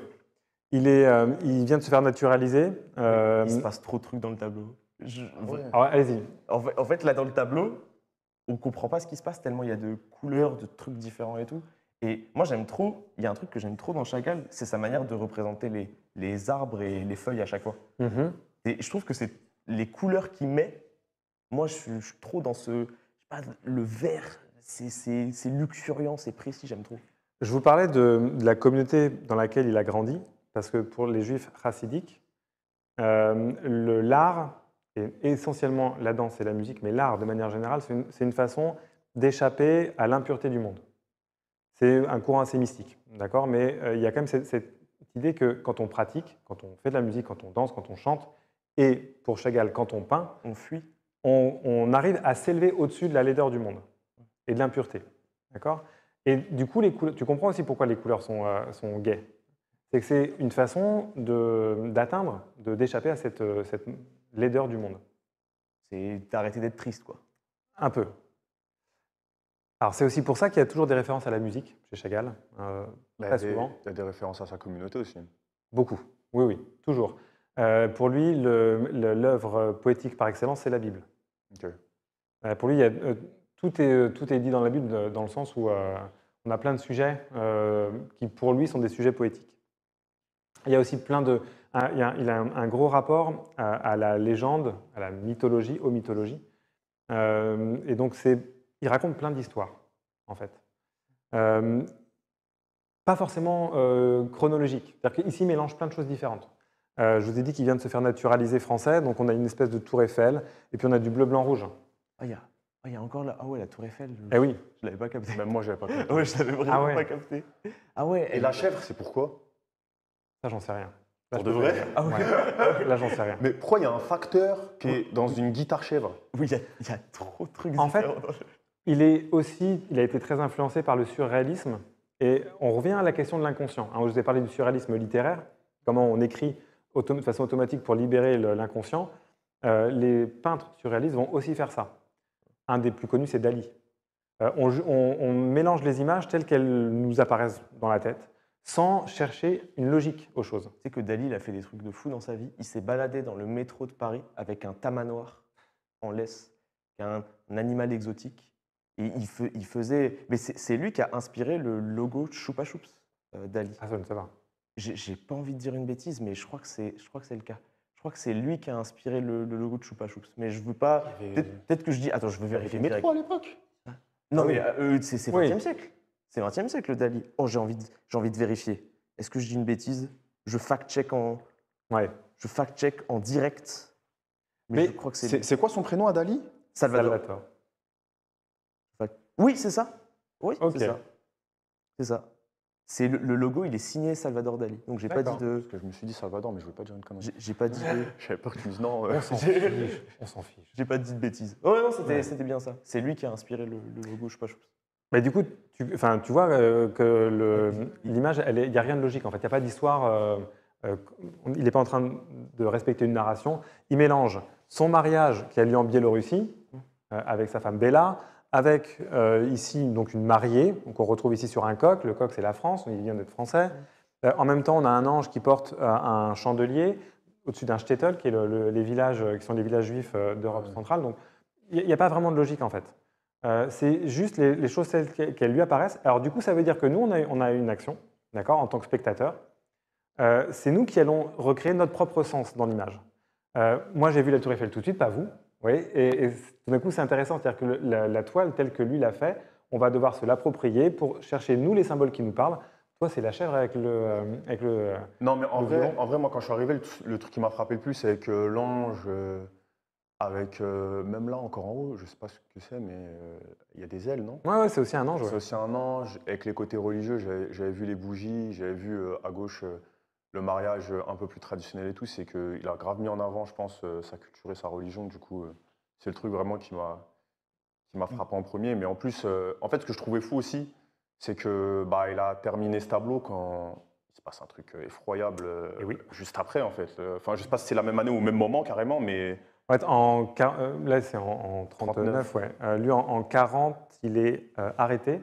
Il, est, euh, il vient de se faire naturaliser. il se passe trop de trucs dans le tableau. Ah ah allez-y. En, fait, là, dans le tableau, on comprend pas ce qui se passe tellement il y a de couleurs, de trucs différents et tout. Et moi, j'aime trop, il y a un truc que j'aime trop dans Chagall, c'est sa manière de représenter les, les, arbres et les feuilles à chaque fois. Mhm. Et je trouve que c'est les couleurs qu'il met. Moi, je suis, trop dans ce. le vert, c'est luxuriant, c'est précis, j'aime trop. Je vous parlais de, la communauté dans laquelle il a grandi, parce que pour les juifs racidiques, euh, l'art essentiellement la danse et la musique, mais l'art de manière générale, c'est une, façon d'échapper à l'impureté du monde. C'est un courant assez mystique, d'accord Mais euh, il y a quand même cette, idée que quand on pratique, quand on fait de la musique, quand on danse, quand on chante, et pour Chagall, quand on peint, on fuit, on, arrive à s'élever au-dessus de la laideur du monde et de l'impureté, d'accord Et du coup, les couleurs, tu comprends aussi pourquoi les couleurs sont, euh, sont gaies. C'est que c'est une façon d'atteindre, d'échapper à cette euh, leader du monde. C'est d'arrêter d'être triste, quoi. Un peu. Alors c'est aussi pour ça qu'il y a toujours des références à la musique chez Chagall, euh, bah, très souvent. Il y a des références à sa communauté aussi. Beaucoup, oui, oui, toujours. Euh, pour lui, l'œuvre poétique par excellence, c'est la Bible. Euh, pour lui, tout, est, tout est dit dans la Bible, dans le sens où on a plein de sujets qui, pour lui, sont des sujets poétiques. Il y a aussi plein de, ah, il, a, un, gros rapport euh, à, la légende, à la mythologie, aux mythologies. Euh, et donc, il raconte plein d'histoires, en fait. Euh, pas forcément euh, chronologique. C'est-à-dire qu'ici, il mélange plein de choses différentes. je vous ai dit qu'il vient de se faire naturaliser français, donc on a une espèce de tour Eiffel, et puis on a du bleu, blanc, rouge. Ah, il y a, ah, il y a encore la, ah ouais, la tour Eiffel. Eh oui. Je ne l'avais pas capté. moi, je l'avais pas capté. je l'avais vraiment pas capté. Ah ouais, et, et la chèvre, c'est pourquoi Ça, j'en sais rien. Là, Pour de vrai ah Là, j'en sais rien. Mais pourquoi il y a un facteur qui est dans une guitare chèvre Oui, il y, a trop de trucs. En fait, il est aussi, il a été très influencé par le surréalisme. Et on revient à la question de l'inconscient. Hein. Je vous ai parlé du surréalisme littéraire, comment on écrit de façon automatique pour libérer l'inconscient. Euh, les peintres surréalistes vont aussi faire ça. Un des plus connus, c'est Dali. Euh, on mélange les images telles qu'elles nous apparaissent dans la tête sans chercher une logique aux choses. C'est que Dali, il a fait des trucs de fou dans sa vie. Il s'est baladé dans le métro de Paris avec un tamanoir en laisse, un, animal exotique. Et il, faisait. Mais c'est lui qui a inspiré le logo Choupa Choups euh, Dali. Ah, ça, ça va. J'ai pas envie de dire une bêtise, mais je crois que c'est le cas. Je crois que c'est lui qui a inspiré le, logo de Choupa Choups. Mais je veux pas. Euh, peut-être que je dis. Attends, je veux vérifier. Métro à l'époque. non, ah mais euh, c'est 20e siècle. C'est le 20e siècle, Dali. Oh, j'ai envie, de, j'ai envie de vérifier. Est-ce que je dis une bêtise Je fact-check en, ouais. Je fact-check en direct. Mais, je crois que c'est... c'est. quoi son prénom à Dali Salvador. Oui, c'est ça. Oui, c'est ça. C'est ça. C'est le, logo, il est signé Salvador Dali. Donc j'ai pas dit de. Parce que je me suis dit Salvador, mais je voulais pas dire une connerie. J'ai, pas dit. De... J'avais peur que tu non. Euh. On s'en fiche. J'ai pas dit de bêtises. Oh non, c'était, bien ça. C'est lui qui a inspiré le, logo, je sais pas. Je... Mais du coup, tu, tu vois euh, que l'image, il n'y a rien de logique en fait. Il n'y a pas d'histoire. Euh, euh, il n'est pas en train de respecter une narration. Il mélange son mariage qui a lieu en Biélorussie avec sa femme Bella, avec ici donc une mariée qu'on retrouve ici sur un coq. Le coq c'est la France, il vient d'être français. en même temps, on a un ange qui porte un chandelier au-dessus d'un shtetl, qui est les villages qui sont les villages juifs d'Europe centrale. Donc, il n'y a, pas vraiment de logique en fait. Euh, c'est juste les, choses choses qu'elles lui apparaissent. Alors du coup, ça veut dire que nous, on a, une action, d'accord, en tant que spectateur. Euh, c'est nous qui allons recréer notre propre sens dans l'image. Euh, moi, j'ai vu la tour Eiffel tout de suite, pas vous. vous et, et, tout d'un coup, c'est intéressant, c'est-à-dire que la, toile telle que lui l'a fait, on va devoir se l'approprier pour chercher, nous, les symboles qui nous parlent. Toi, c'est la chèvre avec le... non, mais en, vrai, en vrai, moi, quand je suis arrivé, le, le truc qui m'a frappé le plus, c'est que l'ange... Avec, euh, même là encore en haut, je sais pas ce que c'est, mais euh, il y a des ailes, non Ouais, c'est aussi un ange. C'est aussi un ange. Avec les côtés religieux, j'avais vu les bougies, j'avais vu euh, à gauche le mariage un peu plus traditionnel et tout. C'est qu'il a grave mis en avant, je pense, sa culture et sa religion. Du coup, c'est le truc vraiment qui m'a qui m'a frappé en premier. Mais en plus, en fait, ce que je trouvais fou aussi, c'est que bah, il a terminé ce tableau quand il se passe un truc effroyable. oui. Juste après, en fait. Enfin, je sais pas si c'est la même année ou au même moment carrément, mais en, euh, là, c'est en, en 39, euh, lui, en, en, 40, il est euh, arrêté.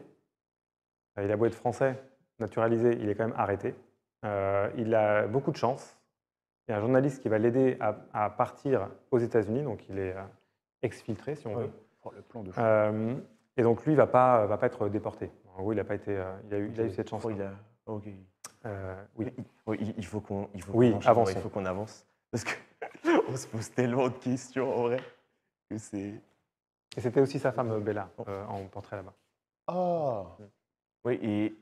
Il a beau être français, naturalisé, il est quand même arrêté. il a beaucoup de chance. Il y a un journaliste qui va l'aider à, partir aux États-Unis, donc il est exfiltré, si on veut. Oh, le et donc, lui, il ne va pas, va pas être déporté. En gros, il a, pas été, il a, eu, cette chance. Oh, il oui. faut qu'on, il faut qu'on oui, avance. Il faut qu'on avance. Parce que on se pose tellement de questions, en vrai, que c'est... Et c'était aussi sa femme, Bella, euh, en portrait là-bas. Ah Oui, et,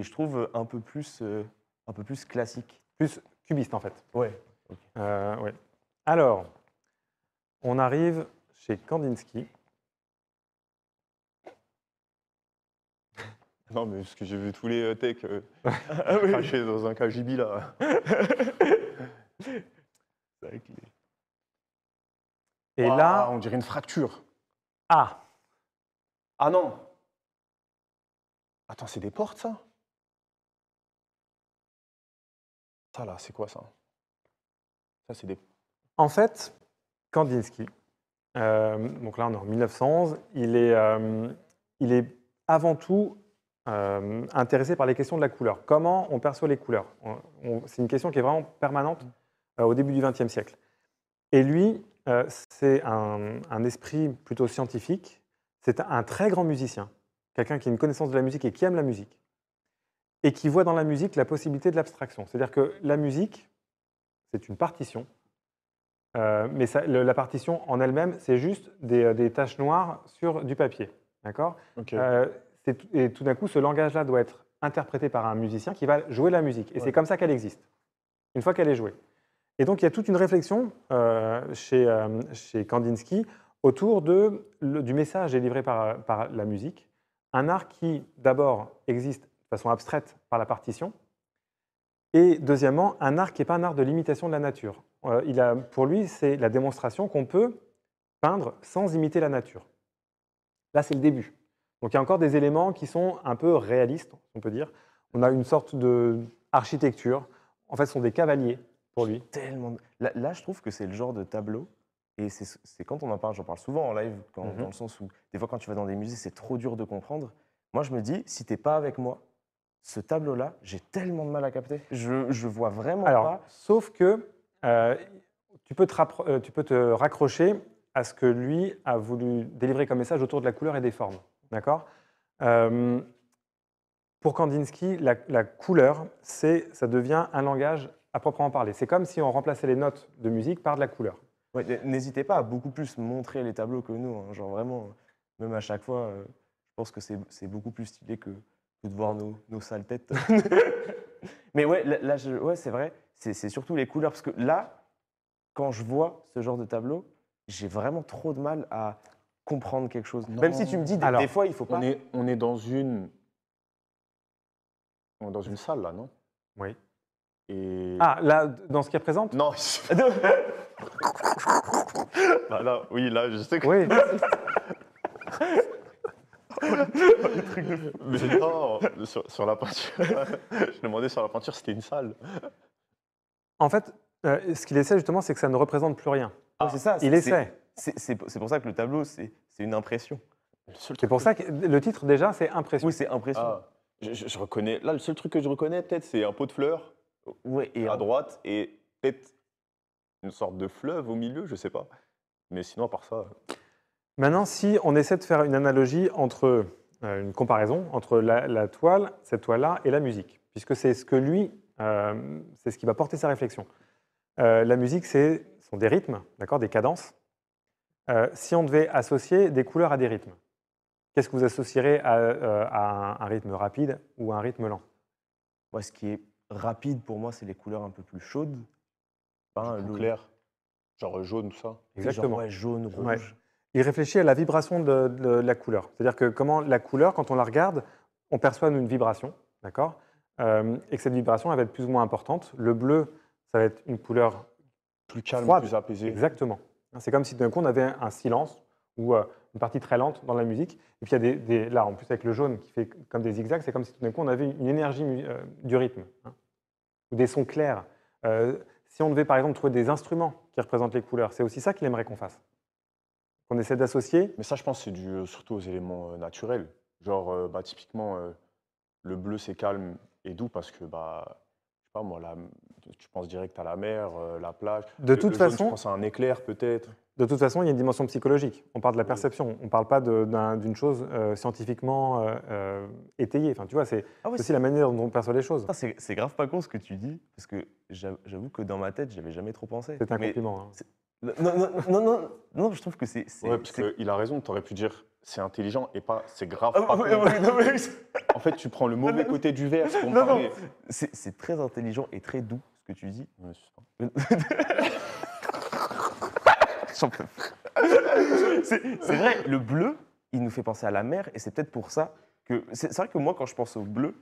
je trouve un peu plus, euh, un peu plus classique. Plus cubiste, en fait. Ouais. Euh, ouais. Alors, on arrive chez Kandinsky. Non, mais parce que j'ai vu tous les techs euh, ah dans un KGB, là. Et là. On dirait une fracture. Ah Ah non Attends, c'est des portes, ça Ça là, c'est quoi ça Ça, c'est des. En fait, Kandinsky, euh, donc là on est en 1911, il est, euh, il est avant tout euh, intéressé par les questions de la couleur. Comment on perçoit les couleurs C'est une question qui est vraiment permanente euh, au début du XXe siècle. Et lui, euh, c'est un, esprit plutôt scientifique, c'est un très grand musicien, quelqu'un qui a une connaissance de la musique et qui aime la musique, et qui voit dans la musique la possibilité de l'abstraction. C'est-à-dire que la musique, c'est une partition, euh, mais la partition en elle-même, c'est juste des, taches noires sur du papier. D'accord Et tout d'un coup, ce langage-là doit être interprété par un musicien qui va jouer la musique. Et c'est comme ça qu'elle existe, une fois qu'elle est jouée. Et donc il y a toute une réflexion euh, chez, euh, chez Kandinsky autour du message délivré par, par la musique. Un art qui, d'abord, existe de façon abstraite par la partition, et deuxièmement, un art qui n'est pas un art de limitation de la nature. Euh, il pour lui, c'est la démonstration qu'on peut peindre sans imiter la nature. Là, c'est le début. Donc il y a encore des éléments qui sont un peu réalistes, on peut dire. On a une sorte d'architecture. En fait, ce sont des cavaliers pour lui tellement... là, je trouve que c'est le genre de tableau, et c'est quand on en parle, j'en parle souvent en live, mhm. dans le sens où, des fois, quand tu vas dans des musées, c'est trop dur de comprendre. Moi, je me dis, si t'es pas avec moi, ce tableau-là, j'ai tellement de mal à capter. Je, je vois vraiment Alors, pas. Sauf que euh, tu, peux te euh, tu peux te raccrocher à ce que lui a voulu délivrer comme message autour de la couleur et des formes. D'accord euh, Pour Kandinsky, la, la couleur, ça devient un langage à proprement parler. C'est comme si on remplaçait les notes de musique par de la couleur. N'hésitez pas à beaucoup plus montrer les tableaux que nous. Hein. genre vraiment, même à chaque fois, euh, je pense que c'est beaucoup plus stylé que, de voir nos, sales têtes. Mais ouais, là, ouais, c'est vrai. C'est surtout les couleurs. Parce que là, quand je vois ce genre de tableau, j'ai vraiment trop de mal à comprendre quelque chose. Même si tu me dis des, des fois, il faut pas. On est, on est dans une. Dans une salle, là, non Oui. Ah, là, dans ce qu'il présente Non. bah là, oui, là, je sais que. Oui. Mais non, sur, sur, la peinture. je demandais sur la peinture, c'était une salle. En fait, euh, ce qu'il essaie justement, c'est que ça ne représente plus rien. Ah, c'est ça. Il essaie. C'est pour ça que le tableau, c'est une impression. C'est pour ça que le titre déjà, c'est impression. Oui, c'est impression. Ah. je, reconnais. Là, le seul truc que je reconnais, peut-être, c'est un pot de fleurs et à droite et peut-être une sorte de fleuve au milieu, je sais pas. Mais sinon, à part ça. Euh. Maintenant, si on essaie de faire une analogie entre euh, une comparaison entre la, toile, cette toile-là, et la musique, puisque c'est ce que lui, euh, c'est ce qui va porter sa réflexion. la musique, c'est sont des rythmes, d'accord, des cadences. si on devait associer des couleurs à des rythmes, qu'est-ce que vous associerez à, un, rythme rapide ou à un rythme lent ce qui est rapide, pour moi, c'est les couleurs un peu plus chaudes. Hein, Pas clair, genre jaune, tout ça. Exactement. jaune, rouge. Il réfléchit à la vibration de, la couleur. C'est-à-dire que comment la couleur, quand on la regarde, on perçoit une vibration, d'accord euh, Et que cette vibration, elle va être plus ou moins importante. Le bleu, ça va être une couleur plus calme, plus apaisée. Exactement. C'est comme si d'un coup, on avait un silence ou euh, une partie très lente dans la musique. Et puis il y a des, là, en plus avec le jaune qui fait comme des zigzags, c'est comme si tout d'un coup on avait une énergie euh, du rythme. Hein ou des sons clairs. Euh, si on devait par exemple trouver des instruments qui représentent les couleurs, c'est aussi ça qu'il aimerait qu'on fasse. Qu'on essaie d'associer. Mais ça, je pense, c'est dû euh, surtout aux éléments euh, naturels. Genre, bah, typiquement, le bleu, c'est calme et doux parce que bah, moi, tu penses direct à la mer, euh, la plage. De toute façon, tu à un éclair peut-être. De toute façon, il y a une dimension psychologique. On parle de la perception. On ne parle pas d'une chose euh, scientifiquement euh, étayée. Enfin, tu vois, c'est ah aussi la manière dont on perçoit les choses. C'est grave pas con ce que tu dis, parce que j'avoue que dans ma tête, je j'avais jamais trop pensé. C'est un compliment. Hein. Non, non, non, je trouve que c'est. Ouais, parce qu'il a raison, t'aurais pu dire c'est intelligent et pas c'est grave. Ah pas en fait, tu prends le mauvais côté du verre. non, non. C'est très intelligent et très doux ce que tu dis. Ouais, c'est vrai, le bleu, il nous fait penser à la mer et c'est peut-être pour ça que. C'est vrai que moi, quand je pense au bleu,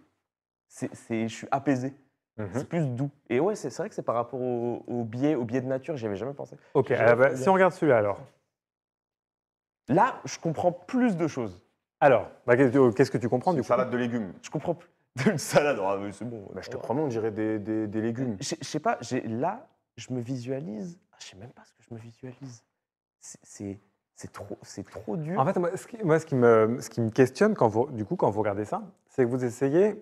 c'est je suis apaisé. Mmh c'est plus doux. Et ouais, c'est vrai que c'est par rapport au, biais, au biais de nature, j'y avais jamais pensé. Ok, ah bah, si on regarde celui-là alors. Là, je comprends plus de choses. Alors, bah, qu'est-ce que tu comprends du coup Salade de légumes. Je comprends plus. Une salade, ah, c'est bon. Bah, je te promets, on dirait des, légumes. Euh, je sais pas, là, je me visualise. Ah, je sais même pas ce que je me visualise. C'est. trop, trop dur. En fait, moi, ce qui, me, ce qui me questionne du coup, quand vous regardez ça, c'est que vous essayez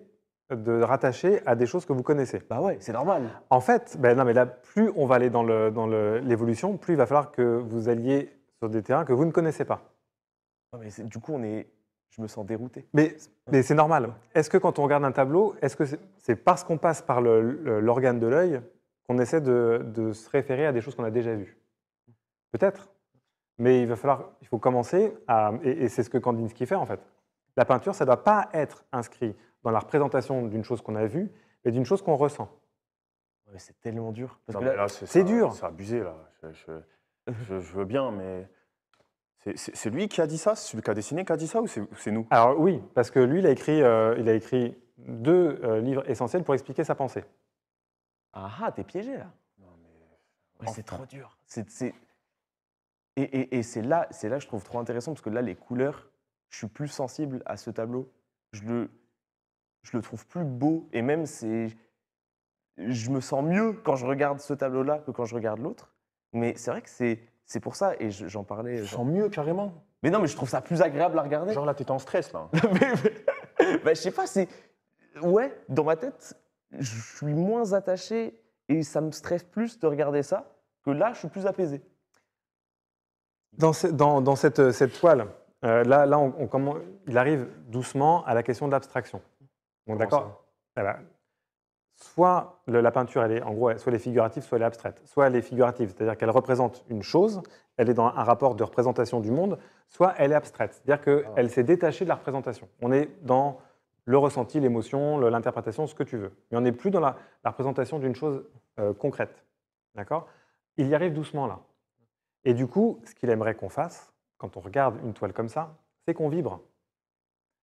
de rattacher à des choses que vous connaissez. Bah ouais, c'est normal. En fait, ben non, mais là, plus on va aller dans l'évolution, plus il va falloir que vous alliez sur des terrains que vous ne connaissez pas. du coup, on est, je me sens dérouté. Mais, c'est normal. Est-ce que quand on regarde un tableau, est-ce que c'est parce qu'on passe par l'organe de l'œil qu'on essaie de, se référer à des choses qu'on a déjà vues Peut-être. Mais il va falloir, il faut commencer à, et, et c'est ce que Kandinsky fait en fait. La peinture, ça ne doit pas être inscrit dans la représentation d'une chose qu'on a vue, et d'une chose qu'on ressent. c'est tellement dur. c'est dur. C'est abusé, là. Je, veux bien, mais. C'est lui qui a dit ça C'est lui qui a dessiné qui a dit ça ou c'est nous Alors oui, parce que lui, il a écrit, euh, il a écrit deux euh, livres essentiels pour expliquer sa pensée. Ah ah, t'es piégé là. c'est trop dur. Et, c'est là, c'est là je trouve trop intéressant parce que là, les couleurs, je suis plus sensible à ce tableau. Je le, je le trouve plus beau. Et même, c'est, je me sens mieux quand je regarde ce tableau-là que quand je regarde l'autre. Mais c'est vrai que c'est, c'est pour ça, et j'en parlais. Je sens mieux carrément. Mais non, mais je trouve ça plus agréable à regarder. Genre là, es en stress là. mais, bah, je sais pas, c'est. Ouais, dans ma tête, je suis moins attaché et ça me stresse plus de regarder ça que là, je suis plus apaisé. Dans, dans, dans cette, cette, toile, euh, là, là il arrive doucement à la question de l'abstraction d'accord. Eh ben, soit la peinture, elle est, en gros, soit elle est figurative, soit elle est abstraite. Soit elle est figurative, c'est-à-dire qu'elle représente une chose, elle est dans un rapport de représentation du monde, soit elle est abstraite, c'est-à-dire qu'elle ah. s'est détachée de la représentation. On est dans le ressenti, l'émotion, l'interprétation, ce que tu veux. Mais on n'est plus dans la, représentation d'une chose euh, concrète. D'accord Il y arrive doucement là. Et du coup, ce qu'il aimerait qu'on fasse, quand on regarde une toile comme ça, c'est qu'on vibre.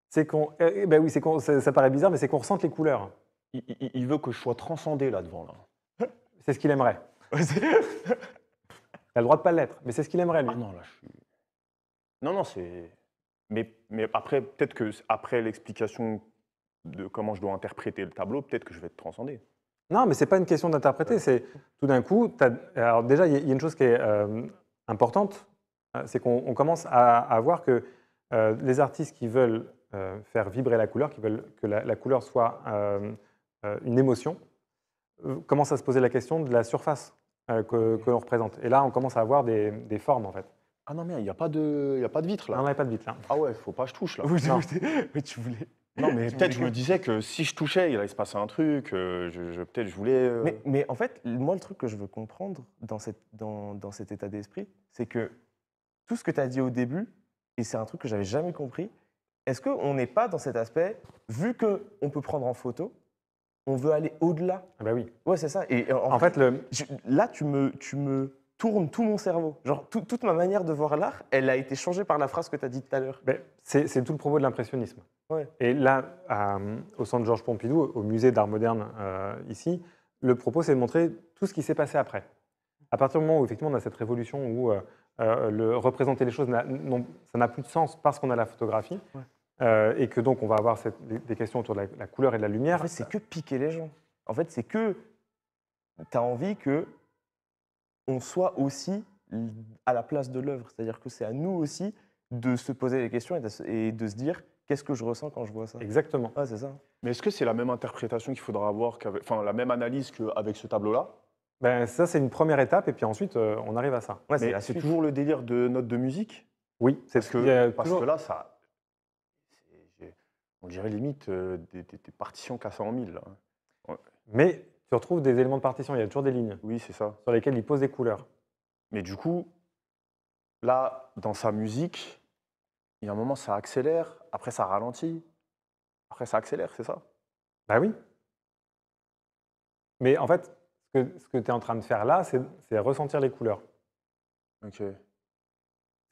C'est qu'on. Eh, eh, ben oui, c'est qu'on. Ça, paraît bizarre, mais c'est qu'on ressente les couleurs. Il, veut que je sois transcendé là-devant. Là. C'est ce qu'il aimerait. a le droit de pas l'être, mais c'est ce qu'il aimerait lui. Ah non, là, Non, non, c'est. Mais, mais après, peut-être que après l'explication de comment je dois interpréter le tableau, peut-être que je vais être transcendé. Non, mais c'est pas une question d'interpréter. C'est tout d'un coup. Alors déjà, il y a- une chose qui est euh, importante, hein, c'est qu'on commence à, voir que euh, les artistes qui veulent euh, faire vibrer la couleur, qui veulent que la, couleur soit euh, euh, une émotion, commence à se poser la question de la surface que, l'on représente. Et là, on commence à avoir des, des formes, en fait. Ah non, mais il n'y a, pas de, a pas de vitre là. Non, il n'y a pas de vitre là. Ah ouais, faut pas que je touche là. Vous, mais tu voulais. Non, mais peut-être je me disais que si je touchais, il allait se passer un truc, je, je peut-être je voulais. Mais, mais, en fait, moi, le truc que je veux comprendre dans, cette, dans, dans cet état d'esprit, c'est que tout ce que tu as dit au début, et c'est un truc que j'avais jamais compris, est-ce qu'on n'est pas dans cet aspect, vu qu'on peut prendre en photo, on veut aller au-delà Ah bah oui. Ouais, c'est ça. Et euh, en, fait, là, tu me, tu me tournes tout mon cerveau. Genre, toute ma manière de voir l'art, elle a été changée par la phrase que tu as dite tout à l'heure. Ben, c'est tout le propos de l'impressionnisme. Et là, au centre Georges Pompidou, au musée d'art moderne euh, ici, le propos, c'est de montrer tout ce qui s'est passé après. À partir du moment où, effectivement, on a cette révolution où euh, le, représenter les choses, ça n'a plus de sens parce qu'on a la photographie, euh, et que donc on va avoir des questions autour de la, couleur et de la lumière. En fait, c'est que piquer les gens. En fait, c'est que tu as envie que on soit aussi à la place de l'œuvre. C'est-à-dire que c'est à nous aussi de se poser des questions et de, se dire qu'est-ce que je ressens quand je vois ça. Exactement. c'est ça. Mais est-ce que c'est la même interprétation qu'il faudra avoir, enfin la même analyse qu'avec ce tableau-là ben, ça, c'est une première étape, et puis ensuite, euh, on arrive à ça. c'est toujours le délire de notes de musique Oui, c'est parce, parce que là, ça on dirait limite euh, des, des, partitions cassées en mille. Hein. Mais tu retrouves des éléments de partition, il y a toujours des lignes Oui, c'est ça. sur lesquelles il pose des couleurs. Mais du coup, là, dans sa musique, il y a un moment, ça accélère, après ça ralentit, après ça accélère, c'est ça Bah oui. Mais en fait, ce que, ce que tu es en train de faire là, c'est ressentir les couleurs. Ok.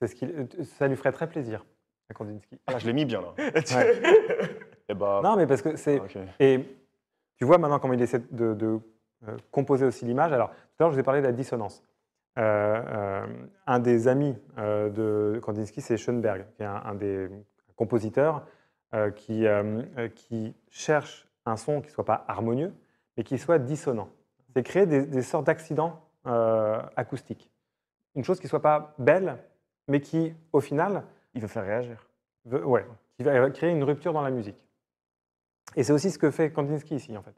C'est ce euh, ça lui ferait très plaisir. Ah, je l'ai mis bien là. Eh bah. Non, mais parce que c'est. Et tu vois maintenant comment il essaie de, euh, composer aussi l'image. Alors, tout à l'heure, je vous ai parlé de la dissonance. Euh, euh, un des amis de Kandinsky, c'est Schoenberg, qui est un, des compositeurs qui, qui cherche un son qui ne soit pas harmonieux, mais qui soit dissonant. C'est créer des, sortes d'accidents acoustiques. Une chose qui ne soit pas belle, mais qui, au final, il veut faire réagir. Ouais, qui va créer une rupture dans la musique. Et c'est aussi ce que fait Kandinsky ici, en fait.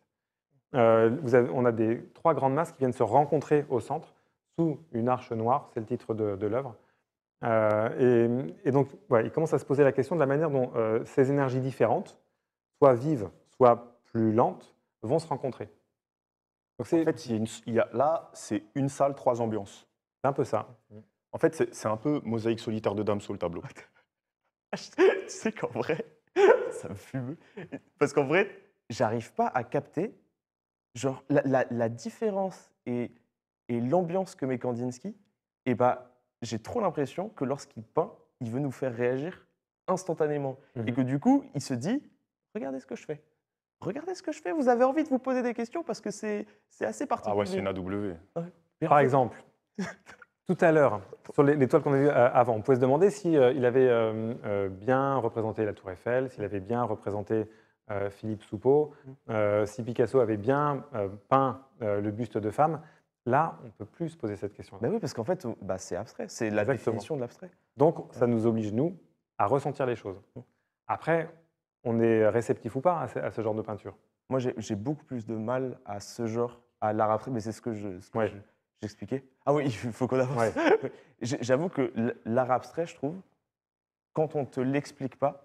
Euh, on a des trois grandes masses qui viennent se rencontrer au centre, sous une arche noire, c'est le titre de, l'œuvre. Euh, et, donc, ouais, il commence à se poser la question de la manière dont euh, ces énergies différentes, soit vives, soit plus lentes, vont se rencontrer. Donc, en fait, là, c'est une salle, trois ambiances. C'est un peu ça. Mmh. En fait, c'est un peu mosaïque solitaire de dame sur le tableau. tu sais qu'en vrai, ça me fume. Parce qu'en vrai, j'arrive pas à capter genre, la, différence et, l'ambiance que met Kandinsky. Et bah, j'ai trop l'impression que lorsqu'il peint, il veut nous faire réagir instantanément. Et mhm. que du coup, il se dit Regardez ce que je fais. Regardez ce que je fais. Vous avez envie de vous poser des questions parce que c'est assez particulier. Ah ouais, c'est une AW. Par exemple. Tout à l'heure, sur les, toiles qu'on a vues euh, avant, on pouvait se demander s'il si, euh, avait euh, bien représenté la Tour Eiffel, s'il avait bien représenté Philippe Soupeau, mm. si Picasso avait bien peint le buste de femme. Là, on peut plus se poser cette question. Mais ben oui, parce qu'en fait, bah, c'est abstrait, c'est la définition de l'abstrait. Donc, ça nous oblige, nous, à ressentir les choses. Mm. Après, on est réceptif ou pas à ce, genre de peinture Moi, j'ai beaucoup plus de mal à ce genre, à l'art abstrait, mais c'est ce que je... je J'expliquais Ah oui, il faut qu'on avance. J'avoue que l'art abstrait, je trouve, quand on ne te l'explique pas,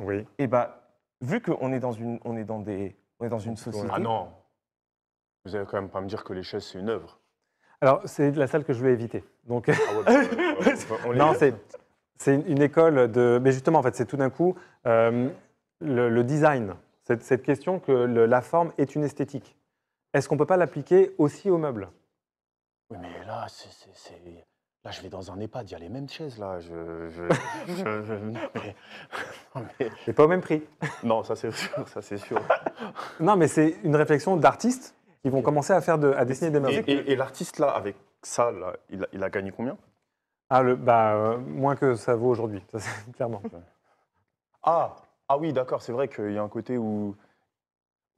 et eh ben, vu qu'on est dans une, on est dans des, est dans une société. Ah non Vous n'allez quand même pas me dire que les chaises, c'est une œuvre. Alors, c'est la salle que je voulais éviter. Donc... Ah ouais, bah, non, c'est, une école de. Mais justement, en fait, c'est tout d'un coup euh, le, design. Cette, question que la forme est une esthétique. Est-ce qu'on ne peut pas l'appliquer aussi aux meubles oui, mais là, c'est, là, je vais dans un EHPAD, il y a les mêmes chaises, là. Je, je, je- pas au même prix. non, ça c'est sûr, ça c'est sûr. Non, mais c'est une réflexion d'artistes ils vont commencer à, faire de, à dessiner des magiques. et- l'artiste, là, avec ça, il, a, gagné combien Ah, le, bah, euh, moins que ça vaut aujourd'hui, clairement. Ah, ah oui, d'accord, c'est vrai qu'il y a un côté où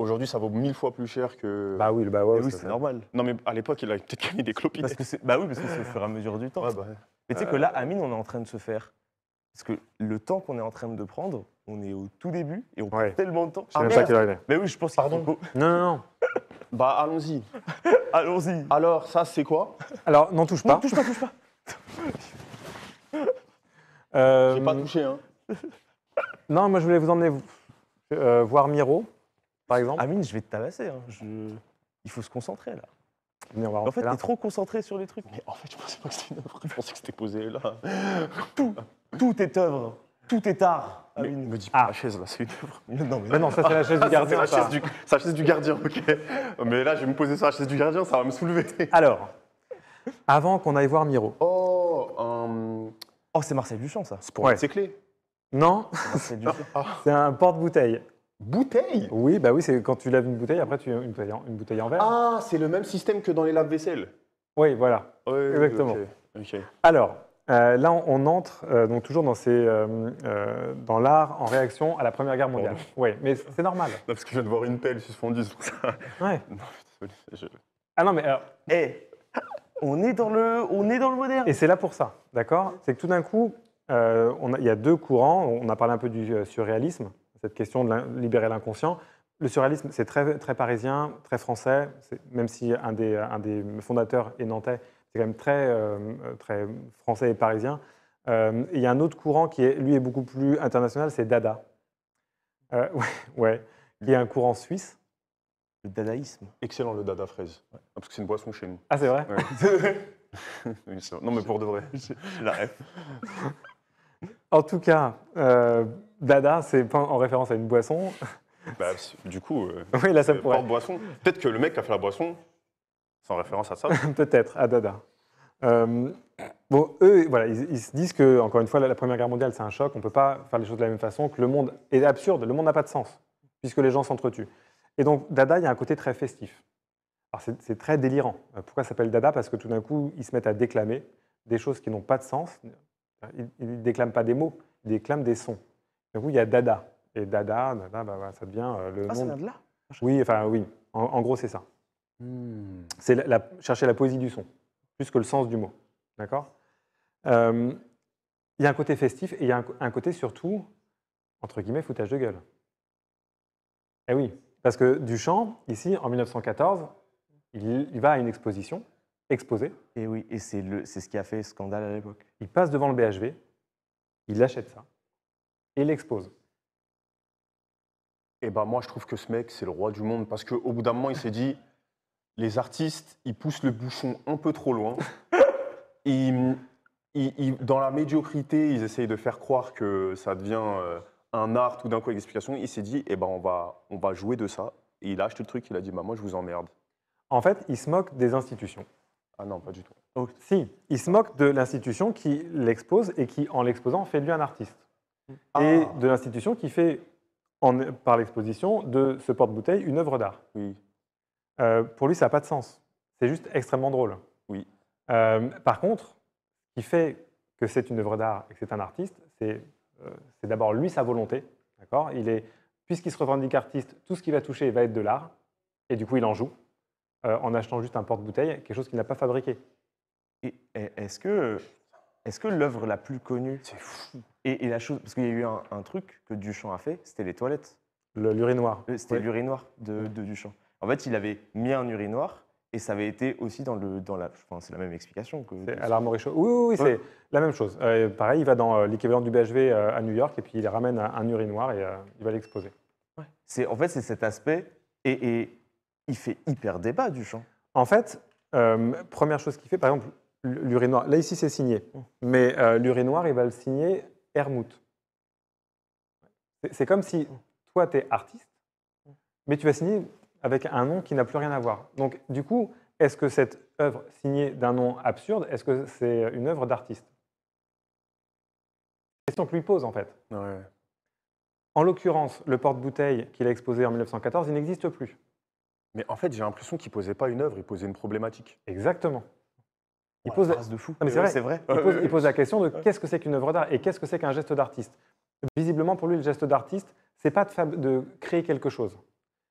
Aujourd'hui, ça vaut mille fois plus cher que. Bah oui, bah c'est normal. Non, mais à l'époque, il a peut-être mis des clopinettes. Parce que bah oui, parce que c'est au fur et à mesure du temps. Bah mais tu sais que là, Amine, on est en train de se faire. Parce que le temps qu'on est en train de prendre, on est au tout début et on prend tellement de temps. C'est sais ah, qu'il Mais oui, je pense. Pardon. Faut... Non, non, non. bah allons-y. allons-y. Alors, ça, c'est quoi Alors, n'en touche pas. Non, touche pas, touche pas. euh... J'ai pas touché, hein. non, moi, je voulais vous emmener euh, voir Miro par exemple Amine, je vais te tabasser. Hein, il faut se concentrer là. en fait, t'es trop concentré sur les trucs. Mais en fait, je pensais pas que c'était une œuvre. Je pensais que c'était posé là. tout, tout est œuvre. Tout est art. Mais, il me dit pas ah. la chaise là, c'est une œuvre. Non, mais, non, ça c'est la chaise du ah, gardien. c'est la, chaise du... gardien, ok. Mais là, je vais me poser sur la chaise du gardien, ça va me soulever. Alors, avant qu'on aille voir Miro. Oh, hum, oh c'est Marcel Duchamp ça. C'est pour ouais. clés. Non, c'est un porte-bouteille. Bouteille Oui, bah oui, c'est quand tu laves une bouteille, après tu une bouteille une bouteille en verre. Ah, c'est le même système que dans les lave vaisselle Oui, voilà. Exactement. Alors, euh, là, on, entre euh, donc toujours dans, ces, euh, dans l'art en réaction à la Première Guerre mondiale. Oui, mais c'est normal. parce que je viens de voir une pelle suspendue sur ça. Non, Ah non, mais alors... Eh, on, est dans le, on est dans le moderne. Et c'est là pour ça, d'accord C'est que tout d'un coup, il y a deux courants. On a parlé un peu du surréalisme cette question de libérer l'inconscient. Le surréalisme, c'est très, très parisien, très français, même si un des, un des fondateurs est nantais, c'est quand même très, euh, très français et parisien. Euh, il y a un autre courant qui, est, lui, est beaucoup plus international, c'est Dada. Euh, ouais, Il y un courant suisse. Le dadaïsme. Excellent le dada fraise. Ah, parce que c'est une boisson chez nous. Ah, c'est vrai Non, mais pour de vrai. la rêve. En tout cas, euh, dada, c'est pas en référence à une boisson. Bah, du coup, euh, boisson. Peut-être que le mec a fait la boisson, c'est en référence à ça. Peut-être, à dada. Euh, bon, eux, voilà, ils, se disent que, encore une fois, la, Première Guerre mondiale, c'est un choc. On ne peut pas faire les choses de la même façon, que le monde est absurde, le monde n'a pas de sens, puisque les gens s'entretuent. Et donc, dada, il y a un côté très festif. Alors, c'est très délirant. Pourquoi s'appelle dada Parce que tout d'un coup, ils se mettent à déclamer des choses qui n'ont pas de sens, Hein, il ne déclame pas des mots, il déclame des sons. Du coup, il y a dada. Et dada, dada ça devient euh, le ah, Ça vient de là Oui, enfin oui. En, gros, c'est ça. Hmm. C'est chercher la poésie du son, plus que le sens du mot. D'accord euh, Il y a un côté festif et il y a un, côté surtout, entre guillemets, foutage de gueule. Eh oui, parce que Duchamp, ici, en 1914, il va à une exposition exposé. Et oui, et c'est ce qui a fait scandale à l'époque. Il passe devant le BHV, il achète ça et l'expose. Et eh ben moi, je trouve que ce mec, c'est le roi du monde parce qu'au bout d'un moment, il s'est dit les artistes, ils poussent le bouchon un peu trop loin. ils, dans la médiocrité, ils essayent de faire croire que ça devient euh, un art ou d'un coup avec explication. Il s'est dit eh ben on va, on va jouer de ça. Et il a acheté le truc, il a dit bah, moi, je vous emmerde. En fait, il se moque des institutions. Ah non, pas du tout. si, il se moque de l'institution qui l'expose et qui, en l'exposant, fait de lui un artiste. Ah. Et de l'institution qui fait, par l'exposition de ce porte-bouteille, une œuvre d'art. Oui. Euh, pour lui, ça n'a pas de sens. C'est juste extrêmement drôle. Oui. Euh, par contre, ce qui fait que c'est une œuvre d'art et que c'est un artiste, c'est euh, d'abord lui sa volonté. Il est, puisqu'il se revendique artiste, tout ce qu'il va toucher va être de l'art, et du coup il en joue. Euh, en achetant juste un porte-bouteille, quelque chose qu'il n'a pas fabriqué. Est-ce que, est que l'œuvre la plus connue C'est fou. Et, la chose, parce qu'il y a eu un, truc que Duchamp a fait, c'était les toilettes. L'urinoir. Euh, c'était l'urinoir de, Duchamp. En fait, il avait mis un urinoir et ça avait été aussi dans, le, dans la. Enfin, c'est la même explication que. À l'armory show. Oui, oui, c'est la même chose. Euh, pareil, il va dans l'équivalent du BHV à New York et puis il ramène un, urinoir et il va l'exposer. Ouais. En fait, c'est cet aspect. et il fait hyper débat, du champ. En fait, euh, première chose qu'il fait, par exemple, l'urinoir. Là, ici, c'est signé. Mmh. Mais euh, l'urinoir, il va le signer Hermouth. C'est comme si mmh. toi, tu es artiste, mais tu vas signer avec un nom qui n'a plus rien à voir. Donc, du coup, est-ce que cette œuvre signée d'un nom absurde, est-ce que c'est une œuvre d'artiste Question que lui pose, en fait. En l'occurrence, le porte-bouteille qu'il a exposé en 1914, il n'existe plus. Mais en fait, j'ai l'impression qu'il posait pas une œuvre, il posait une problématique. Exactement. Il pose la... de c'est vrai. Il, pose, la question de qu'est-ce que c'est qu'une œuvre d'art et qu'est-ce que c'est qu'un geste d'artiste. Visiblement, pour lui, le geste d'artiste, c'est pas de, créer quelque chose,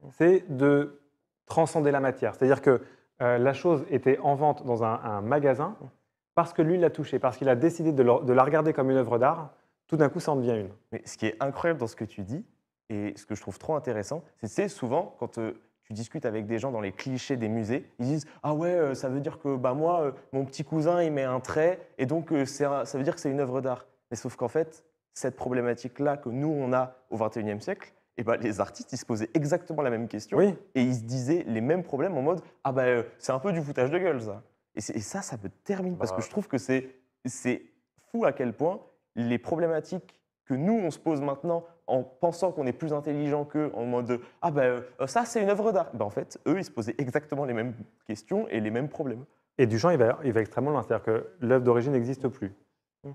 mm. c'est de transcender la matière. C'est-à-dire que euh, la chose était en vente dans un, magasin mm. parce que lui l'a touchée, parce qu'il a décidé de, la regarder comme une œuvre d'art. Tout d'un coup, ça en devient une. Mais ce qui est incroyable dans ce que tu dis et ce que je trouve trop intéressant, c'est souvent quand euh, tu discutes avec des gens dans les clichés des musées, ils disent Ah ouais, euh, ça veut dire que bah, moi, euh, mon petit cousin, il met un trait, et donc euh, ça veut dire que c'est une œuvre d'art. Mais sauf qu'en fait, cette problématique-là que nous, on a au XXIe siècle, eh ben, les artistes, ils se posaient exactement la même question, et ils se disaient les mêmes problèmes en mode Ah ben, c'est un peu du foutage de gueule, ça. Et, ça, ça me termine, parce que bah. je trouve que c'est fou à quel point les problématiques que nous, on se pose maintenant en pensant qu'on est plus intelligent qu'eux, en mode ah ben euh, ça c'est une œuvre d'art. Ben, en fait, eux ils se posaient exactement les mêmes questions et les mêmes problèmes. Et Duchamp il va, il va extrêmement loin, c'est-à-dire que l'œuvre d'origine n'existe plus. Mmh.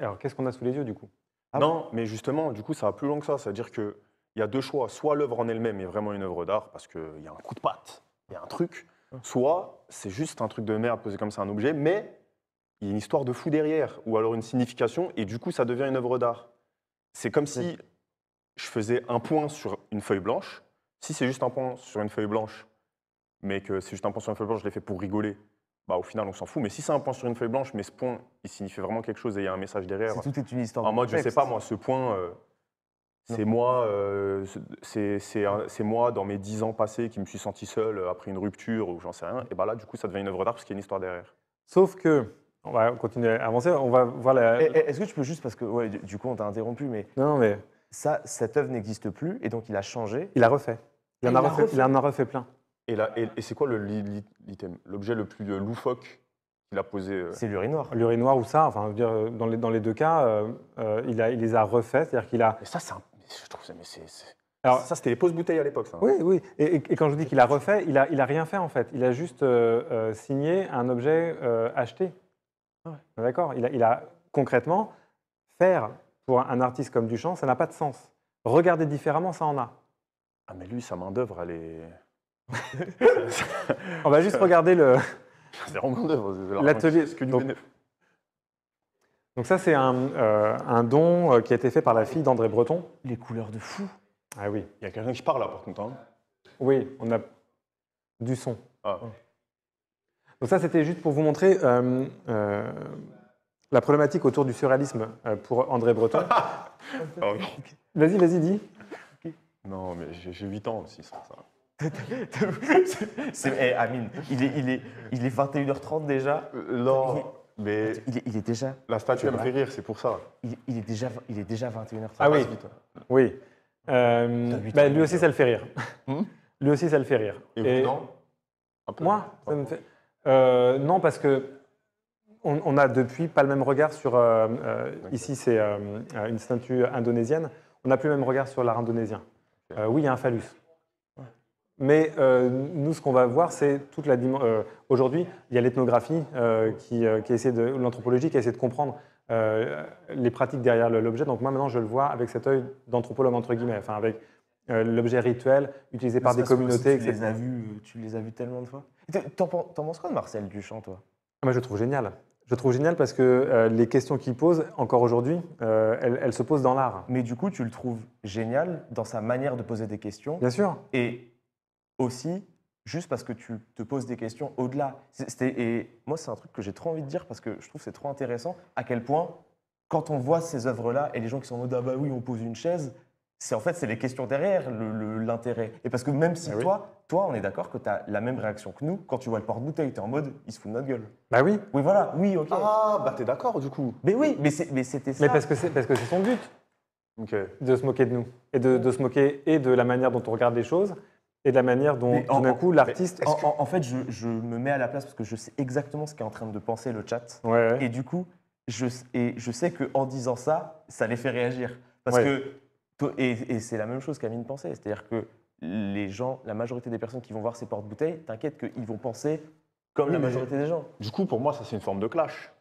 Alors qu'est-ce qu'on a sous les yeux du coup ah Non, mais justement, du coup ça va plus loin que ça, c'est-à-dire que il y a deux choix, soit l'œuvre en elle-même est vraiment une œuvre d'art parce qu'il y a un coup de patte, il y a un truc, mmh. soit c'est juste un truc de merde posé comme ça un objet, mais il y a une histoire de fou derrière, ou alors une signification, et du coup ça devient une œuvre d'art. C'est comme si je faisais un point sur une feuille blanche. Si c'est juste un point sur une feuille blanche, mais que c'est juste un point sur une feuille blanche, je l'ai fait pour rigoler, bah, au final, on s'en fout. Mais si c'est un point sur une feuille blanche, mais ce point, il signifie vraiment quelque chose et il y a un message derrière. tout est une histoire. En mode, je sais pas, moi, ce point, euh, c'est moi, euh, c'est moi dans mes dix ans passés qui me suis senti seul euh, après une rupture ou j'en sais rien. Et bah là, du coup, ça devient une œuvre d'art parce qu'il y a une histoire derrière. Sauf que on va continuer à avancer. On va voir la... Eh, eh, est-ce que tu peux juste, parce que ouais, du coup, on t'a interrompu, mais. Non, mais ça, cette œuvre n'existe plus, et donc il a changé. Il a refait. Il, en a, refait, il en a refait plein. Et, là, et, c'est quoi l'item, l'objet le plus euh, loufoque qu'il a posé euh? C'est l'urinoir. L'urinoir ou ça, enfin, dire, euh, dans, les, dans les deux cas, il, a, il les a refaits, c'est-à-dire qu'il a... ça, c'est Je trouve ça, mais c'est... Alors, ça, c'était les pauses bouteilles à l'époque, Oui, oui. Et, quand je dis qu'il a refait, il a, il a rien fait, en fait. Il a juste signé un objet acheté. Ah D'accord il a, il a concrètement faire pour un artiste comme Duchamp, ça n'a pas de sens. Regarder différemment, ça en a. Ah, mais lui, sa main-d'œuvre, elle est. On va juste regarder le. L'atelier. donc, ça, c'est un, euh, don euh, qui a été fait par la fille d'André Breton. Les couleurs de fou. Ah oui. Il y a quelqu'un qui parle là, par contre. Hein. Oui, on a du son. Ah. Donc ça, c'était juste pour vous montrer euh, la problématique autour du surréalisme euh, pour André Breton. Ah vas-y, vas-y, dis. Non, mais j'ai 8 ans aussi, ça. c'est, eh, Amine, il est, il, est, il est 21h30 déjà euh, Non, mais. Il est, il est, déjà. La statue, elle me fait rire, c'est pour ça. Il, est déjà, il est déjà 21h30. Ah oui hein. Oui. Euh, ben, lui aussi, ça le fait rire. Hmm lui aussi, ça le fait rire. Et, vous, non Moi ça me fait... Euh, non, parce que on, n'a a depuis pas le même regard sur. Euh, euh, ici, c'est euh, une statue indonésienne. On n'a plus le même regard sur l'art indonésien. oui, il y a un phallus. Mais nous, ce qu'on va voir, c'est toute la dimension. Aujourd'hui, il y a l'ethnographie qui, qui, essaie de l'anthropologie qui essaie de comprendre les pratiques derrière l'objet. Donc moi, maintenant, je le vois avec cet œil d'anthropologue entre guillemets, enfin avec l'objet rituel utilisé par des communautés. tu les as vus, tu les as vus tellement de fois. T'en penses quoi de Marcel Duchamp, toi ah, Moi je le trouve génial. Je trouve génial parce que euh, les questions qu'il pose, encore aujourd'hui, euh, elles, se posent dans l'art. Mais du coup, tu le trouves génial dans sa manière de poser des questions. Bien sûr. Et aussi, juste parce que tu te poses des questions au-delà. Et moi, c'est un truc que j'ai trop envie de dire parce que je trouve c'est trop intéressant à quel point, quand on voit ces œuvres-là et les gens qui sont au mode ah bah oui, on pose une chaise, c'est en fait c'est les questions derrière l'intérêt. Et parce que même si ah toi, toi, on est d'accord que tu as la même réaction que nous quand tu vois le porte-bouteille, tu es en mode il se fout de notre gueule. Bah oui. Oui voilà, oui, OK. Ah bah t'es d'accord du coup. Mais oui, mais c'était ça. Mais parce que c'est parce que son but. donc De se moquer de nous et de, de, se moquer et de la manière dont on regarde les choses et de la manière dont du coup l'artiste. En, fait, je, je, me mets à la place parce que je sais exactement ce qu'est en train de penser le chat. Ouais, Et du coup, je, et je sais que en disant ça, ça les fait réagir parce que et, c'est la même chose qu'Amine pensait, c'est-à-dire que les gens, la majorité des personnes qui vont voir ces porte-bouteilles, t'inquiète qu'ils vont penser comme la majorité des gens. Du coup, pour moi, ça c'est une forme de clash.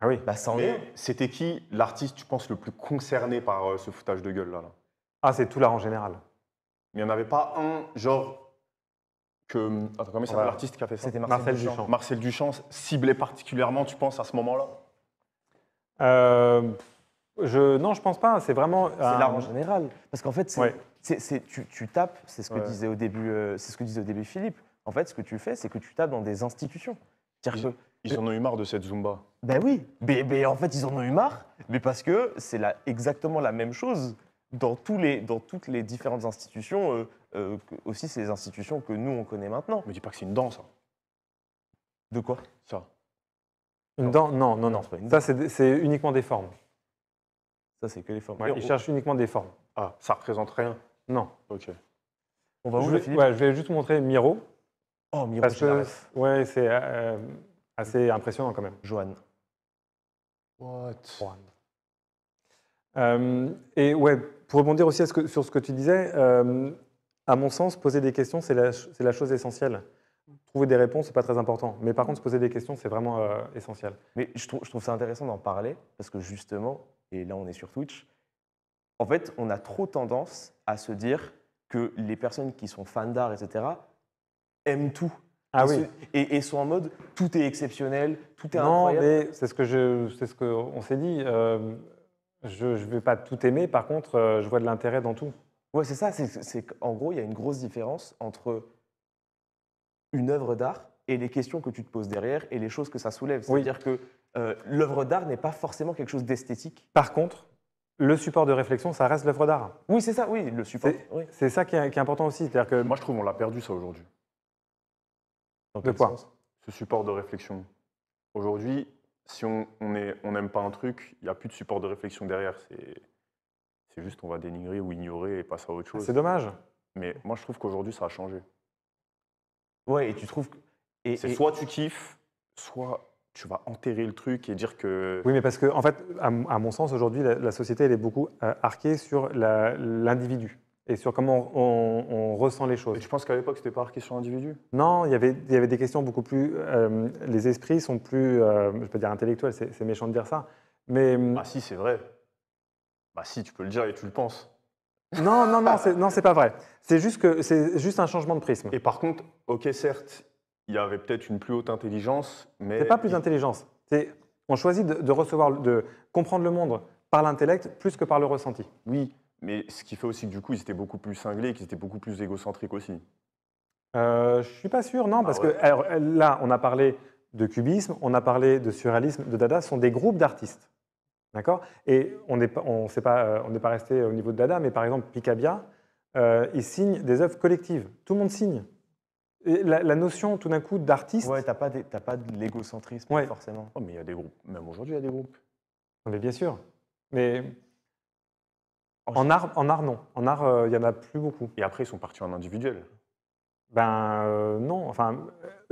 Ah oui. Bah, mais C'était qui l'artiste, tu penses, le plus concerné par euh, ce foutage de gueule là, Ah, c'est tout l'art en général. Mais il n'y en avait pas un, genre, que. Attends, comment c'est l'artiste qui a fait ça C'était Marcel, Duchamp. Marcel Duchamp ciblé particulièrement, tu penses, à ce moment-là euh je, Non, je pense pas. C'est vraiment. C'est l'art en général. Parce qu'en fait, tu, tapes, c'est ce, que disait au début, euh, c'est ce que disait au début Philippe. En fait, ce que tu fais, c'est que tu tapes dans des institutions. Ils, ils, en ont eu marre de cette Zumba. Ben oui, mais, en fait, ils en ont eu marre, mais parce que c'est exactement la même chose dans, tous les, dans toutes les différentes institutions, euh, euh, aussi ces institutions que nous, on connaît maintenant. Mais dis pas que c'est une danse. Hein. De quoi Ça. Une danse Non, non, non. Ça, c'est uniquement des formes. Ça, c'est que les formes. ils uniquement des formes. Ah, ça représente rien Non. Ok. On va je, vais, ouais, je vais juste montrer Miro. Oh, Miro, parce ouais, c'est euh, assez impressionnant quand même. Joanne. What Joanne. Euh, et ouais, pour rebondir aussi ce sur ce que tu disais, euh, à mon sens, poser des questions, c'est la, la, chose essentielle. Trouver des réponses, c'est pas très important. Mais par contre, se poser des questions, c'est vraiment essentiel. Mais je trouve ça intéressant d'en parler, parce que justement, et là on est sur Twitch, en fait, on a trop tendance à se dire que les personnes qui sont fans d'art, etc., aiment tout. Ah oui. et, sont en mode tout est exceptionnel, tout est incroyable. Non, mais c'est ce que c'est ce qu'on s'est dit. Euh, je ne vais pas tout aimer, par contre, euh, je vois de l'intérêt dans tout. Ouais, c'est ça. C'est, en gros, il y a une grosse différence entre une œuvre d'art et les questions que tu te poses derrière et les choses que ça soulève. C'est-à-dire que euh, l'œuvre d'art n'est pas forcément quelque chose d'esthétique. Par contre, le support de réflexion, ça reste l'œuvre d'art. Oui, c'est ça, oui, le support. C'est ça qui est, important aussi. C'est-à-dire que... Moi, je trouve qu'on l'a perdu, ça, aujourd'hui. De quoi Ce support de réflexion. Aujourd'hui, si on n'aime pas un truc, il n'y a plus de support de réflexion derrière. C'est juste on va dénigrer ou ignorer et passer à autre chose. C'est dommage. Mais moi, je trouve qu'aujourd'hui, ça a changé. Ouais, et tu trouves... C'est soit tu kiffes, soit tu vas enterrer le truc et dire que. Oui, mais parce que, en fait, à, mon sens, aujourd'hui, la, société, elle est beaucoup euh, arquée sur l'individu et sur comment on, ressent les choses. Et tu penses qu'à l'époque, c'était pas arqué sur l'individu Non, il y, avait, y avait des questions beaucoup plus. Euh, les esprits sont plus. Euh, je peux dire intellectuels, c'est méchant de dire ça. Mais. Hum, ah, si, c'est vrai. Bah, si, tu peux le dire et tu le penses. Non, non, non, c'est pas vrai. C'est juste, juste un changement de prisme. Et par contre, ok, certes, il y avait peut-être une plus haute intelligence, mais... C'est pas plus d'intelligence. C'est on choisit de, recevoir, de comprendre le monde par l'intellect plus que par le ressenti. Oui, mais ce qui fait aussi que du coup, ils étaient beaucoup plus cinglés, qu'ils étaient beaucoup plus égocentriques aussi. Euh, je suis pas sûr, non, ah parce que là, on a parlé de cubisme, on a parlé de surréalisme, de dada, ce sont des groupes d'artistes. D'accord Et on n'est on pas, euh, pas resté au niveau de dada, mais par exemple, Picabia, euh, il signe des œuvres collectives. Tout le monde signe la, notion tout d'un coup d'artiste. Ouais, t'as pas, pas de l'égocentrisme forcément. Oh, mais il y a des groupes. Même aujourd'hui, il y a des groupes. Mais bien sûr. Mais oh, en, art, non. En art, euh, il y en a plus beaucoup. Et après, ils sont partis en individuel. Ben euh, non. Enfin,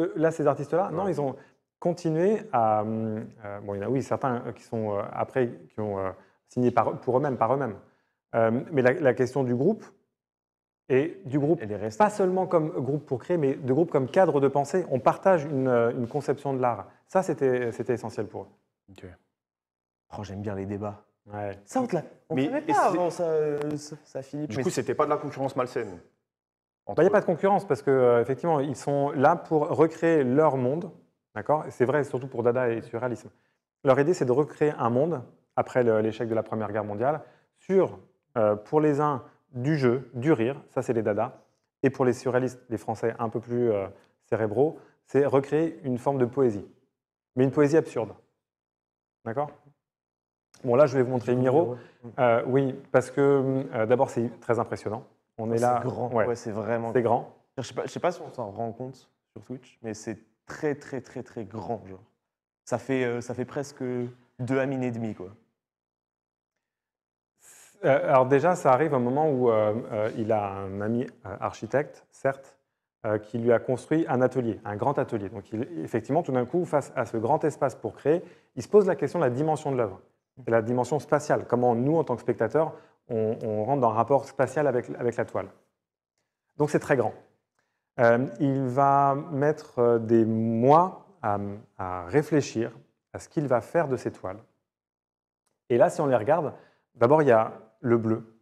euh, là, ces artistes-là, non, ils ont continué à. bon, il y en a, oui, certains qui sont après, qui ont signé pour eux-mêmes, par eux-mêmes. mais la, question du groupe, et du groupe, pas seulement comme groupe pour créer, mais de groupe comme cadre de pensée. On partage une, conception de l'art. Ça, c'était essentiel pour eux. Oh, j'aime bien les débats. Ça, on ne la... pas avant, ça, finit Du mais coup, c'était pas de la concurrence malsaine. Il bah, n'y a pas de concurrence parce que euh, effectivement, ils sont là pour recréer leur monde. D'accord C'est vrai, surtout pour Dada et surréalisme. Leur idée, c'est de recréer un monde après l'échec de la Première Guerre mondiale sur, euh, pour les uns, du jeu, du rire, ça c'est les dadas. Et pour les surréalistes, les Français un peu plus euh, cérébraux, c'est recréer une forme de poésie, mais une poésie absurde. D'accord Bon, là, je vais vous montrer Miro. Euh, oui, parce que euh, d'abord, c'est très impressionnant. On est là. C'est grand, c'est vraiment. grand. Je ne sais, pas, si on s'en rend compte sur Twitch, mais c'est très, très, très, très grand. Genre. Ça, fait, ça fait presque deux amines et demi, quoi. Euh, alors déjà, ça arrive un moment où euh, euh, il a un ami architecte, certes, qui lui a construit un atelier, un grand atelier. Donc il, effectivement, tout d'un coup, face à ce grand espace pour créer, il se pose la question de la dimension de l'œuvre, la dimension spatiale, comment nous, en tant que spectateurs, on, rentre dans un rapport spatial avec, la toile. Donc c'est très grand. il va mettre des mois à, à réfléchir à ce qu'il va faire de ces toiles. Et là, si on les regarde, d'abord, il y a le bleu,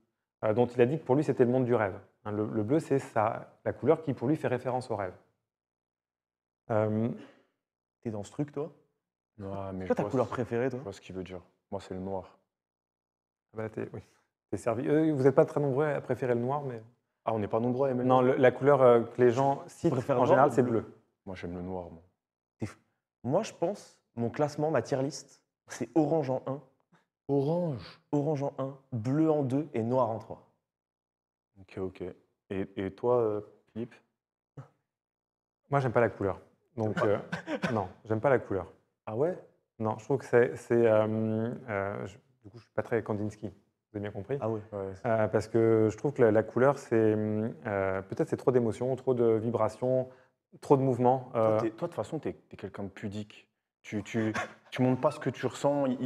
euh, dont il a dit que pour lui c'était le monde du rêve. Hein, le, bleu, c'est la couleur qui pour lui fait référence au rêve. Euh, t'es dans ce truc, toi Non, mais. ta couleur préférée, toi Je vois ce qu'il veut dire. Moi, c'est le noir. Ah bah, servi. Euh, vous n'êtes pas très nombreux à préférer le noir, mais. Ah, on n'est pas nombreux à Non, la couleur que les gens citent en général, c'est le bleu. Moi, j'aime le noir. Moi. moi, je pense, mon classement, ma tier c'est orange en 1, Orange. Orange en 1, bleu en 2 et noir en 3. Ok, ok. Et, et toi, euh, Philippe Moi, j'aime pas la couleur. Donc, euh, non, j'aime pas la couleur. Ah ouais Non, je trouve que c'est. Euh, du coup, je suis pas très Kandinsky. Vous avez bien compris Ah oui. Ouais, parce que je trouve que la, couleur, c'est. Peut-être c'est trop d'émotions, trop de vibrations, trop de mouvements. Toi, de toute façon, tu es, quelqu'un de pudique. Tu, tu, tu montres pas ce que tu ressens. Il,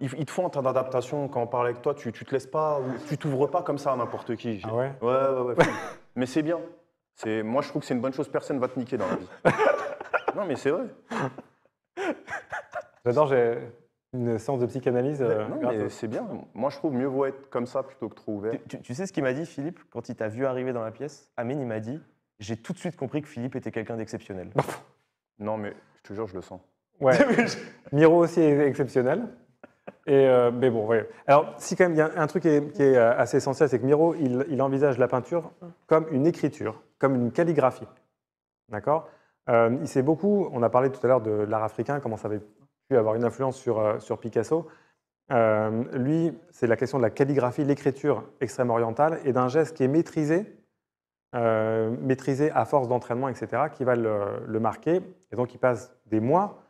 il, te faut un temps d'adaptation, quand on parle avec toi. Tu, tu te laisses pas, tu t'ouvres pas comme ça à n'importe qui. Ah ouais, ouais, ouais, ouais. mais c'est bien. C'est, moi, je trouve que c'est une bonne chose. Personne va te niquer dans la vie. non, mais c'est vrai. J'adore, j'ai une séance de psychanalyse. Euh, non, mais c'est bien. Moi, je trouve mieux vaut être comme ça plutôt que trop ouvert. Tu, sais ce qu'il m'a dit, Philippe, quand il t'a vu arriver dans la pièce Amine, il m'a dit J'ai tout de suite compris que Philippe était quelqu'un d'exceptionnel. non, mais je te jure, je le sens. Ouais. Miro aussi est exceptionnel. Et euh, mais bon, Alors, si quand même, il y a un truc qui est, euh, assez essentiel, c'est que Miro, il, envisage la peinture comme une écriture, comme une calligraphie. D'accord euh, Il sait beaucoup, on a parlé tout à l'heure de l'art africain, comment ça avait pu avoir une influence sur, Picasso. lui, c'est la question de la calligraphie, l'écriture extrême orientale, et d'un geste qui est maîtrisé, maîtrisé à force d'entraînement, etc., qui va le, marquer. Et donc, il passe des mois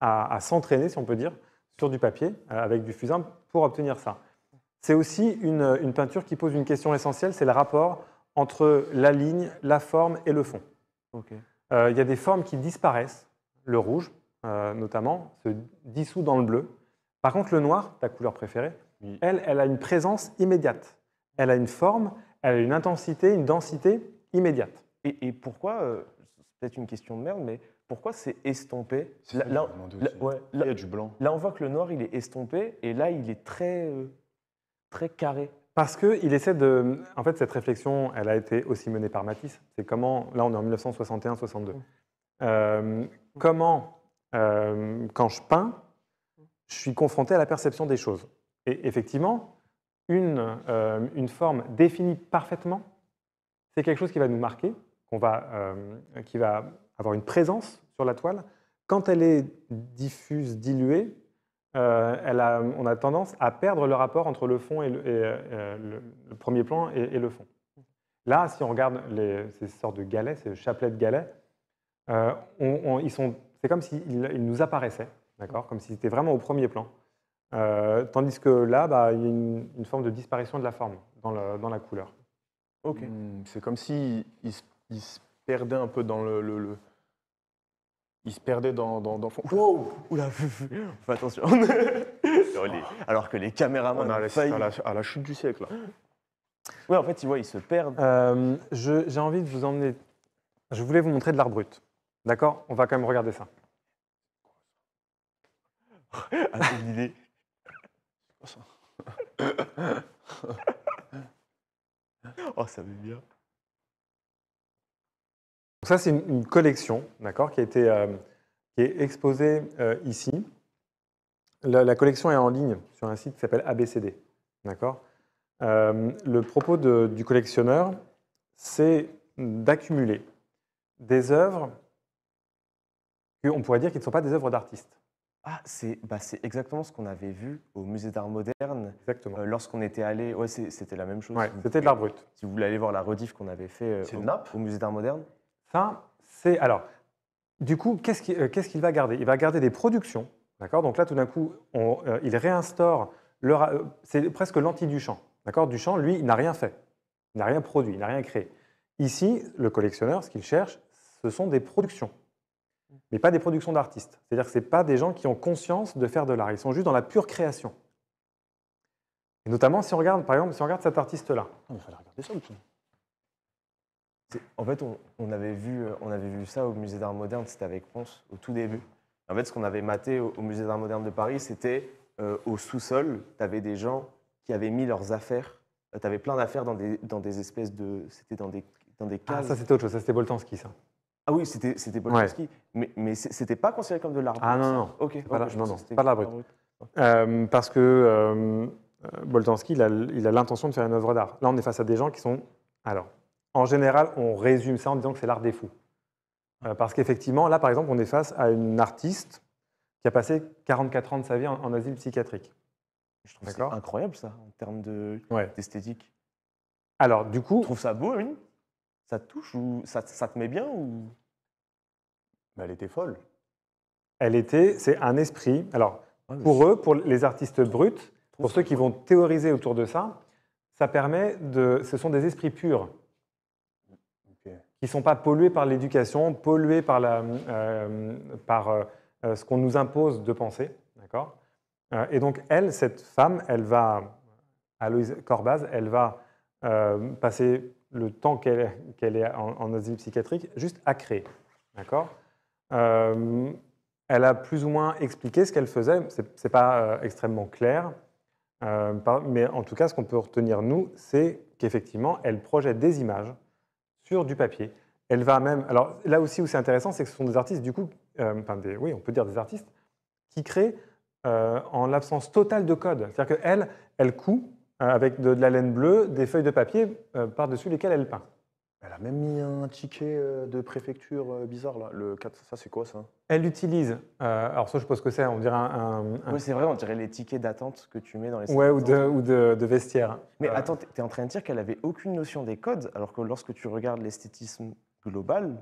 à s'entraîner, si on peut dire, sur du papier euh, avec du fusain pour obtenir ça. C'est aussi une, peinture qui pose une question essentielle, c'est le rapport entre la ligne, la forme et le fond. Euh, il y a des formes qui disparaissent, le rouge euh, notamment, se dissout dans le bleu. Par contre, le noir, ta couleur préférée, elle, a une présence immédiate. Elle a une forme, elle a une intensité, une densité immédiate. Et, pourquoi, c'est peut-être une question de merde, mais pourquoi c'est estompé là, ouais, blanc. Là, on voit que le noir, il est estompé et là, il est très, euh, très carré. Parce que il essaie de. En fait, cette réflexion, elle a été aussi menée par Matisse. C'est comment. Là, on est en 1961-62. Mm. Euh, comment, euh, quand je peins, je suis confronté à la perception des choses. Et effectivement, une, une forme définie parfaitement, c'est quelque chose qui va nous marquer, qu'on va, qui va avoir une présence sur la toile. Quand elle est diffuse, diluée, euh, elle on a tendance à perdre le rapport entre le fond et le, euh, premier plan et, le fond. Là, si on regarde ces sortes de galets, ces chapelets de galets, euh, ils sont, c'est comme s'ils nous apparaissaient, d'accord, comme s'ils étaient vraiment au premier plan. tandis que là, bah, il y a une, forme de disparition de la forme dans, la couleur. Ok. Hmm, c'est comme si perdait un peu dans le. le, Il se perdait dans, dans, dans le fond. Wow Fais attention Alors que les caméramans. On à, la, chute du siècle. Là. Oui, en fait, ils, ils se perdent. Euh, J'ai envie de vous emmener. Je voulais vous montrer de l'art brut. D'accord On va quand même regarder ça. ah, oh, ça veut bien ça, c'est une, collection, d'accord, qui a été euh, qui est exposée euh, ici. La, collection est en ligne sur un site qui s'appelle ABCD, d'accord. Euh, le propos du collectionneur, c'est d'accumuler des œuvres qu'on pourrait dire qui ne sont pas des œuvres d'artistes. Ah, c'est bah, exactement ce qu'on avait vu au musée d'art moderne. Exactement. Lorsqu'on était allé. Ouais, c'était la même chose. c'était de l'art brut. Si vous voulez aller voir la rediff qu'on avait fait au, musée d'art moderne c'est. Alors, du coup, qu'est-ce euh, qu'il va garder Il va garder des productions. D'accord Donc là, tout d'un coup, euh, il réinstaure. Euh, c'est presque l'anti-Duchamp. D'accord Duchamp, lui, il n'a rien fait. Il n'a rien produit, il n'a rien créé. Ici, le collectionneur, ce qu'il cherche, ce sont des productions. Mais pas des productions d'artistes. C'est-à-dire que ce pas des gens qui ont conscience de faire de l'art. Ils sont juste dans la pure création. Et notamment, si on regarde, par exemple, si on regarde cet artiste-là. Il fallait regarder ça, en fait, on, avait vu, euh, on avait vu ça au musée d'art moderne, c'était avec France, au tout début. En fait, ce qu'on avait maté au, musée d'art moderne de Paris, c'était euh, au sous-sol, tu avais des gens qui avaient mis leurs affaires. Euh, tu avais plein d'affaires dans des, dans espèces de. C'était dans des, dans Ah, ça, c'était autre chose, ça, c'était Boltanski, ça. Ah oui, c'était, c'était Boltanski, mais, mais c'était pas considéré comme de l'art Ah non, non. Ok, pas, non, pas de l'art brut. parce que Boltanski, il a, l'intention de faire une œuvre d'art. Là, on est face à des gens qui sont. Alors, en général, on résume ça en disant que c'est l'art des fous. Euh, parce qu'effectivement, là, par exemple, on est face à une artiste qui a passé 44 ans de sa vie en, asile psychiatrique. Je trouve ça incroyable, ça, en termes d'esthétique. De, Alors, du coup... Tu trouves ça beau, oui Ça te touche ou ça, te met bien ou... Mais bah, elle était folle. Elle était... C'est un esprit... Alors, ah, pour eux, pour les artistes bruts, pour ceux qui vont théoriser autour de ça, ça permet de... Ce sont des esprits purs qui ne sont pas pollués par l'éducation, pollués par, euh, euh, euh, ce qu'on nous impose de penser. D'accord et donc, elle, cette femme, elle va, Aloïse Corbaz, elle va passer le temps qu'elle est en, asile psychiatrique juste à créer. D'accord elle a plus ou moins expliqué ce qu'elle faisait. Ce n'est pas extrêmement clair. mais en tout cas, ce qu'on peut retenir, nous, c'est qu'effectivement, elle projette des images sur du papier. Elle va même. Alors là aussi où c'est intéressant, c'est que ce sont des artistes, du coup, euh, oui, on peut dire des artistes, qui créent euh, en l'absence totale de code. C'est-à-dire qu'elle, elle coud euh, avec de, la laine bleue des feuilles de papier par-dessus lesquelles elle peint. Elle a même mis un ticket euh, de préfecture euh, bizarre, là. Le ça, c'est quoi, ça Elle utilise. Euh, alors, ça, je pense que c'est, on dirait un. Oui, c'est vrai, on dirait les tickets d'attente que tu mets dans les Ouais, ou de, ou de, vestiaire. Mais attends, tu es en train de dire qu'elle avait aucune notion des codes, alors que lorsque tu regardes l'esthétisme global,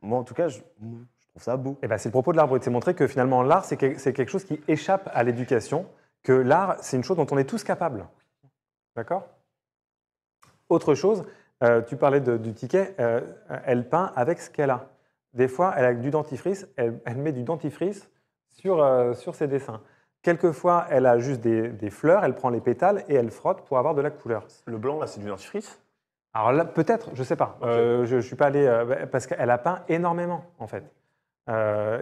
moi, en tout cas, je, trouve ça beau. Et eh ben, c'est le propos de l'art brut. C'est montrer que finalement, l'art, c'est quelque chose qui échappe à l'éducation, que l'art, c'est une chose dont on est tous capables. D'accord Autre chose, euh, tu parlais du ticket, euh, elle peint avec ce qu'elle a. Des fois, elle a du dentifrice, elle, met du dentifrice sur, euh, sur ses dessins. Quelquefois, elle a juste des, des, fleurs, elle prend les pétales et elle frotte pour avoir de la couleur. Le blanc, là, c'est du dentifrice Alors là, peut-être, je ne sais pas. je ne suis pas allé. Bah, parce qu'elle a peint énormément, en fait.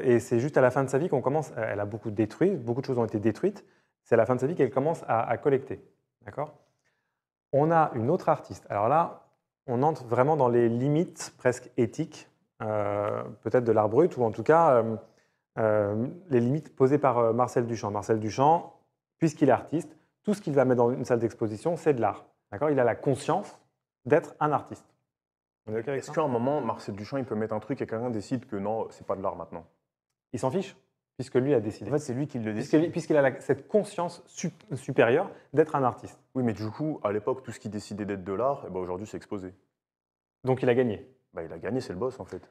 et c'est juste à la fin de sa vie qu'on commence. Elle a beaucoup détruit, beaucoup de choses ont été détruites. C'est à la fin de sa vie qu'elle commence à, à collecter. D'accord On a une autre artiste. Alors là, on entre vraiment dans les limites presque éthiques, euh, peut-être de l'art brut, ou en tout cas euh, euh, les limites posées par Marcel Duchamp. Marcel Duchamp, puisqu'il est artiste, tout ce qu'il va mettre dans une salle d'exposition, c'est de l'art. D'accord Il a la conscience d'être un artiste. Est-ce qu'à un moment, Marcel Duchamp, il peut mettre un truc et quelqu'un décide que non, c'est pas de l'art maintenant Il s'en fiche puisque lui a décidé. En fait, c'est lui qui le décide. Puisqu'il a cette conscience supérieure d'être un artiste. Oui, mais du coup, à l'époque, tout ce qui décidait d'être de l'art, eh ben, aujourd'hui, c'est exposé. Donc il a gagné. Bah, il a gagné, c'est le boss, en fait.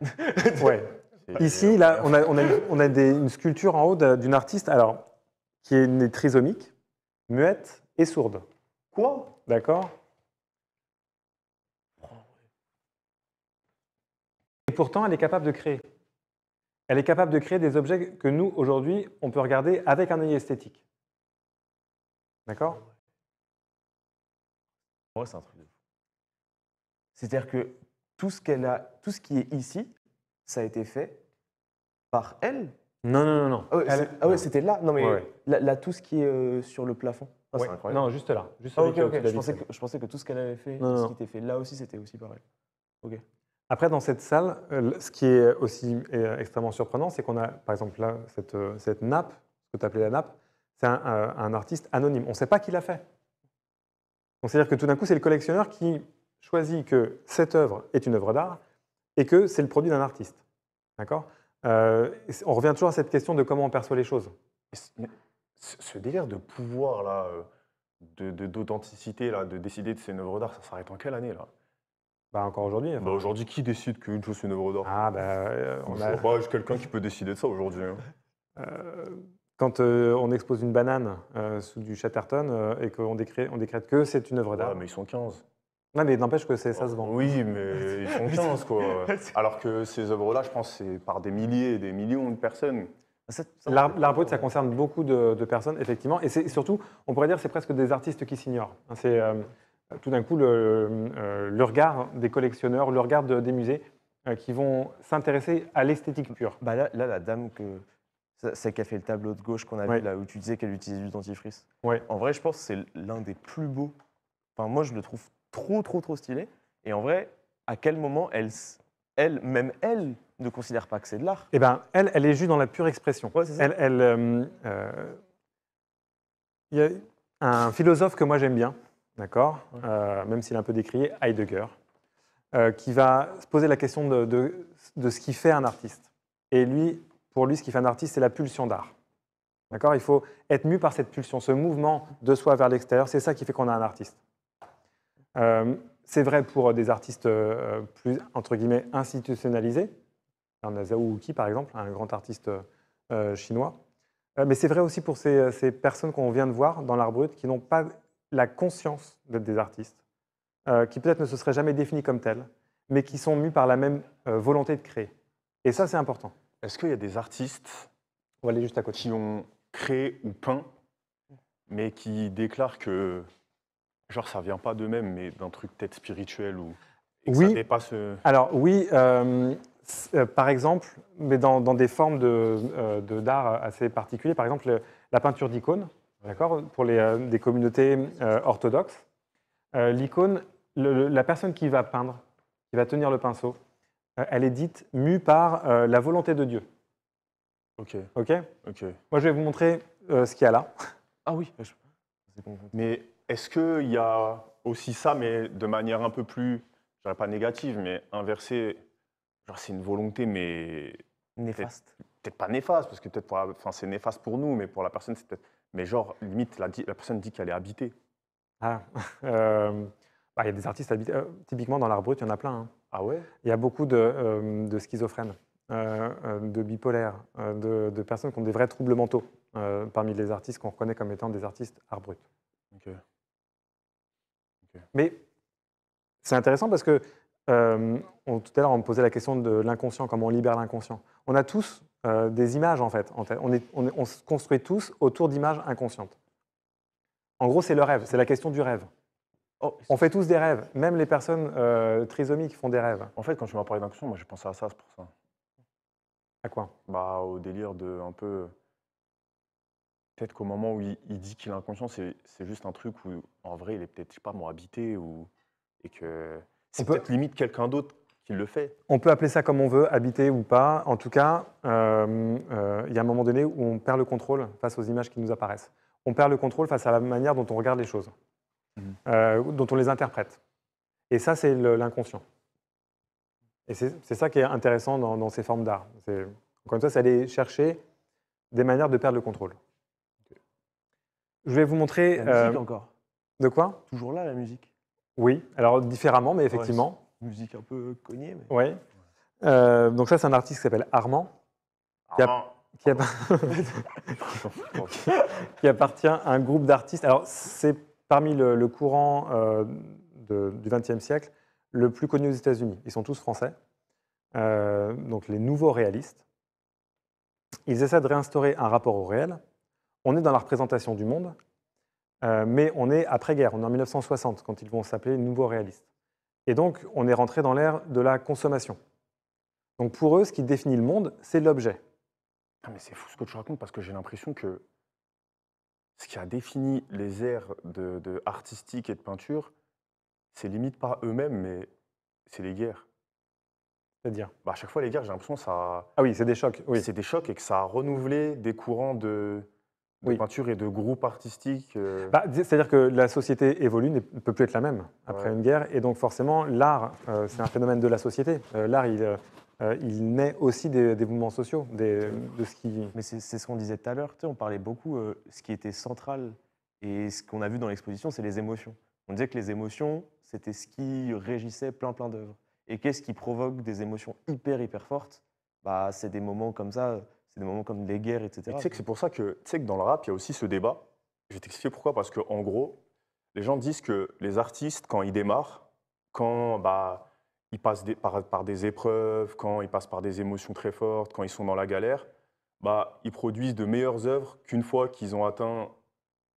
ouais. Ici, là, on a, une sculpture en haut d'une artiste, alors, qui est née trisomique, muette et sourde. Quoi D'accord Et pourtant, elle est capable de créer. Elle est capable de créer des objets que nous, aujourd'hui, on peut regarder avec un œil esthétique. D'accord Ouais, c'est un truc de fou. C'est-à-dire que tout ce, qu'elle a, tout ce qui est ici, ça a été fait par elle Non, non, non. non. Ah ouais, ah c'était là. Non, mais Là, tout ce qui est euh, sur le plafond. Ah, c'est incroyable. Non, juste là. Je pensais, que, tout ce qu'elle avait fait, ce qui était fait là aussi, c'était aussi par elle. Ok après, dans cette salle, euh, ce qui est aussi euh, extrêmement surprenant, c'est qu'on a, par exemple, là, euh, cette, nappe, ce que tu appelais la nappe, c'est un, artiste anonyme. On ne sait pas qui l'a fait. Donc, c'est-à-dire que tout d'un coup, c'est le collectionneur qui choisit que cette œuvre est une œuvre d'art et que c'est le produit d'un artiste. D'accord On revient toujours à cette question de comment on perçoit les choses. ce délire de pouvoir, là, d'authenticité, de, de décider de c'est une œuvre d'art, ça s'arrête en quelle année, là bah, encore aujourd'hui. Bah, aujourd'hui, qui décide qu'une chose est une œuvre d'art Ah, bah, euh, on a... pas quelqu'un qui peut décider de ça aujourd'hui. Hein. Euh, quand euh, on expose une banane sous du Chatterton et qu'on décrète, on décrète que c'est une œuvre d'art. Ah mais ils sont 15. Non, mais n'empêche que ça se vend. Oui, mais ils sont 15, quoi. Alors que ces œuvres-là, je pense, c'est par des milliers et des millions de personnes. Ah, brut, ça concerne beaucoup de, de personnes, effectivement. Et surtout, on pourrait dire, c'est presque des artistes qui s'ignorent. Hein, c'est euh, tout d'un coup euh, le, regard des collectionneurs, le regard des musées euh, qui vont s'intéresser à l'esthétique pure. Bah là, la dame que celle qui a fait le tableau de gauche qu'on a vu là où tu disais qu'elle utilisait du dentifrice. En vrai, je pense que c'est l'un des plus beaux. Enfin, moi, je le trouve trop, trop, trop stylé. Et en vrai, à quel moment elle, elle même elle, ne considère pas que c'est de l'art Eh ben, elle, elle est juste dans la pure expression. Elle, il y a un philosophe que moi j'aime bien, d'accord, euh, même s'il est un peu décrié, Heidegger, euh, qui va se poser la question de, ce qui fait un artiste. Et lui, pour lui, ce qui fait un artiste, c'est la pulsion d'art. D'accord Il faut être mu par cette pulsion, ce mouvement de soi vers l'extérieur, c'est ça qui fait qu'on a un artiste. Euh, c'est vrai pour des artistes plus, entre guillemets, institutionnalisés. On a Zhao par exemple, un grand artiste chinois. mais c'est vrai aussi pour ces personnes qu'on vient de voir dans l'art brut qui n'ont pas la conscience d'être des artistes, euh, qui peut-être ne se seraient jamais définis comme tels, mais qui sont mus par la même euh, volonté de créer. Et ça, c'est important. Est-ce qu'il y a des artistes On juste à qui ont créé ou peint, mais qui déclarent que genre ça vient pas d'eux-mêmes, mais d'un truc peut-être spirituel ou oui. Euh, Alors oui, par exemple, mais dans, des formes de d'art assez particuliers. Par exemple, la peinture d'icônes. D'accord Pour les, euh, des communautés euh, orthodoxes, euh, l'icône, la personne qui va peindre, qui va tenir le pinceau, elle est dite mue par la volonté de Dieu. Ok. Ok. Ok. Moi, je vais vous montrer ce qu'il y a là. Ah oui. Mais est-ce qu'il y a aussi ça, mais de manière un peu plus, je dirais pas négative, mais inversée Genre, c'est une volonté, mais. Néfaste. Peut-être, pas néfaste, parce que peut-être enfin, c'est néfaste pour nous, mais pour la personne, c'est peut-être mais genre, limite, la, personne dit qu'elle est habitée. Ah, euh, bah, il y a des artistes habités. Euh, typiquement, dans l'art brut, il y en a plein. Hein. Ah ouais Il y a beaucoup de, euh, schizophrènes, de bipolaires, de, personnes qui ont des vrais troubles mentaux parmi les artistes qu'on reconnaît comme étant des artistes art brut. Mais c'est intéressant parce que tout à l'heure, on me posait la question de l'inconscient, comment on libère l'inconscient. On a tous euh, des images, en fait. On, se construit tous autour d'images inconscientes. En gros, c'est le rêve, c'est la question du rêve. Oh, on fait tous des rêves, même les personnes euh, trisomiques font des rêves. En fait, quand tu m'as parlé d'inconscient, moi j'ai pensé à ça, c'est pour ça. À quoi Bah, au délire de un peu. Peut-être qu'au moment où il, dit qu'il est inconscient, c'est juste un truc où, en vrai, il est peut-être, pas, moi, habité ou. Et que c'est peut-être limite quelqu'un d'autre on peut appeler ça comme on veut, habiter ou pas. En tout cas, euh, euh, il y a un moment donné où on perd le contrôle face aux images qui nous apparaissent. On perd le contrôle face à la manière dont on regarde les choses, mhm. euh, dont on les interprète. Et ça, c'est l'inconscient. Et c'est ça qui est intéressant dans, ces formes d'art. Encore une fois, c'est aller chercher des manières de perdre le contrôle. Je vais vous montrer... musique encore. De quoi Toujours là, la musique. Oui, alors différemment, mais effectivement musique un peu cognée. Mais... Oui. Euh, donc ça, c'est un artiste qui s'appelle Armand, qui, qui, appartient à un groupe d'artistes. Alors, c'est parmi le, courant euh, du XXe siècle le plus connu aux États-Unis. Ils sont tous français, euh, donc les nouveaux réalistes. Ils essaient de réinstaurer un rapport au réel. On est dans la représentation du monde, mais on est après-guerre, on est en 1960 quand ils vont s'appeler nouveaux réalistes. Et donc, on est rentré dans l'ère de la consommation. Donc pour eux, ce qui définit le monde, c'est l'objet. Ah, mais c'est fou ce que tu racontes parce que j'ai l'impression que ce qui a défini les aires de, artistique et de peinture, c'est limite pas eux-mêmes, mais c'est les guerres. C'est-à-dire bah, À chaque fois, les guerres, j'ai l'impression que ça. Ah oui, c'est des chocs. Oui. C'est des chocs et que ça a renouvelé des courants de, de peinture et de groupes artistiques euh. bah, C'est-à-dire que la société évolue, ne peut plus être la même après une guerre. Et donc forcément, l'art, euh, c'est un phénomène de la société. Euh, l'art, il, il naît aussi des, mouvements sociaux, de ce qui... Mais c'est ce qu'on disait tout à l'heure, on parlait beaucoup, ce qui était central et ce qu'on a vu dans l'exposition, c'est les émotions. On disait que les émotions, c'était ce qui régissait plein plein d'œuvres. Et qu'est-ce qui provoque des émotions hyper hyper fortes bah, C'est des moments comme ça c'est des moments comme des guerres, etc. tu sais que c'est pour ça que, tu sais que dans le rap, il y a aussi ce débat. Je vais t'expliquer pourquoi. Parce que en gros, les gens disent que les artistes, quand ils démarrent, quand bah, ils passent par, par, des épreuves, quand ils passent par des émotions très fortes, quand ils sont dans la galère, bah, ils produisent de meilleures œuvres qu'une fois qu'ils ont atteint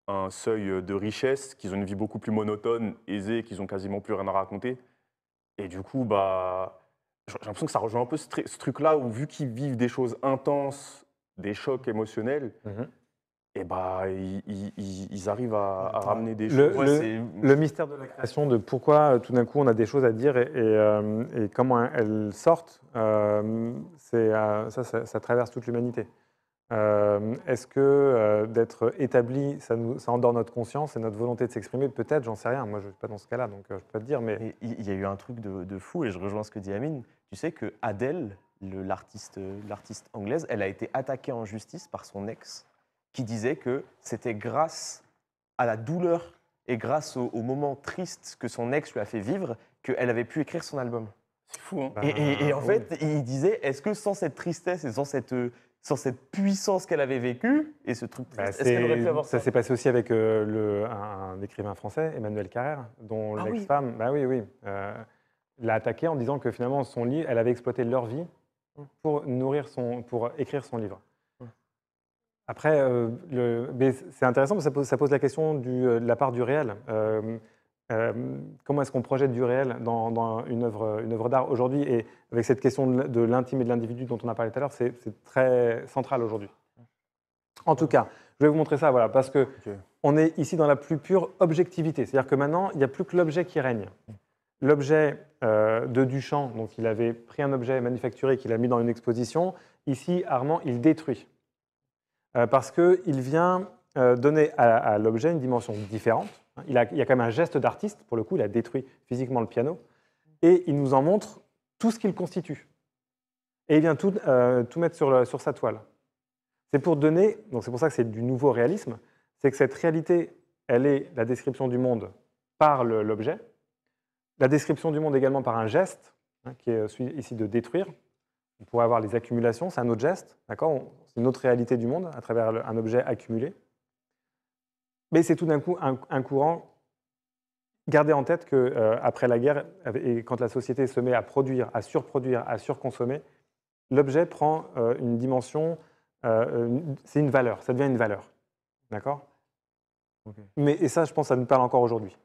un seuil de richesse, qu'ils ont une vie beaucoup plus monotone, aisée, qu'ils ont quasiment plus rien à raconter. Et du coup, bah, j'ai l'impression que ça rejoint un peu ce, truc-là où, vu qu'ils vivent des choses intenses, des chocs émotionnels, mhm. et eh bah, ben, ils, arrivent à, ramener des choses. Le, mystère de la création, de pourquoi euh, tout d'un coup on a des choses à dire et, euh, comment elles sortent, euh, euh ça, traverse toute l'humanité. Est-ce que d'être établi, ça, nous, endort notre conscience et notre volonté de s'exprimer Peut-être, j'en sais rien. Moi, je ne suis pas dans ce cas-là, donc je ne peux pas te dire. Mais il y a eu un truc de, de fou, et je rejoins ce que dit Amine tu sais que Adele, l'artiste anglaise, elle a été attaquée en justice par son ex qui disait que c'était grâce à la douleur et grâce au, moments moment triste que son ex lui a fait vivre qu'elle avait pu écrire son album. C'est fou, hein et, en bah, fait, il disait, est-ce que sans cette tristesse et sans cette, cette puissance qu'elle avait vécue, et ce truc bah, est-ce qu'elle aurait pu avoir ça Ça s'est passé aussi avec euh, le, un, écrivain français, Emmanuel Carrère, dont ah l'ex-femme... Bah oui, oui. Euh, l'a attaqué en disant que finalement, son livre elle avait exploité leur vie mmh. pour, nourrir son, pour écrire son livre. Mmh. Après, euh, c'est intéressant parce ça pose, la question du, euh, de la part du réel. Euh, comment est-ce qu'on projette du réel dans, une œuvre, une œuvre d'art aujourd'hui Et avec cette question de l'intime et de l'individu dont on a parlé tout à l'heure, c'est très central aujourd'hui. En tout cas, je vais vous montrer ça, voilà, parce que on est ici dans la plus pure objectivité. C'est-à-dire que maintenant, il n'y a plus que l'objet qui règne. Mmh l'objet euh, de Duchamp, donc il avait pris un objet manufacturé qu'il a mis dans une exposition, ici, Armand, il détruit. Euh, parce qu'il vient euh, donner à, l'objet une dimension différente. Il, y a quand même un geste d'artiste, pour le coup, il a détruit physiquement le piano, et il nous en montre tout ce qu'il constitue. Et il vient tout, mettre sur, sur sa toile. C'est pour donner, donc c'est pour ça que c'est du nouveau réalisme, c'est que cette réalité, elle est la description du monde par l'objet, la description du monde également par un geste, hein, qui est celui ici de détruire. On pourrait avoir les accumulations, c'est un autre geste, d'accord C'est une autre réalité du monde à travers un objet accumulé. Mais c'est tout d'un coup un, courant. Gardez en tête que euh, après la guerre, et quand la société se met à produire, à surproduire, à surconsommer, l'objet prend euh, une dimension, euh, c'est une valeur, ça devient une valeur, d'accord Mais et ça, je pense, ça nous parle encore aujourd'hui.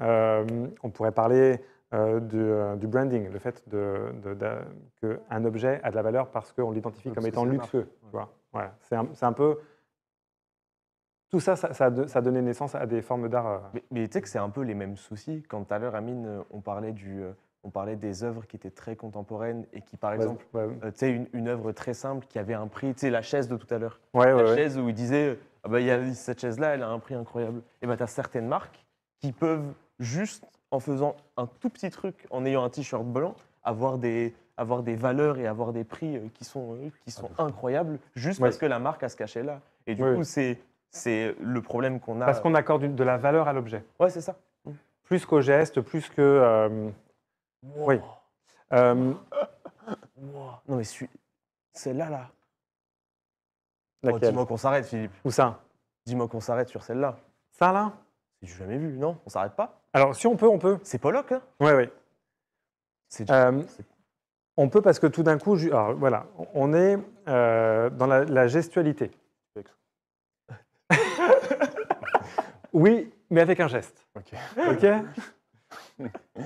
Euh, on pourrait parler euh, euh, du, branding, le fait de, qu'un objet a de la valeur parce qu'on l'identifie comme étant luxueux. Ouais. C'est un, peu tout ça, ça, a donné naissance à des formes d'art. Mais, tu sais que c'est un peu les mêmes soucis. Quand tout à l'heure, Amine, on parlait, du, on parlait des œuvres qui étaient très contemporaines et qui, par exemple, tu sais, une, œuvre très simple qui avait un prix, tu sais, la chaise de tout à l'heure. la chaise où il disait, ah bah, y a, cette chaise-là, elle a un prix incroyable. Et eh bien, bah, tu as certaines marques qui peuvent juste en faisant un tout petit truc, en ayant un t-shirt blanc, avoir des, avoir des valeurs et avoir des prix euh, qui sont, euh, qui sont incroyables, juste parce que la marque a ce cachet-là. Et du coup, c'est, le problème qu'on a. Parce qu'on accorde de la valeur à l'objet. Ouais, c'est ça. Mm. Plus qu'au geste, plus que. Euh, oui. Non, mais celle-là, là. Oh, dis-moi qu'on s'arrête, Philippe. Où ça Dis-moi qu'on s'arrête sur celle-là. Ça, là j'ai jamais vu, non On s'arrête pas Alors, si on peut, on peut. C'est Pollock, hein Oui, oui. Euh, on peut parce que tout d'un coup, Alors, voilà, on est euh, dans la, gestualité. oui, mais avec un geste. Ok.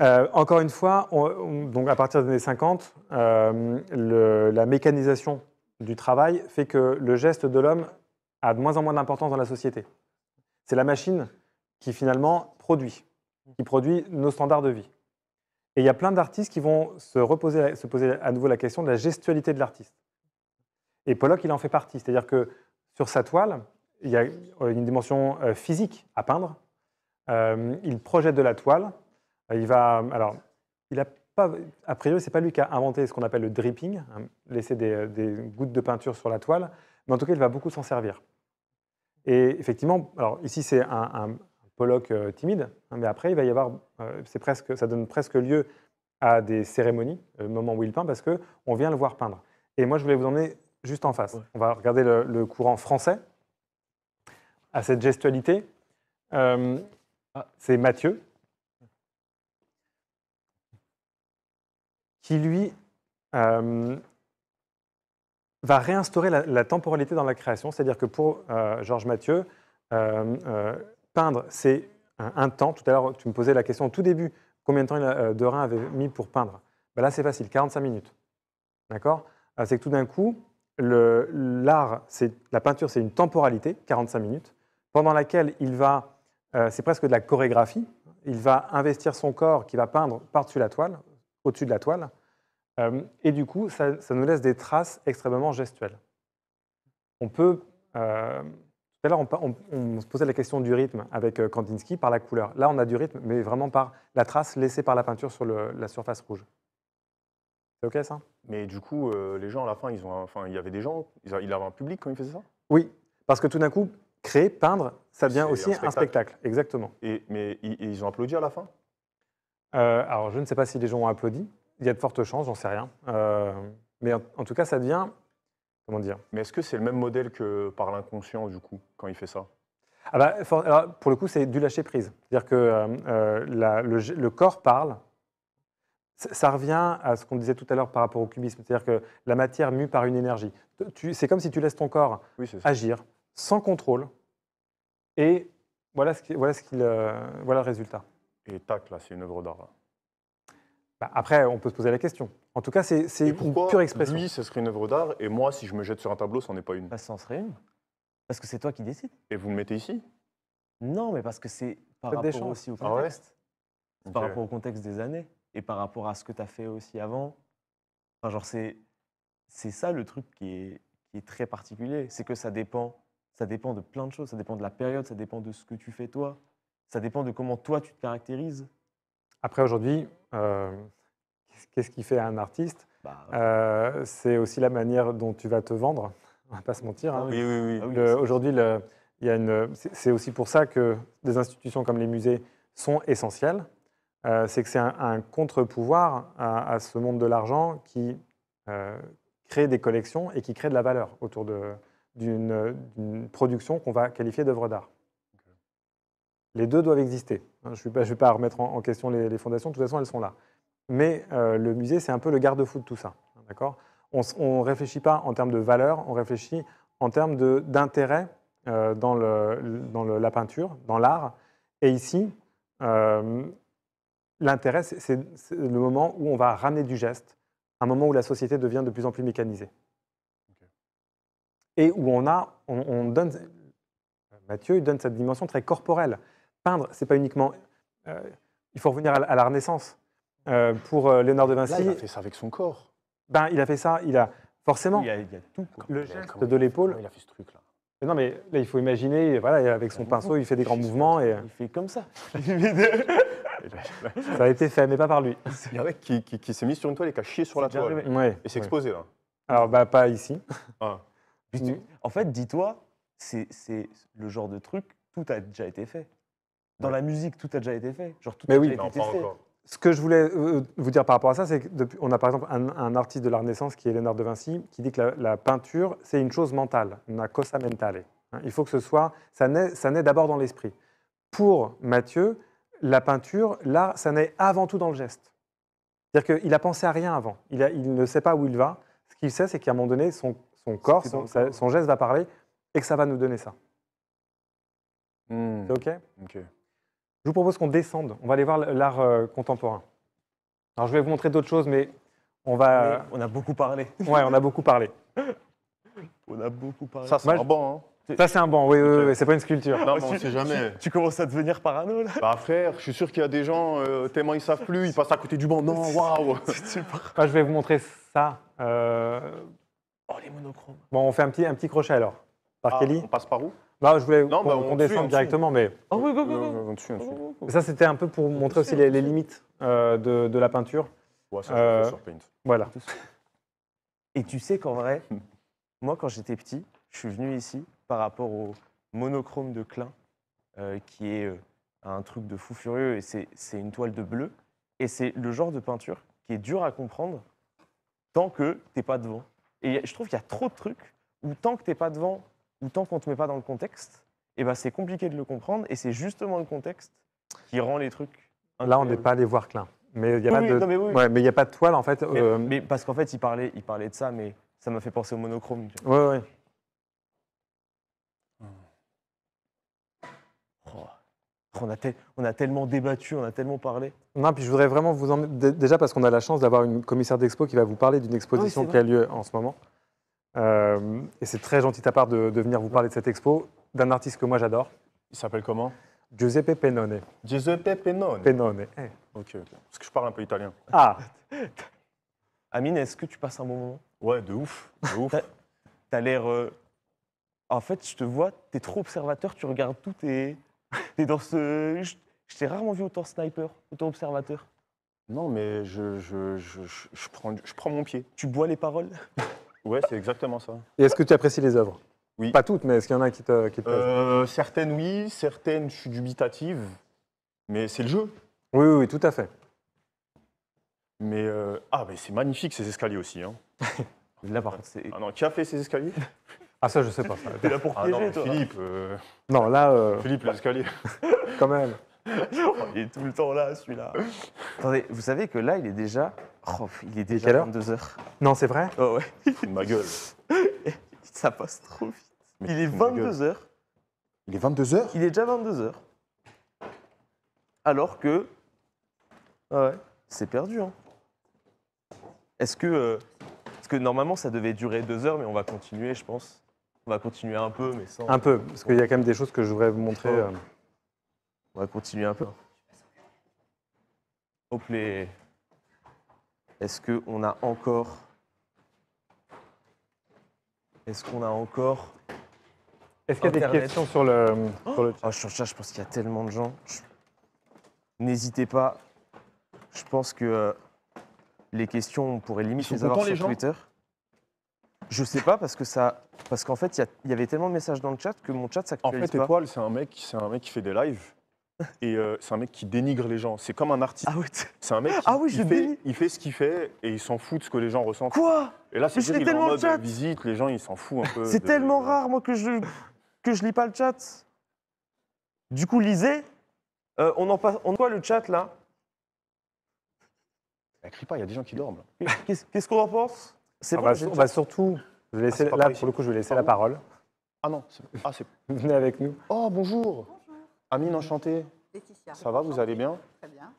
Euh, encore une fois, donc à partir des années 50, la mécanisation du travail fait que le geste de l'homme a de moins en moins d'importance dans la société. C'est la machine qui finalement produit, qui produit nos standards de vie. Et il y a plein d'artistes qui vont se, reposer, se poser à nouveau la question de la gestualité de l'artiste. Et Pollock, il en fait partie. C'est-à-dire que sur sa toile, il y a euh, une dimension euh, physique à peindre. Euh, il projette de la toile. Il va, alors, il a pas, a priori, c'est pas lui qui a inventé ce qu'on appelle le dripping, hein, laisser des, gouttes de peinture sur la toile, mais en tout cas, il va beaucoup s'en servir. Et effectivement, alors ici, c'est un, un, Pollock euh, timide, hein, mais après, il va y avoir, euh, c'est presque, ça donne presque lieu à des cérémonies, le euh, moment où il peint, parce qu'on vient le voir peindre. Et moi, je voulais vous emmener juste en face. On va regarder le, courant français, à cette gestualité. Ah. c'est Mathieu, qui lui va réinstaurer la, temporalité dans la création. C'est-à-dire que pour Georges Mathieu, peindre, c'est un, temps. Tout à l'heure, tu me posais la question au tout début, combien de temps euh, de rein avait mis pour peindre ben Là, c'est facile, 45 minutes. D'accord euh, C'est que tout d'un coup, l'art, la peinture, c'est une temporalité, 45 minutes, pendant laquelle il va, euh, c'est presque de la chorégraphie, il va investir son corps qui va peindre par-dessus la toile, au-dessus de la toile, et du coup, ça, ça, nous laisse des traces extrêmement gestuelles. On peut... Tout on, se posait la question du rythme avec euh, Kandinsky par la couleur. Là, on a du rythme, mais vraiment par la trace laissée par la peinture sur la surface rouge. C'est OK, ça Mais du coup, euh, les gens, à la fin, ils ont, enfin, il y avait des gens, ils avaient un public quand ils faisaient ça Oui, parce que tout d'un coup, créer, peindre, ça devient aussi un spectacle. Exactement. Et, mais ils ont applaudi à la fin euh, Alors, je ne sais pas si les gens ont applaudi. Il y a de fortes chances, j'en sais rien. mais en, tout cas, ça devient Comment dire Mais est-ce que c'est le même modèle que par l'inconscient, du coup, quand il fait ça ah bah, Pour le coup, c'est du lâcher-prise. C'est-à-dire que euh, euh, le, corps parle. Ça revient à ce qu'on disait tout à l'heure par rapport au cubisme, c'est-à-dire que la matière mue par une énergie. C'est comme si tu laisses ton corps oui, agir sans contrôle, et voilà, ce voilà, ce qu'il euh, voilà le résultat. Et tac, là, c'est une œuvre d'art. Bah, après, on peut se poser la question. En tout cas, c'est une pure expression. Lui, ce serait une œuvre d'art, et moi, si je me jette sur un tableau, ce n'en est pas une. ça bah, en serait une. Parce que c'est toi qui décides. Et vous me mettez ici Non, mais parce que c'est par rapport aussi au ah contexte. Par rapport au contexte des années, et par rapport à ce que tu as fait aussi avant. Enfin, genre, c'est ça le truc qui est, qui est très particulier. C'est que ça dépend, ça dépend de plein de choses. Ça dépend de la période, ça dépend de ce que tu fais toi. Ça dépend de comment toi, tu te caractérises. Après, aujourd'hui, euh, qu'est-ce qui fait un artiste bah, euh, C'est aussi la manière dont tu vas te vendre. On va pas se mentir. Ah hein. Oui, oui, oui. Ah ah aujourd'hui, il y a une. C'est aussi pour ça que des institutions comme les musées sont essentielles. Euh, c'est que c'est un, contre-pouvoir à, ce monde de l'argent qui euh, crée des collections et qui crée de la valeur autour d'une production qu'on va qualifier d'œuvre d'art. Les deux doivent exister. Hein, je ne vais pas remettre en, question les, les fondations, de toute façon elles sont là. Mais euh, le musée, c'est un peu le garde-fou de tout ça. D'accord on ne réfléchit pas en termes de valeur, on réfléchit en termes d'intérêt euh, dans, le, dans la peinture, dans l'art. Et ici, euh, l'intérêt, c'est le moment où on va ramener du geste, un moment où la société devient de plus en plus mécanisée. Et où on, a, on, donne, Mathieu il donne cette dimension très corporelle. Peindre, n'est pas uniquement... il faut revenir à la Renaissance. Euh, pour euh, Léonard de Vinci. il a fait ça avec son corps. Ben, il a fait ça, il a forcément. Il y a, tout. Le geste de l'épaule. Il a fait ce truc-là. Mais non, mais là, il faut imaginer, voilà, avec son pinceau, il fait des grands mouvements. Et... Euh, il fait comme ça. Ben, ça a été fait, mais pas par lui. Il y a qui, qui, qui s'est mis sur une toile et qui a chié sur la toile. et s'est exposé, là. Alors, bah, pas ici. Ah. Mm. En fait, dis-toi, c'est le genre de truc, tout a déjà été fait. Dans la musique, tout a déjà été fait. Genre, tout mais oui, déjà été encore ce que je voulais euh, euh, vous dire par rapport à ça, c'est qu'on a par exemple un, artiste de la Renaissance qui est Léonard de Vinci, qui dit que la, peinture, c'est une chose mentale, una cosa mentale. Hein, il faut que ce soit, ça naît, ça naît d'abord dans l'esprit. Pour Mathieu, la peinture, là, ça naît avant tout dans le geste. C'est-à-dire qu'il a pensé à rien avant. Il, ne sait pas où il va. Ce qu'il sait, c'est qu'à un moment donné, son, son corps, son, geste va parler et que ça va nous donner ça. Hmm. C'est OK OK. Je vous propose qu'on descende. On va aller voir l'art euh, contemporain. Alors, je vais vous montrer d'autres choses, mais on va. on a beaucoup parlé. Ouais, on a beaucoup parlé. on a beaucoup parlé. Ça, c'est un banc. Hein. Ça, c'est un banc, oui, oui, oui c'est pas une sculpture. Non, mais on sait jamais. Tu, commences à devenir parano, là Bah, frère, je suis sûr qu'il y a des gens, euh, tellement ils savent plus, ils passent à côté du banc. Non, waouh Je vais vous montrer ça. Euh, oh, les monochromes. Bon, on fait un petit, un petit crochet alors. Par ah, Kelly On passe par où bah, je voulais qu'on bah, descende directement, mais. ça, c'était un peu pour montrer aussi les, limites euh, de, la peinture. euh, sur Paint. Voilà. Et tu sais qu'en vrai, moi, quand j'étais petit, je suis venu ici par rapport au monochrome de Klein, euh, qui est euh, un truc de fou furieux, et c'est une toile de bleu. Et c'est le genre de peinture qui est dur à comprendre tant que t'es pas devant. Et je trouve qu'il y a trop de trucs où tant que t'es pas devant ou tant qu'on ne te met pas dans le contexte, eh ben c'est compliqué de le comprendre. Et c'est justement le contexte qui rend les trucs. Là, on n'est pas allé voir Klein. Mais il n'y a, a, pas de toile, en fait. Euh, mais, parce qu'en fait, il parlait, il parlait de ça, mais ça m'a fait penser au monochrome. Oui, oh. Oh, On a, tellement débattu, on a tellement parlé. Non, puis je voudrais vraiment vous en... déjà parce qu'on a la chance d'avoir une commissaire d'expo qui va vous parler d'une ah exposition qui a lieu en ce moment. Euh, et c'est très gentil de ta part de, venir vous parler de cette expo d'un artiste que moi j'adore. Il s'appelle comment Giuseppe Pennone. Giuseppe Pennone. Pennone. eh. ok, Parce que je parle un peu italien. Ah Amine, est-ce que tu passes un bon moment Ouais, de ouf. De ouf. T'as l'air. Euh, en fait, je te vois, t'es trop observateur, tu regardes tout et. T'es dans ce. Je, t'ai rarement vu autant sniper, autant observateur. Non, mais je, je, je, je prends, je prends mon pied. Tu bois les paroles Oui, c'est exactement ça. Et est-ce que tu apprécies les œuvres Oui. Pas toutes, mais est-ce qu'il y en a qui te, qui te euh, Certaines, oui. Certaines, je suis dubitative. Mais c'est le jeu. Oui, oui, tout à fait. Mais euh, ah, mais c'est magnifique ces escaliers aussi. Hein. là, par c'est. Ah non, qui a fait ces escaliers Ah, ça, je sais pas. T'es là pour ah non, Philippe. Euh, non, là. Philippe, l'escalier. Quand même. il est tout le temps là, celui-là. Attendez, vous savez que là, il est déjà Oh, il est déjà 22h. Non, c'est vrai Oh ouais. ma gueule. Ça passe trop vite. il est 22h. Il est 22h Il est déjà 22h. Alors que. Ah ouais, c'est perdu. Hein. Est-ce que. Euh, est-ce que normalement, ça devait durer 2 heures, mais on va continuer, je pense. On va continuer un peu, mais sans. Un peu, parce qu'il y a quand même des choses que je voudrais vous montrer. Oh. Euh. On va continuer un peu. Hop les. Est-ce qu'on a encore. Est-ce qu'on a encore. Est-ce qu'il y a des questions sur le, le oh, chat je pense qu'il y a tellement de gens. N'hésitez pas. Je pense que euh, les questions, on pourrait limite les avoir sur Twitter. Je sais pas parce que ça, parce qu'en fait, il y, avait tellement de messages dans le chat que mon chat s'actualise pas. En fait, Étoile, c'est un mec, c'est un mec qui fait des lives et euh, c'est un mec qui dénigre les gens. C'est comme un artiste. Ah oui, c'est un mec. Qui, ah oui, il, fait, ce qu'il fait et il s'en fout de ce que les gens ressentent. Quoi Et là, c'est tellement le euh, chat. visite, les gens, ils s'en foutent un peu. c'est tellement rare, moi, que je, que je lis pas le chat. Du coup, lisez. Euh, on en On voit le chat là. Elle crie pas, il y a des gens qui dorment. Qu'est-ce qu'on en pense C'est ah bah, On va surtout. Je ah, vais laisser, là, pour le coup, je vais laisser la parole. Ah non, ah, c'est. Venez avec nous. Oh, bonjour. Amine, enchantée. Laetitia. Ça va, vous allez bien Très bien.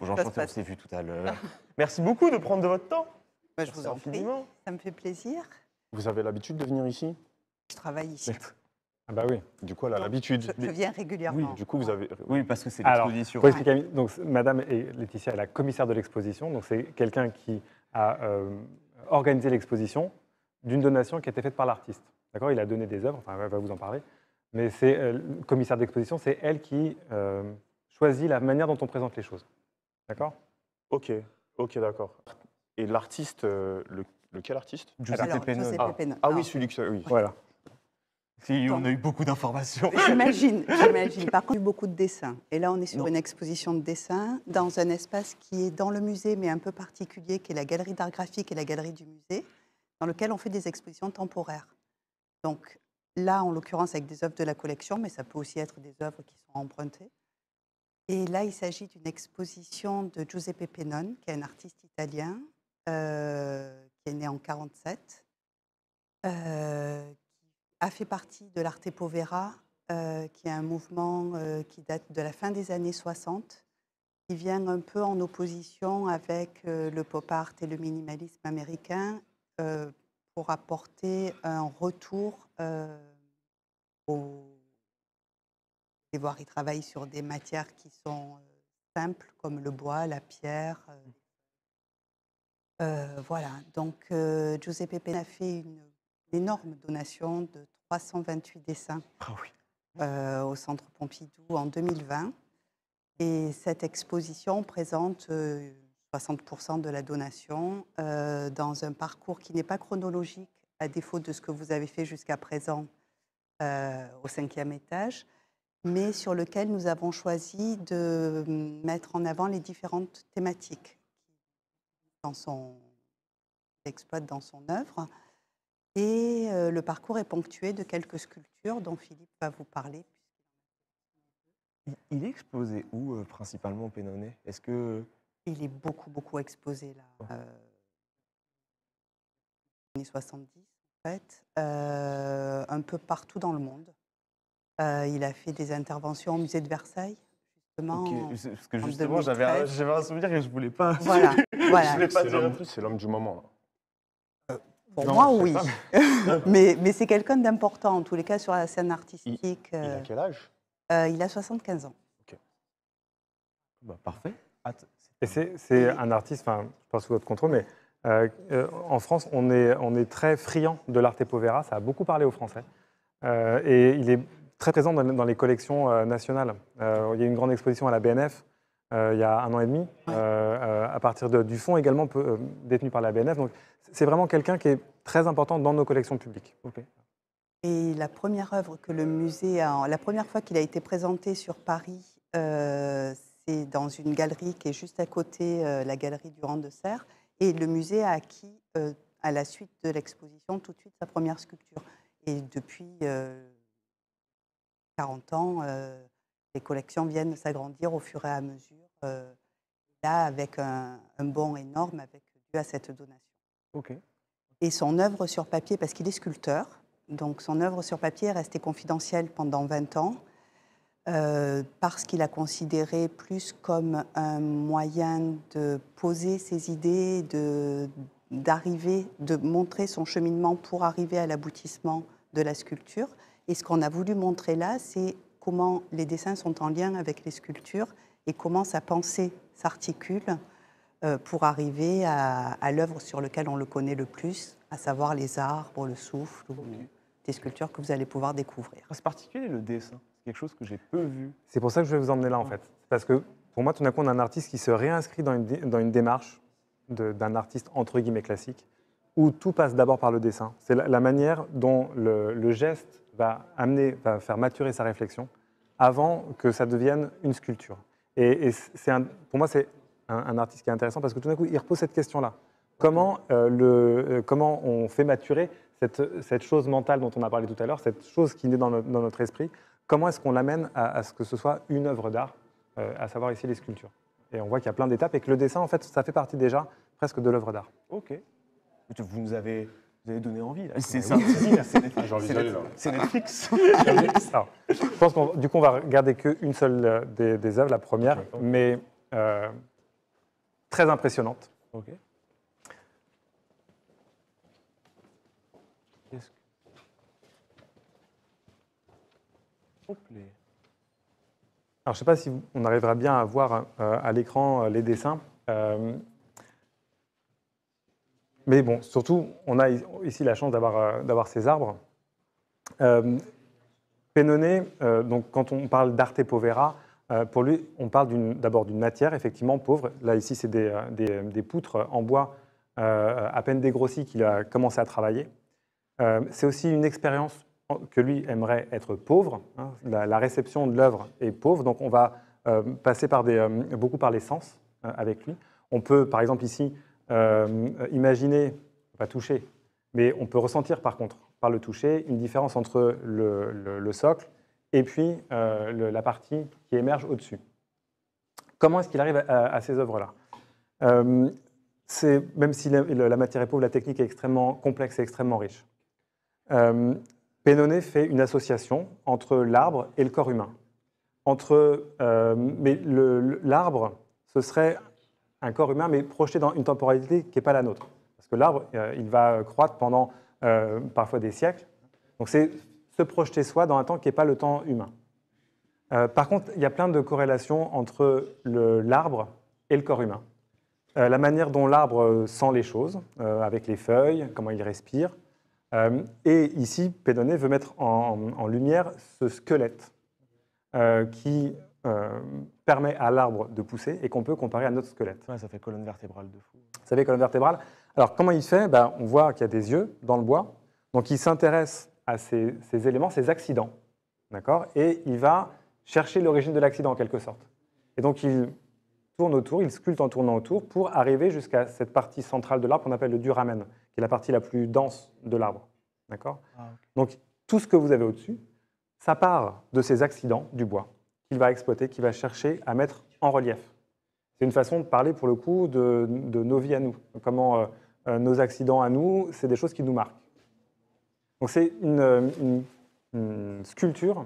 Bonjour, enchanté, on s'est vu tout à l'heure. Merci beaucoup de prendre de votre temps. Bah, je vous en prie. Ça me fait plaisir. Vous avez l'habitude de venir ici Je travaille ici. Ah bah oui. Du coup, elle a l'habitude. je viens régulièrement. Du coup, vous avez. Oui, parce que c'est l'exposition. donc, Madame et Laetitia est la commissaire de l'exposition. Donc, c'est quelqu'un qui a euh, organisé l'exposition d'une donation qui a été faite par l'artiste. D'accord Il a donné des œuvres, enfin, elle va vous en parler mais c'est euh, le commissaire d'exposition, c'est elle qui euh, choisit la manière dont on présente les choses. D'accord Ok, ok, d'accord. Et l'artiste, euh, le, lequel artiste Giuseppe ah. Pena. Ah, oui, celui que oui. Voilà. Si, on a eu beaucoup d'informations. J'imagine, j'imagine. Par contre, il a eu beaucoup de dessins. Et là, on est sur une exposition de dessins dans un espace qui est dans le musée, mais un peu particulier, qui est la galerie d'art graphique et la galerie du musée, dans lequel on fait des expositions temporaires. Donc, Là, en l'occurrence, avec des œuvres de la collection, mais ça peut aussi être des œuvres qui sont empruntées. Et là, il s'agit d'une exposition de Giuseppe Pennon, qui est un artiste italien, euh, qui est né en 1947, euh, qui a fait partie de l'Arte Povera, euh, qui est un mouvement qui date de la fin des années 60, qui vient un peu en opposition avec le pop art et le minimalisme américain, pour apporter un retour euh, aux voir Ils travaillent sur des matières qui sont euh, simples, comme le bois, la pierre. Euh. Mmh. Euh, voilà, donc Giuseppe Pena a fait une, énorme donation de 328 dessins ah au Centre Pompidou en 2020. Et cette exposition présente 60% de la donation, euh, dans un parcours qui n'est pas chronologique, à défaut de ce que vous avez fait jusqu'à présent euh, au cinquième étage, mais sur lequel nous avons choisi de mettre en avant les différentes thématiques dans son exploite dans son œuvre. Et euh, le parcours est ponctué de quelques sculptures dont Philippe va vous parler. Il, est exposé où principalement Pénonet est que il est beaucoup, beaucoup exposé là. Euh, années 70, en fait, euh, un peu partout dans le monde. Euh, il a fait des interventions au musée de Versailles. justement. Parce que justement, j'avais un, un souvenir et je voulais pas. Voilà, voilà. C'est l'homme du moment. Euh, pour moi, oui. mais, mais c'est quelqu'un d'important, en tous les cas, sur la scène artistique. Il, a quel âge Il a 75 ans. Ok. Bah, parfait. Attends. Et c'est un artiste, enfin, je pense sous votre contrôle, mais euh, euh, en France, on est, on est très friand de l'arte povera. Ça a beaucoup parlé aux Français. Euh, et il est très présent dans, les collections nationales. il y a une grande exposition à la BNF il y a un an et demi, à partir du fonds également détenu par la BNF. Donc, c'est vraiment quelqu'un qui est très important dans nos collections publiques. Et la première œuvre que le musée a, la première fois qu'il a été présenté sur Paris, dans une galerie qui est juste à côté, euh, la galerie Rang de Serre. Et le musée a acquis, euh, à la suite de l'exposition, tout de suite sa première sculpture. Et depuis 40 euh, ans, les collections viennent s'agrandir au fur et à mesure. là, avec un, un bond énorme, avec dû à cette donation. Et son œuvre sur papier, parce qu'il est sculpteur, donc son œuvre sur papier est restée confidentielle pendant 20 ans. Euh, parce qu'il a considéré plus comme un moyen de poser ses idées, de, d'arriver, de montrer son cheminement pour arriver à l'aboutissement de la sculpture. Et ce qu'on a voulu montrer là, c'est comment les dessins sont en lien avec les sculptures et comment sa pensée s'articule euh, pour arriver à, l'œuvre sur laquelle on le connaît le plus, à savoir les arbres, le souffle, des sculptures que vous allez pouvoir découvrir. Ah, c'est particulier le dessin. C'est quelque chose que j'ai peu vu. C'est pour ça que je vais vous emmener là, en fait. Parce que pour moi, tout d'un coup, on a un artiste qui se réinscrit dans une, démarche d'un artiste entre guillemets classique, où tout passe d'abord par le dessin. C'est la, manière dont le, geste va amener, va faire maturer sa réflexion avant que ça devienne une sculpture. Et, pour moi, c'est un, artiste qui est intéressant parce que tout d'un coup, il repose cette question-là. Comment, euh, euh, on fait maturer cette, chose mentale dont on a parlé tout à l'heure, cette chose qui naît dans notre esprit, Comment est-ce qu'on l'amène à, ce que ce soit une œuvre d'art, euh, à savoir ici les sculptures Et on voit qu'il y a plein d'étapes et que le dessin, en fait, ça fait partie déjà presque de l'œuvre d'art. Ok. Vous nous avez donné envie. C'est ça. Ah, c'est Netflix. je pense qu'on du coup on va regarder qu'une seule euh, des, œuvres, la première, mais euh, très impressionnante. OK. Alors, je ne sais pas si on arrivera bien à voir euh, à l'écran euh, les dessins. Euh, mais bon, surtout, on a ici la chance d'avoir, ces arbres. Euh, donc quand on parle d'arte povera, pour lui, on parle d'abord d'une matière effectivement pauvre. Là, ici, c'est des poutres en bois à peine dégrossies qu'il a commencé à travailler. c'est aussi une expérience que lui aimerait être pauvre. Hein. la, réception de l'œuvre est pauvre, donc on va euh, passer euh, beaucoup par les sens euh, avec lui. On peut, par exemple, ici, imaginer, pas toucher, mais on peut ressentir par contre, par le toucher, une différence entre le, socle et puis la partie qui émerge au-dessus. Comment est-ce qu'il arrive à, ces œuvres-là Même si la, matière est pauvre, la technique est extrêmement complexe et extrêmement riche. Pénonnet fait une association entre l'arbre et le corps humain. Entre, euh, mais l'arbre, ce serait un corps humain, mais projeté dans une temporalité qui n'est pas la nôtre. Parce que l'arbre, euh, il va croître pendant euh, parfois des siècles. Donc c'est se projeter soi dans un temps qui n'est pas le temps humain. par contre, il y a plein de corrélations entre l'arbre et le corps humain. la manière dont l'arbre sent les choses, avec les feuilles, comment il respire, euh, et ici, Pédonnet veut mettre en, lumière ce squelette euh, qui euh, permet à l'arbre de pousser et qu'on peut comparer à notre squelette. ça fait colonne vertébrale de fou. Ça fait colonne vertébrale. Alors comment il fait ben, On voit qu'il y a des yeux dans le bois, donc il s'intéresse à ces, éléments, ces accidents, Et il va chercher l'origine de l'accident en quelque sorte. Et donc il tourne autour, il sculpte en tournant autour pour arriver jusqu'à cette partie centrale de l'arbre qu'on appelle le duramen. C'est la partie la plus dense de l'arbre. D'accord ah, Donc, tout ce que vous avez au-dessus, ça part de ces accidents du bois qu'il va exploiter, qu'il va chercher à mettre en relief. C'est une façon de parler, pour le coup, de, nos vies à nous. Comment euh, euh, nos accidents à nous, c'est des choses qui nous marquent. Donc, c'est une, sculpture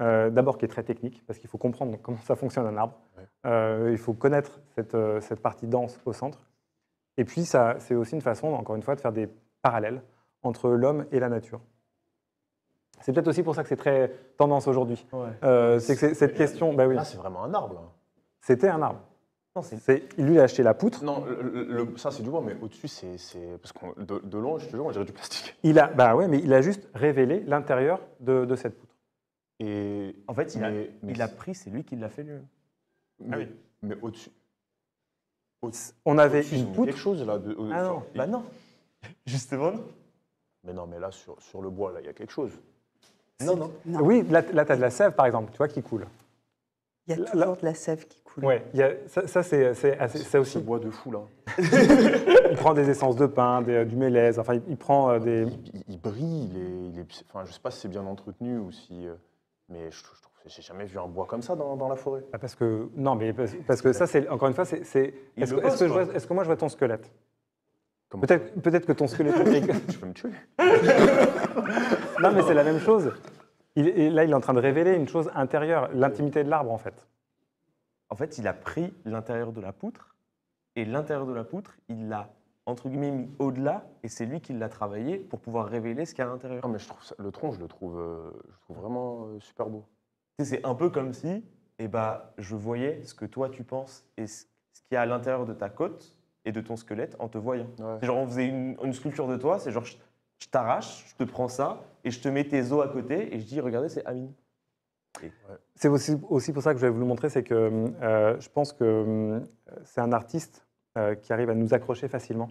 euh, d'abord qui est très technique, parce qu'il faut comprendre comment ça fonctionne un arbre. il faut connaître cette, cette, partie dense au centre. Et puis, c'est aussi une façon, encore une fois, de faire des parallèles entre l'homme et la nature. C'est peut-être aussi pour ça que c'est très tendance aujourd'hui. Euh, c'est que cette question. Bah oui. c'est vraiment un arbre. C'était un arbre. Non, c'est... Lui, il a acheté la poutre. Non, ça, c'est du bois, mais au-dessus, c'est. Parce que de, de long, je on dirait du plastique. Il a, bah ouais, mais il a juste révélé l'intérieur de, de, cette poutre. Et. En fait, il, l'a il a pris, c'est lui qui l'a fait lui. ah oui. mais au-dessus. On avait une a Quelque chose là de, euh, ah non, bah justement non. Mais non, mais là sur, le bois là, il y a quelque chose. Non, non, Oui, là, là as de la sève par exemple, tu vois qui coule. Il y a toujours de la sève qui coule. Ouais, ça, ça c'est ça aussi. bois de fou là. il prend des essences de pain, euh, du mélèze, enfin il, prend euh, des. Il, il brille, est, enfin je sais pas si c'est bien entretenu ou si, mais je, je trouve j'ai jamais vu un bois comme ça dans, la forêt. Ah, parce que non, mais parce, que ça, c'est encore une fois, c'est. Est, ce que, moi je vois ton squelette Peut-être peut que ton squelette. tu peux me tuer. non, mais c'est la même chose. Il, là, il est en train de révéler une chose intérieure, l'intimité de l'arbre, en fait. En fait, il a pris l'intérieur de la poutre et l'intérieur de la poutre, il l'a entre guillemets mis au-delà et c'est lui qui l'a travaillé pour pouvoir révéler ce qu'il y a à l'intérieur. Non, mais je trouve ça, le tronc, je le trouve, euh, je trouve vraiment euh, super beau. C'est un peu comme si eh ben, je voyais ce que toi tu penses et ce qu'il y a à l'intérieur de ta côte et de ton squelette en te voyant. genre on faisait une, sculpture de toi, c'est genre je, t'arrache, je te prends ça et je te mets tes os à côté et je dis regardez c'est Amine. C'est aussi, pour ça que je vais vous le montrer, c'est que euh, je pense que euh, c'est un artiste euh, qui arrive à nous accrocher facilement,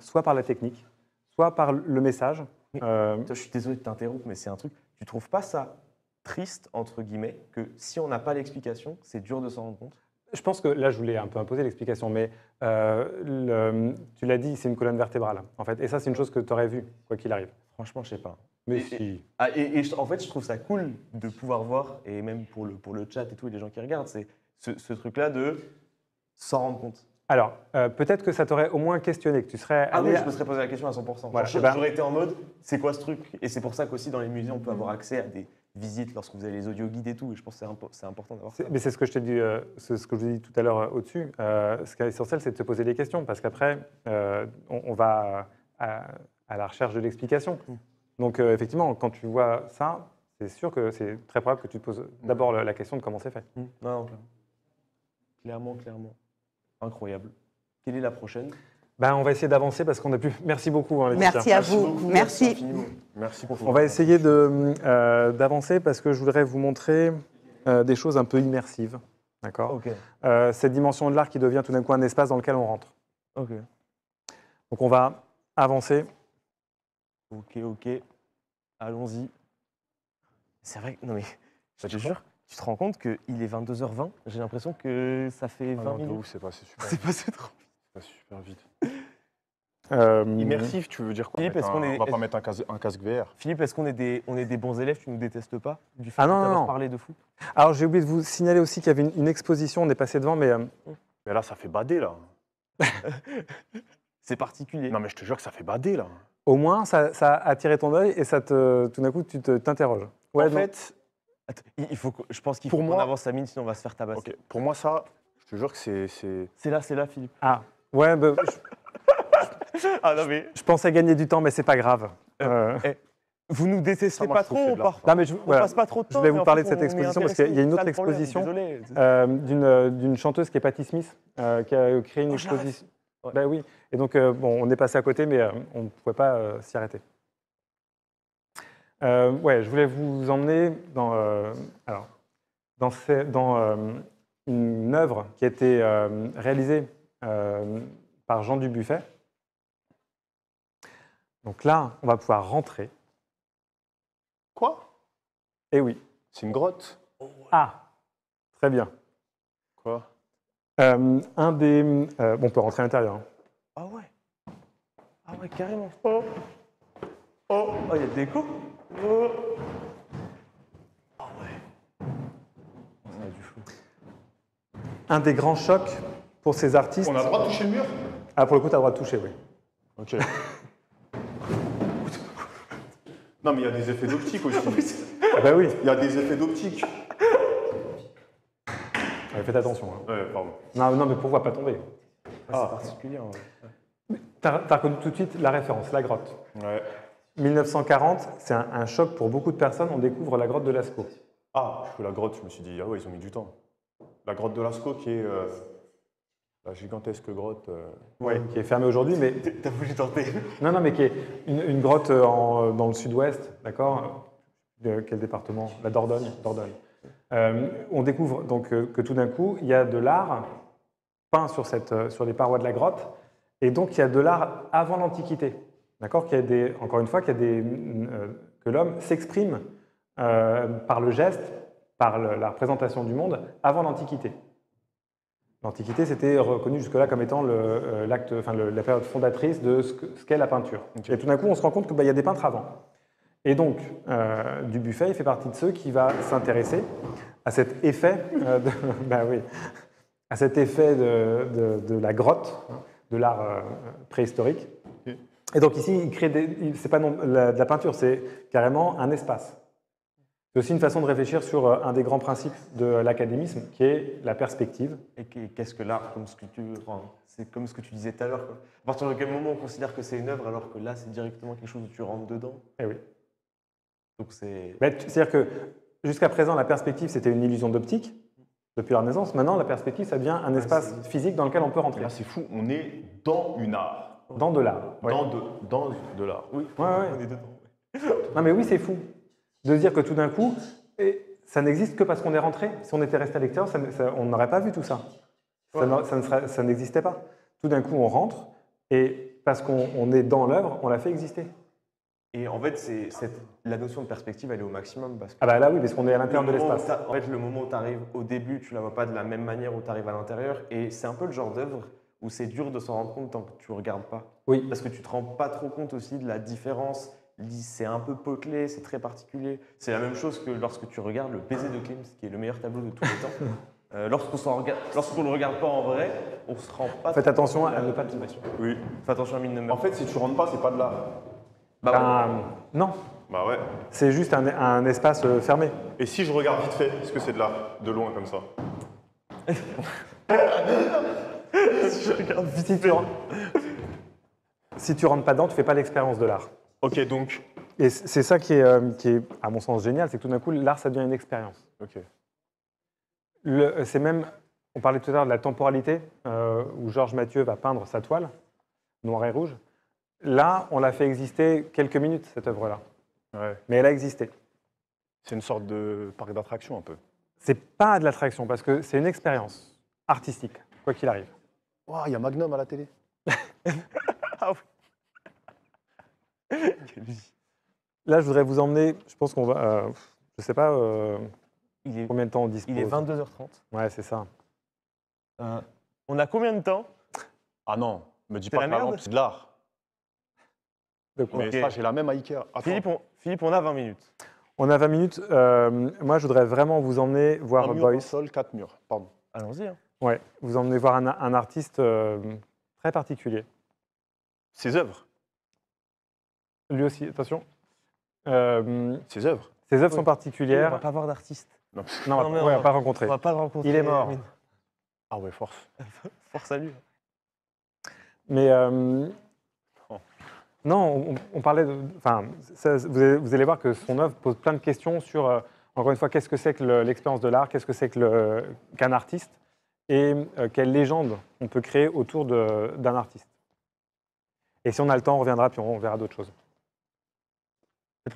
soit par la technique, soit par le message. je suis désolé de t'interrompre, mais c'est un truc. Tu trouves pas ça triste, entre guillemets, que si on n'a pas l'explication, c'est dur de s'en rendre compte Je pense que là, je voulais un peu imposer l'explication, mais euh, tu l'as dit, c'est une colonne vertébrale, en fait. Et ça, c'est une chose que tu aurais vue, quoi qu'il arrive. Franchement, je sais pas. Mais si. Ah, en fait, je trouve ça cool de pouvoir voir, et même pour le, pour le chat et tout, et les gens qui regardent, c'est ce, truc-là de s'en rendre compte. Alors, euh, peut-être que ça t'aurait au moins questionné, que tu serais. Ah oui, je me serais posé la question à 100%. Eh ben j'aurais été en mode, c'est quoi ce truc Et c'est pour ça qu'aussi dans les musées, on peut avoir accès à des, visite, lorsque vous avez les audio guides et tout. Et je pense que c'est important d'avoir ça. Mais c'est ce que je t'ai dit, euh, ce que vous ai dit tout à l'heure euh, au-dessus. Euh, ce qui est essentiel, c'est de se poser des questions parce qu'après, on, va à, la recherche de l'explication. Mm. Donc effectivement, quand tu vois ça, c'est sûr que c'est très probable que tu te poses mm. d'abord la, question de comment c'est fait. Mm. Non, non, clairement, clairement. clairement. Incroyable. Quelle est la prochaine ben, on va essayer d'avancer parce qu'on a pu. Merci beaucoup. Hein, merci à vous. Merci. Merci. On va essayer euh, d'avancer parce que je voudrais vous montrer euh, des choses un peu immersives. D'accord euh, Cette dimension de l'art qui devient tout d'un coup un espace dans lequel on rentre. Ok. Donc on va avancer. Ok, ok. Allons-y. C'est vrai que. Non mais, bah, je te jure. Tu te rends compte qu'il est 22h20 J'ai l'impression que ça fait 20 ah, minutes. C'est passé super. C'est passé trop super vite. Euh, Immersif, tu veux dire quoi Philippe, est-ce qu'on est- On va pas mettre un casque, VR. Philippe, est-ce qu'on est des, on est des bons élèves Tu nous détestes pas du fait Ah non, non, parlé de fou Alors j'ai oublié de vous signaler aussi qu'il y avait une, exposition, on est passé devant, mais euh, Mais là, ça fait bader, là. C'est particulier. Non, mais je te jure que ça fait bader, là. au moins ça, a attiré ton œil et ça te, tout d'un coup tu te- t'interroges. Ouais, en fait, il faut, je pense qu'il faut qu'on avance la mine, sinon on va se faire tabasser. pour moi, ça, je te jure que c'est. C'est là, c'est là, Philippe. ah, Ouais, bah, je... ah, pensais gagner du temps, mais c'est pas grave. Euh, euh eh, Vous nous détestez pas trop, mais je, passe pas trop de temps. Je vais vous parler de cette exposition parce qu'il y a une autre exposition euh, euh, d'une chanteuse qui est Patti Smith, qui a créé une ah, exposition. Bah oui, et donc bon, on est passé à côté, mais on ne pouvait pas s'y arrêter. ouais, je voulais vous emmener dans, alors, dans, dans une œuvre qui a été réalisée euh, par Jean Dubuffet. Donc là, on va pouvoir rentrer. Quoi Eh oui. C'est une grotte. Ah, très bien. Quoi euh, Un des. bon, euh, on peut rentrer à l'intérieur. Hein. Ah ouais. Ah ouais, carrément. Oh, oh, ah, il y a des coups. Oh. Ah ouais. a du Un des grands chocs pour ces artistes. On a le droit de toucher le mur Ah, pour le coup, tu as le droit de toucher, oui. Ok. non, mais il y a des effets d'optique aussi. ah bah oui. Il y a des effets d'optique. faites attention. Hein. Ouais, pardon. Non, non, mais pourquoi pas tomber ah, C'est particulier. T'as reconnu tout de suite la référence, la grotte. Ouais. 1940, c'est un, choc pour beaucoup de personnes. On découvre la grotte de Lascaux. Ah, la grotte, je me suis dit, ah ouais, ils ont mis du temps. La grotte de Lascaux qui est. Euh, la gigantesque grotte. Euh, qui est fermée aujourd'hui, mais. T'as voulu tenter Non, non, mais qui est une, grotte euh, euh, dans le sud-ouest, d'accord quel département La Dordogne. Dordogne. on découvre donc que tout d'un coup, il y a de l'art peint sur, les parois de la grotte, et donc il y a de l'art avant l'Antiquité, d'accord encore une fois, mm, que l'homme s'exprime par le geste, par la représentation du monde avant l'Antiquité. L'Antiquité, c'était reconnu jusque-là comme étant euh, l'acte, la période fondatrice de ce, qu'est la peinture. Et tout d'un coup, on se rend compte qu'il bah, y a des peintres avant. Et donc, euh, Dubuffet, il fait partie de ceux qui va s'intéresser à cet effet, euh, de, bah à cet effet de, la grotte, de l'art préhistorique. Et donc ici, il crée des, c'est pas de la peinture, c'est carrément un espace. C'est aussi une façon de réfléchir sur euh, un des grands principes de l'académisme, qui est la perspective. Et qu'est-ce que l'art comme sculpture que c'est comme ce que tu disais tout à l'heure. À partir de quel moment on considère que c'est une œuvre alors que là c'est directement quelque chose où tu rentres dedans Eh oui. Donc c'est. Bah, c'est-à-dire que jusqu'à présent la perspective c'était une illusion d'optique. Depuis la Renaissance, maintenant la perspective ça devient un ah, espace physique dans lequel on peut rentrer. Eh ben, c'est fou, on est dans une art. Dans de l'art. Dans de, dans de l'art. Oui. On est dedans. non mais oui c'est fou. De dire que tout d'un coup, et ça n'existe que parce qu'on est rentré. Si on était resté à l'extérieur, on n'aurait pas vu tout ça. Ça, n'existait pas. Tout d'un coup, on rentre, et parce qu'on est dans l'œuvre, on la fait exister. Et en fait, c'est la notion de perspective, elle est au maximum. ah bah là oui, parce qu'on est à l'intérieur de l'espace. En fait, le moment où tu au début, tu la vois pas de la même manière où tu arrives à l'intérieur. Et c'est un peu le genre d'œuvre où c'est dur de s'en rendre compte tant que tu regardes pas. Oui. Parce que tu te rends pas trop compte aussi de la différence c'est un peu potelé, c'est très particulier. C'est la même chose que lorsque tu regardes le baiser de Klimt, qui est le meilleur tableau de tous les temps. Euh, lorsqu'on ne le regarde pas en vrai, on se rend pas. Faites attention à ne pas te Oui, faites attention à mine de En fait, si tu rentres pas, c'est pas de l'art. Bah, euh, non. Bah ouais. C'est juste un, espace euh, fermé. Et si je regarde vite fait, est-ce que c'est de là, de loin comme ça Si je regarde vite fait. si tu rentres pas dedans, tu fais pas l'expérience de l'art. Ok, donc. Et c'est ça qui est, euh, qui est, à mon sens, génial, c'est que tout d'un coup, l'art, ça devient une expérience. Ok. C'est même, on parlait tout à l'heure de la temporalité, euh, où Georges Mathieu va peindre sa toile, noir et rouge. Là, on l'a fait exister quelques minutes, cette œuvre-là. Mais elle a existé. C'est une sorte de parc d'attraction, un peu. C'est pas de l'attraction, parce que c'est une expérience artistique, quoi qu'il arrive. Waouh, il y a Magnum à la télé. ah oui. Là, je voudrais vous emmener. Je pense qu'on va. Euh, je sais pas euh, il est, combien de temps on dispose. Il est 22h30. Ouais, c'est ça. Euh, on a combien de temps Ah non, me dis pas que c'est de l'art. Mais ça, j'ai la même à Ikea. Philippe on, a 20 minutes. On a 20 minutes. Euh, moi, je voudrais vraiment vous emmener voir un sol, quatre murs, pardon. Allons-y. Hein. Ouais, vous emmener voir un, artiste très particulier. Ses œuvres lui aussi, attention. Euh, Ses œuvres. Ses œuvres sont particulières. On va pas voir d'artiste. Non, on ne va, pas rencontrer. On va pas rencontrer. Il est mort. Ah ouais, force. force à lui. Mais euh, non, on, parlait de. Enfin, vous, allez, voir que son œuvre pose plein de questions sur, euh, encore une fois, qu'est-ce que c'est que l'expérience de l'art, qu'est-ce que c'est qu'un artiste, et quelle légende on peut créer autour d'un artiste. Et si on a le temps, on reviendra, puis on verra d'autres choses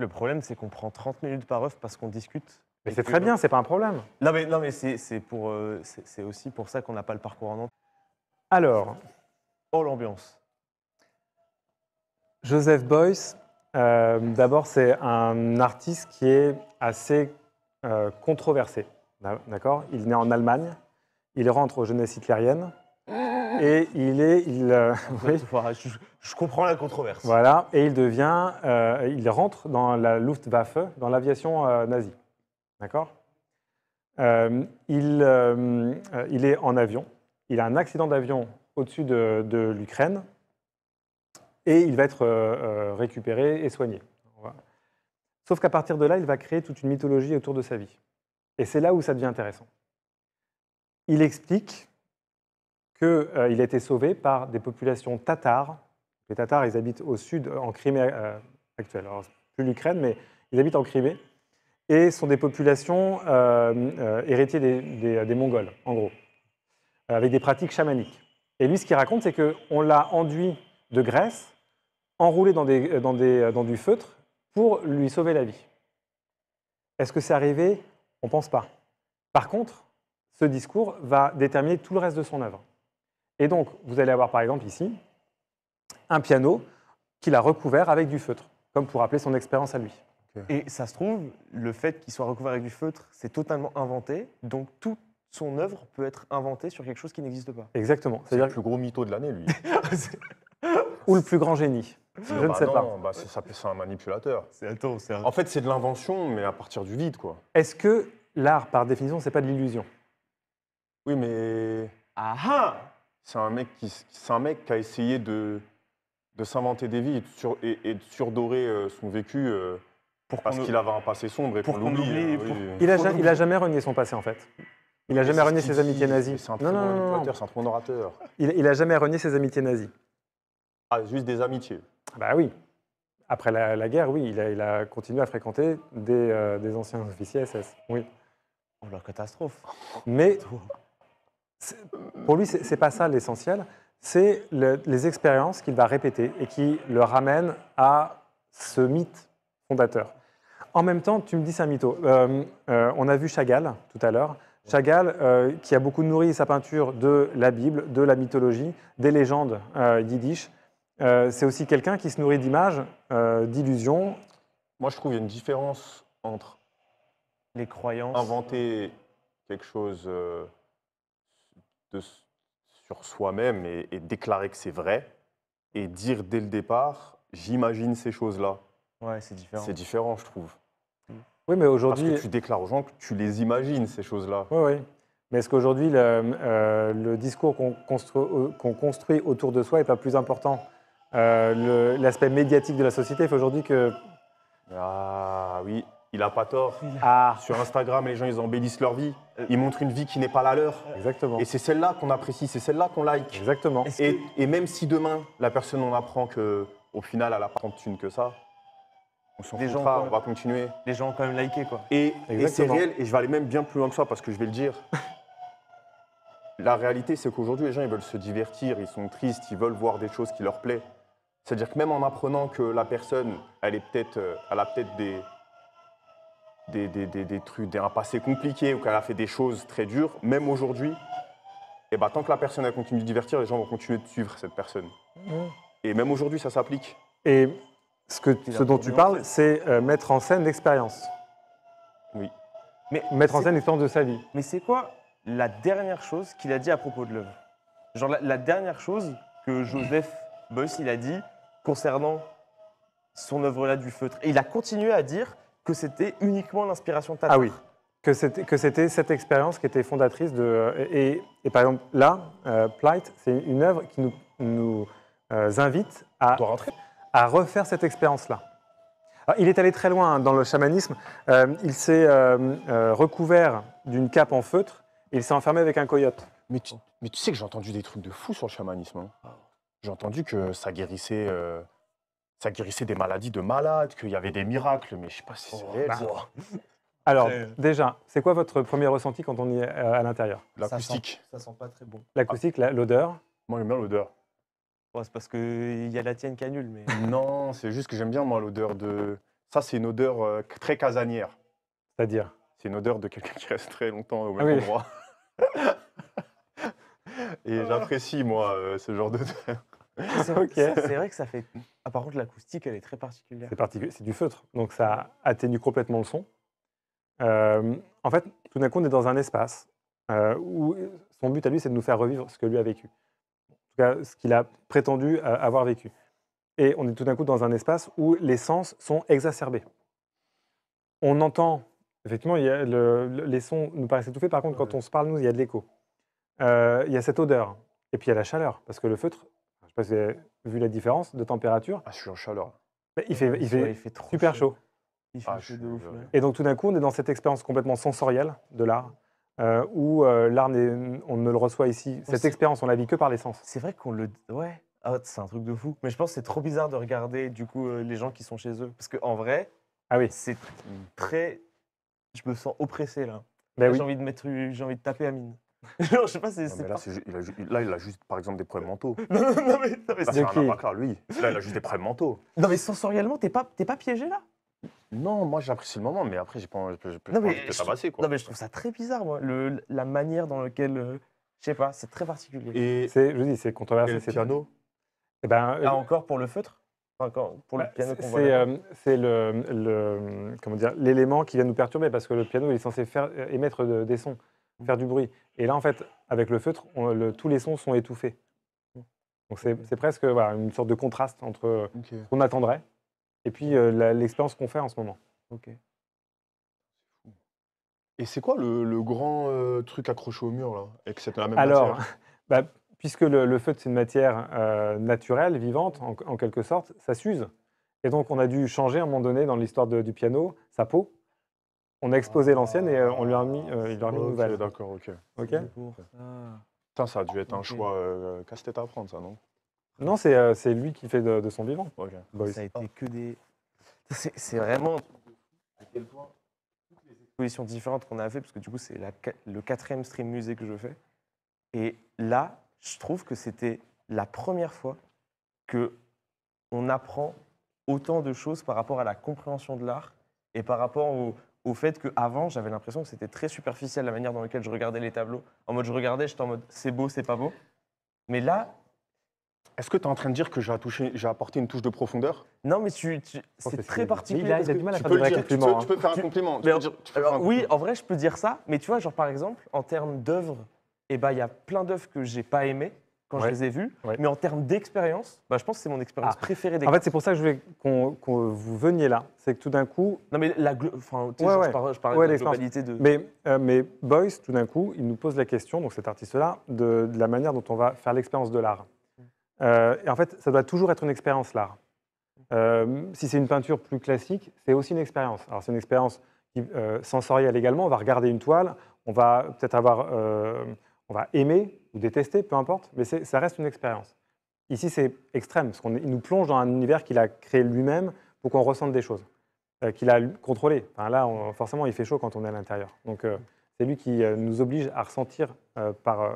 le problème, c'est qu'on prend 30 minutes par œuf parce qu'on discute. Mais c'est très bien, c'est pas un problème. Non, mais, non, mais euh, c'est aussi pour ça qu'on n'a pas le parcours en entier. Alors. Oh, l'ambiance. Joseph Boyce, euh, d'abord, c'est un artiste qui est assez euh, controversé. D'accord Il naît en Allemagne, il rentre aux jeunesses hitlériennes, et il est. Il, euh, je, comprends la controverse. Voilà, et il devient. Euh, il rentre dans la Luftwaffe, dans l'aviation euh, nazie. D'accord il, il est en avion. Il a un accident d'avion au-dessus de, l'Ukraine. Et il va être récupéré et soigné. Sauf qu'à partir de là, il va créer toute une mythologie autour de sa vie. Et c'est là où ça devient intéressant. Il explique euh, il a été sauvé par des populations tatars. Les Tatars, ils habitent au sud, en Crimée euh, actuelle. Alors, plus l'Ukraine, mais ils habitent en Crimée et sont des populations euh, héritiers des, Mongols, en gros, avec des pratiques chamaniques. Et lui, ce qu'il raconte, c'est qu'on l'a enduit de graisse, enroulé dans, des, dans, du feutre pour lui sauver la vie. Est-ce que c'est arrivé On ne pense pas. Par contre, ce discours va déterminer tout le reste de son œuvre. Et donc, vous allez avoir par exemple ici un piano qu'il a recouvert avec du feutre, comme pour rappeler son expérience à lui. Et ça se trouve, le fait qu'il soit recouvert avec du feutre, c'est totalement inventé. Donc toute son œuvre peut être inventée sur quelque chose qui n'existe pas. Exactement. C'est-à-dire le gros mytho de l'année, lui. Ou le plus grand génie. Je ne bah sais pas. Bah ça c'est un manipulateur. En fait, c'est de l'invention, mais à partir du vide, quoi. Est-ce que l'art, par définition, c'est pas de l'illusion Oui, mais. Ah, ah c'est un mec qui, c'est mec qui a essayé de, de s'inventer des vies et de, surdorer euh, son vécu euh, pour parce qu'il avait un passé sombre et pour l'oublier. Euh, il, a jamais renié son passé en fait. Il a jamais renié ses amitiés nazies. C'est un Il, il a jamais renié ses amitiés nazies. Ah, juste des amitiés. Bah oui. Après la, guerre, oui, il a, continué à fréquenter des, anciens officiers SS. Oui. Oh la catastrophe. Mais pour lui, c'est pas ça l'essentiel, c'est les expériences qu'il va répéter et qui le ramènent à ce mythe fondateur. En même temps, tu me dis c'est un mytho. Euh, euh, on a vu Chagall tout à l'heure. Chagall, euh, qui a beaucoup nourri sa peinture de la Bible, de la mythologie, des légendes yiddish. c'est aussi quelqu'un qui se nourrit d'images, d'illusions. Moi, je trouve qu'il y a une différence entre les croyances, inventer quelque chose sur soi-même et, déclarer que c'est vrai et dire dès le départ, j'imagine ces choses-là. c'est différent. C'est différent, je trouve. Mm. Oui, mais aujourd'hui. Parce que tu déclares aux gens que tu les imagines, ces choses-là. Oui, oui. Mais est-ce qu'aujourd'hui, le, euh, discours euh, qu'on construit, autour de soi n'est pas plus important euh, L'aspect médiatique de la société fait aujourd'hui que. Ah oui, il a pas tort. Ah. Ah. Sur Instagram, les gens, ils embellissent leur vie. Euh. Ils montrent une vie qui n'est pas la leur. Exactement. Et c'est celle-là qu'on apprécie, c'est celle-là qu'on like. Exactement. Et, même si demain, la personne, on apprend que au final, elle n'a pas tant de thunes que ça, on s'en fout on va continuer. Les gens ont quand même liké, quoi. Et, c'est réel, et je vais aller même bien plus loin que ça, parce que je vais le dire. la réalité, c'est qu'aujourd'hui, les gens, ils veulent se divertir, ils sont tristes, ils veulent voir des choses qui leur plaisent. C'est-à-dire que même en apprenant que la personne, elle, est peut-être, euh, elle a peut-être des des, des, des, trucs, un passé compliqué ou qu'elle a fait des choses très dures, même aujourd'hui, et eh bah, ben, tant que la personne a continué de divertir, les gens vont continuer de suivre cette personne. Et même aujourd'hui, ça s'applique. Et ce, que, ce dont tu parles, c'est euh, mettre en scène l'expérience. Oui. Mais mettre en scène l'expérience de sa vie. Mais c'est quoi la dernière chose qu'il a dit à propos de l'œuvre Genre la, dernière chose que Joseph Beuys, il a dit concernant son œuvre-là du feutre. Et il a continué à dire que c'était uniquement l'inspiration tatar. Ah oui, que c'était cette expérience qui était fondatrice de... Euh, et, et par exemple, là, euh, Plight, c'est une œuvre qui nous, nous euh, invite à, à refaire cette expérience-là. Il est allé très loin hein, dans le chamanisme. il s'est recouvert d'une cape en feutre et il s'est enfermé avec un coyote. Mais tu, sais que j'ai entendu des trucs de fou sur le chamanisme. Hein. J'ai entendu que ça guérissait ça guérissait des maladies de malades, qu'il y avait des miracles, mais je sais pas si c'est oh, vrai. Bah. Alors, euh, déjà, c'est quoi votre premier ressenti quand on y est euh, à l'intérieur L'acoustique. Ça sent pas très bon. L'acoustique, l'odeur. Moi, j'aime bien l'odeur. c'est parce qu'il y a la tienne canule, mais Non, c'est juste que j'aime bien, moi, l'odeur de. Ça, c'est une odeur euh, très casanière. C'est-à-dire. C'est une odeur de quelqu'un qui reste très longtemps au même ah endroit. Et j'apprécie, moi, ce genre d'odeur. Ah, c'est vrai que ça fait. Ah, par contre, l'acoustique, elle est très particulière. C'est du feutre, donc ça atténue complètement le son. Euh, en fait, tout d'un coup, on est dans un espace euh, où son but à lui, c'est de nous faire revivre ce que lui a vécu. En tout cas, ce qu'il a prétendu euh, avoir vécu. Et on est tout d'un coup dans un espace où les sens sont exacerbés. On entend, effectivement, les sons nous paraissent étouffés. Par contre, quand on se parle, nous, il y a de l'écho. il y a cette odeur. Et puis, il y a la chaleur, parce que le feutre, pas euh, vu la différence de température. Ah, je suis en chaleur. Bah, il fait, il fait, fait super chaud. Ah, Et donc tout d'un coup, on est dans cette expérience complètement sensorielle de l'art. Euh, où euh, l'art, on ne le reçoit ici. Cette expérience, on la vit que par les sens. C'est vrai qu'on le. Ouais. Ah, c'est un truc de fou. Mais je pense que c'est trop bizarre de regarder du coup les gens qui sont chez eux. Parce qu'en vrai, ah oui. c'est très. Je me sens oppressé là. Ben j'ai envie de mettre, j'ai envie de taper Amine là, il a, juste, par exemple, des problèmes mentaux. non, mais, c'est un impact, lui. Là, il a juste des problèmes mentaux. Non, mais sensoriellement, t'es pas, pas piégé là non, moi j'apprécie le moment, mais après j'ai pas envie de tabasser. Quoi. Non, mais je trouve ça très bizarre, moi, le, la manière dans laquelle. Euh, je sais pas, c'est très particulier. Et c'est, je dis, c'est controversé. c'est piano et eh ben, euh, ah, encore pour le feutre pour le bah, piano qu'on euh, C'est, c'est le, comment dire, l'élément qui vient nous perturber parce que le piano il est censé faire, émettre des sons faire du bruit. Et là, en fait, avec le feutre, tous les sons sont étouffés. Donc c'est presque voilà, une sorte de contraste entre euh, on ce qu'on attendrait et puis euh, l'expérience qu'on fait en ce moment. Ok. Et c'est quoi le, grand euh, truc accroché au mur là, avec même Alors, bah, puisque le, feutre c'est une matière naturelle, vivante en, en, quelque sorte, ça s'use. Et donc on a dû changer à un moment donné dans l'histoire du piano sa peau on a exposé l'ancienne et euh, on lui a mis euh, une nouvelle. D'accord, ok. Ok. ça a dû être un choix euh, casse-tête à prendre, ça, non Non, c'est lui qui fait de, son vivant. Ça a été que des. C'est vraiment à quel point toutes les expositions différentes qu'on a fait, parce que du coup, c'est le quatrième stream musée que je fais. Et là, je trouve que c'était la première fois que on apprend autant de choses par rapport à la compréhension de l'art et par rapport au, au fait qu'avant, j'avais l'impression que c'était très superficiel la manière dans laquelle je regardais les tableaux. En mode, je regardais, j'étais en mode, c'est beau, c'est pas beau. Mais là. Est-ce que tu es en train de dire que j'ai apporté une touche de profondeur Non, mais tu, oh, c'est très particulier. Tu a, hein. Tu peux, faire un compliment. oui, en vrai, je peux dire ça. Mais tu vois, genre par exemple, en termes d'œuvres, il eh bah ben, il y a plein d'œuvres que j'ai pas aimées quand je les ai vus. Mais en termes d'expérience, bah, je pense que c'est mon expérience ah. préférée. Des en fait, c'est pour ça que je voulais qu'on vous veniez là. C'est que tout d'un coup. Non, mais la enfin, je parlais, de la globalité de. Mais, euh, mais Boyce, tout d'un coup, il nous pose la question, donc cet artiste-là, de, la manière dont on va faire l'expérience de l'art. Euh, et en fait, ça doit toujours être une expérience, l'art. Euh, si c'est une peinture plus classique, c'est aussi une expérience. Alors, c'est une expérience sensorielle également. On va regarder une toile, on va peut-être avoir. on va aimer ou détester, peu importe, mais ça reste une expérience. Ici, c'est extrême, parce qu'il nous plonge dans un univers qu'il a créé lui-même pour qu'on ressente des choses, euh, qu'il a contrôlé. là, forcément, il fait chaud quand on est à l'intérieur. Donc, euh, c'est lui qui euh, nous oblige à ressentir par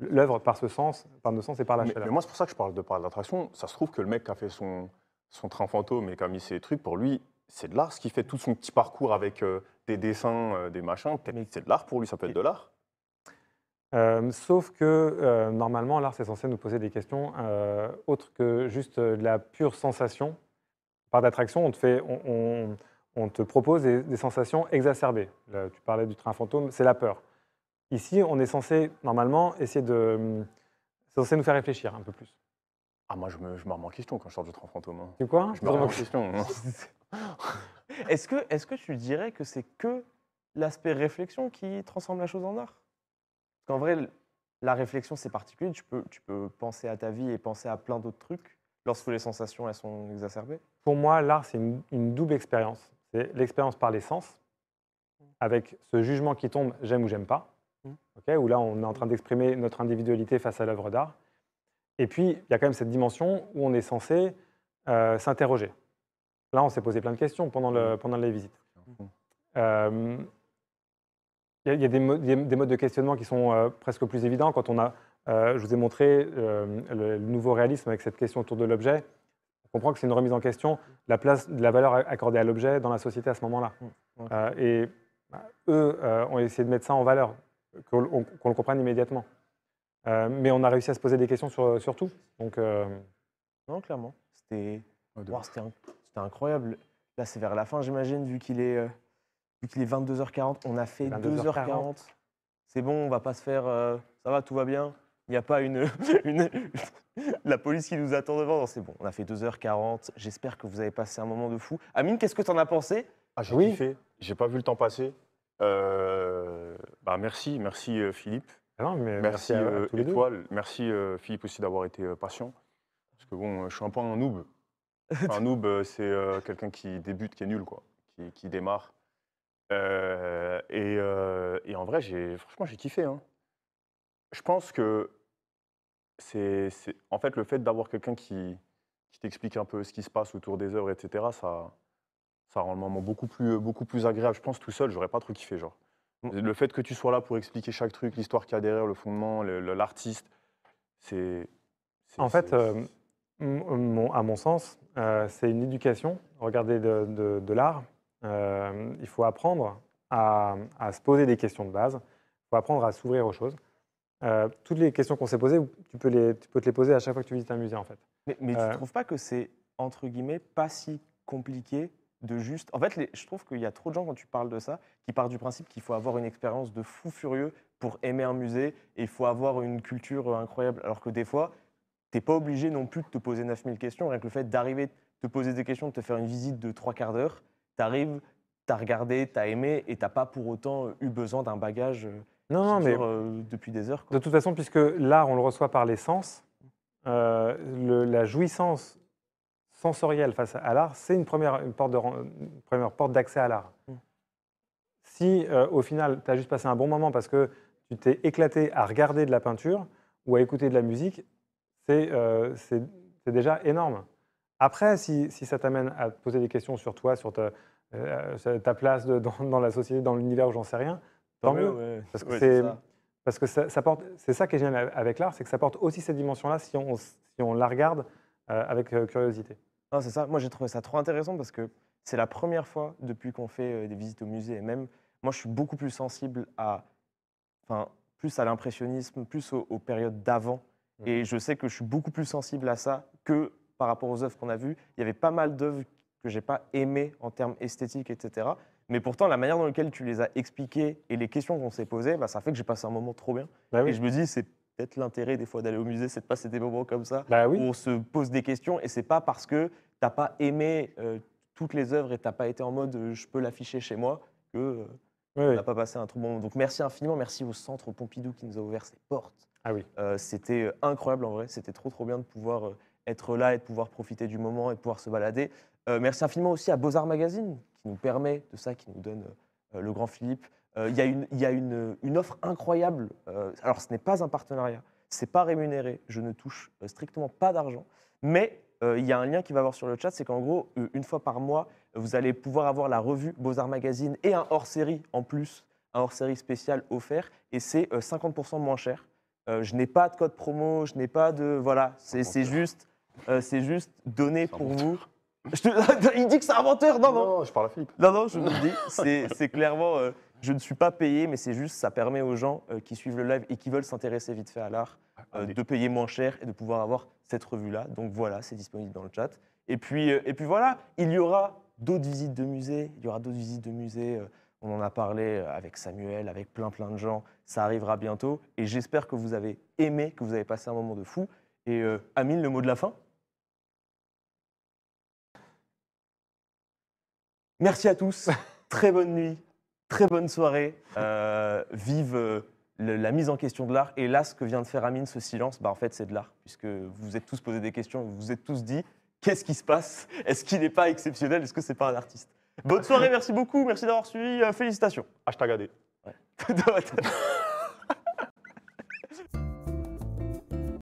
l'œuvre, par ce sens, par nos sens et par la mais, chaleur. moi, c'est pour ça que je parle de par d'attraction. Ça se trouve que le mec qui a fait son, son train fantôme et qui a mis ses trucs, pour lui, c'est de l'art. Ce qui fait tout son petit parcours avec des dessins, des machins, c'est de l'art pour lui, ça peut être de l'art. Euh, sauf que euh, normalement, l'art, c'est censé nous poser des questions euh, autres que juste la pure sensation. Par d'attraction, on te, propose des, sensations exacerbées. tu parlais du train fantôme, c'est la peur. Ici, on est censé, normalement, essayer de. censé nous faire réfléchir un peu plus. Ah, moi, je me, je me remets en question quand je sors du train fantôme. quoi hein. Je me remets en question. Hein. est-ce que tu dirais que c'est que l'aspect réflexion qui transforme la chose en art en vrai, la réflexion, c'est particulier. Tu peux, tu peux penser à ta vie et penser à plein d'autres trucs lorsque les sensations, elles sont exacerbées. Pour moi, l'art, c'est une, double expérience. C'est l'expérience par les sens, avec ce jugement qui tombe, j'aime ou j'aime pas, mmh. ok où là, on est en train d'exprimer notre individualité face à l'œuvre d'art. Et puis, il y a quand même cette dimension où on est censé euh, s'interroger. Là, on s'est posé plein de questions pendant, le, mmh. pendant les visites. Mmh. Euh, il y a, des, modes, de questionnement qui sont euh, presque plus évidents. Quand on a, euh, je vous ai montré euh, le, nouveau réalisme avec cette question autour de l'objet, on comprend que c'est une remise en question la place de la valeur accordée à l'objet dans la société à ce moment-là. Mmh, mmh. et bah, eux ont essayé de mettre ça en valeur, qu'on le comprenne immédiatement. mais on a réussi à se poser des questions sur, tout. Donc, Non, clairement. C'était incroyable. Là, c'est vers la fin, j'imagine, vu qu'il est. Vu qu'il est 22h40, on a fait 2h40. C'est bon, on va pas se faire. Euh, ça va, tout va bien. Il n'y a pas une, La police qui nous attend devant. c'est bon, on a fait 2h40. J'espère que vous avez passé un moment de fou. Amine, qu'est-ce que tu en as pensé Ah, j'ai Oui. kiffé. J'ai pas vu le temps passer. Euh, bah, merci, merci euh, Philippe. Ah merci, à- Merci Philippe aussi d'avoir été patient. Parce que bon, je suis un peu un noob. un noob, c'est quelqu'un qui débute, qui est nul, quoi. qui démarre. Euh, euh, et, en vrai, franchement, j'ai kiffé. Hein. Je pense que c'est en fait le fait d'avoir quelqu'un qui, t'explique un peu ce qui se passe autour des œuvres, etc. Ça, rend le moment beaucoup plus, beaucoup plus agréable. Je pense tout seul, j'aurais pas trop kiffé, genre. Mmh. Le fait que tu sois là pour expliquer chaque truc, l'histoire qu'il y a derrière, le fondement, l'artiste, c'est. En fait, euh, à mon sens, c'est une éducation, regarder de l'art, euh, il faut apprendre à, se poser des questions de base, il faut apprendre à s'ouvrir aux choses. Euh, toutes les questions qu'on s'est posées, tu peux, te les poser à chaque fois que tu visites un musée en fait. Mais, tu ne euh, trouves pas que c'est, entre guillemets, pas si compliqué de juste. En fait, je trouve qu'il y a trop de gens, quand tu parles de ça, qui partent du principe qu'il faut avoir une expérience de fou furieux pour aimer un musée et il faut avoir une culture incroyable. Alors que des fois, tu t'es pas obligé non plus de te poser 9000 questions. Rien que le fait d'arriver, de te poser des questions, de te faire une visite de trois quarts d'heure, tu arrives, tu as regardé, tu as aimé et tu pas pour autant euh, eu besoin d'un bagage euh, non, non, mais euh, depuis des heures. De toute façon, puisque l'art, on le reçoit par les sens, la jouissance sensorielle face à l'art, c'est une première, porte, d'accès à l'art. Mm. Si au final, tu as juste passé un bon moment parce que tu t'es éclaté à regarder de la peinture ou à écouter de la musique, c'est déjà énorme. Après, si, ça t'amène à te poser des questions sur toi, sur ta, euh, euh, place dans, la société, dans l'univers, j'en sais rien, tant mieux. parce que c'est parce que ça, c'est ça qui est génial avec l'art, c'est que ça porte aussi cette dimension-là si on, si on la regarde euh, avec curiosité. c'est ça. Moi, j'ai trouvé ça trop intéressant parce que c'est la première fois depuis qu'on fait des visites au musée et même moi, je suis beaucoup plus sensible à, enfin, plus à l'impressionnisme, plus aux, périodes d'avant. Mmh. Et je sais que je suis beaucoup plus sensible à ça que par rapport aux œuvres qu'on a vues. Il y avait pas mal d'œuvres que j'ai pas aimées en termes esthétiques, etc. Mais pourtant, la manière dans laquelle tu les as expliquées et les questions qu'on s'est posées, bah, ça fait que j'ai passé un moment trop bien. Bah et je me dis, c'est peut-être l'intérêt des fois d'aller au musée, c'est de passer des moments comme ça bah où on se pose des questions. Et c'est pas parce que tu t'as pas aimé euh, toutes les œuvres et tu t'as pas été en mode euh, je peux l'afficher chez moi que euh, n'a pas passé un trop bon moment. Donc merci infiniment, merci au Centre Pompidou qui nous a ouvert ses portes. Ah c'était incroyable en vrai, c'était trop trop bien de pouvoir être là et de pouvoir profiter du moment et pouvoir se balader. Euh, merci infiniment aussi à Beaux-Arts Magazine qui nous permet de ça, qui nous donne euh, le Grand Philippe. Euh, il y a, une, y a une, une offre incroyable. alors, ce n'est pas un partenariat, ce n'est pas rémunéré, je ne touche strictement pas d'argent, mais il y a un lien qui va avoir sur le chat, c'est qu'en gros, une fois par mois, vous allez pouvoir avoir la revue Beaux-Arts Magazine et un hors-série en plus, un hors-série spécial offert, et c'est 50% moins cher. je n'ai pas de code promo, je n'ai pas de... Voilà, c'est juste euh, c'est juste donné pour vous. Il dit que c'est inventeur, non, non. je parle à Philippe. Non, non, je vous le dis, c'est clairement, euh, je ne suis pas payé, mais c'est juste, ça permet aux gens euh, qui suivent le live et qui veulent s'intéresser vite fait à l'art de payer moins cher et de pouvoir avoir cette revue-là. Donc voilà, c'est disponible dans le chat. Et puis, et puis voilà, il y aura d'autres visites de musées, il y aura d'autres visites de musées. on en a parlé avec Samuel, avec plein plein de gens. Ça arrivera bientôt et j'espère que vous avez aimé, que vous avez passé un moment de fou. Et Amine, le mot de la fin Merci à tous. très bonne nuit. Très bonne soirée. Euh, vive euh, la mise en question de l'art. Et là, ce que vient de faire Amine, ce silence, bah, en fait, c'est de l'art. Puisque vous vous êtes tous posé des questions, vous vous êtes tous dit qu'est-ce qui se passe Est-ce qu'il n'est pas exceptionnel Est-ce que c'est pas un artiste Bonne soirée, merci beaucoup. Merci d'avoir suivi. Euh, félicitations. Hashtag AD.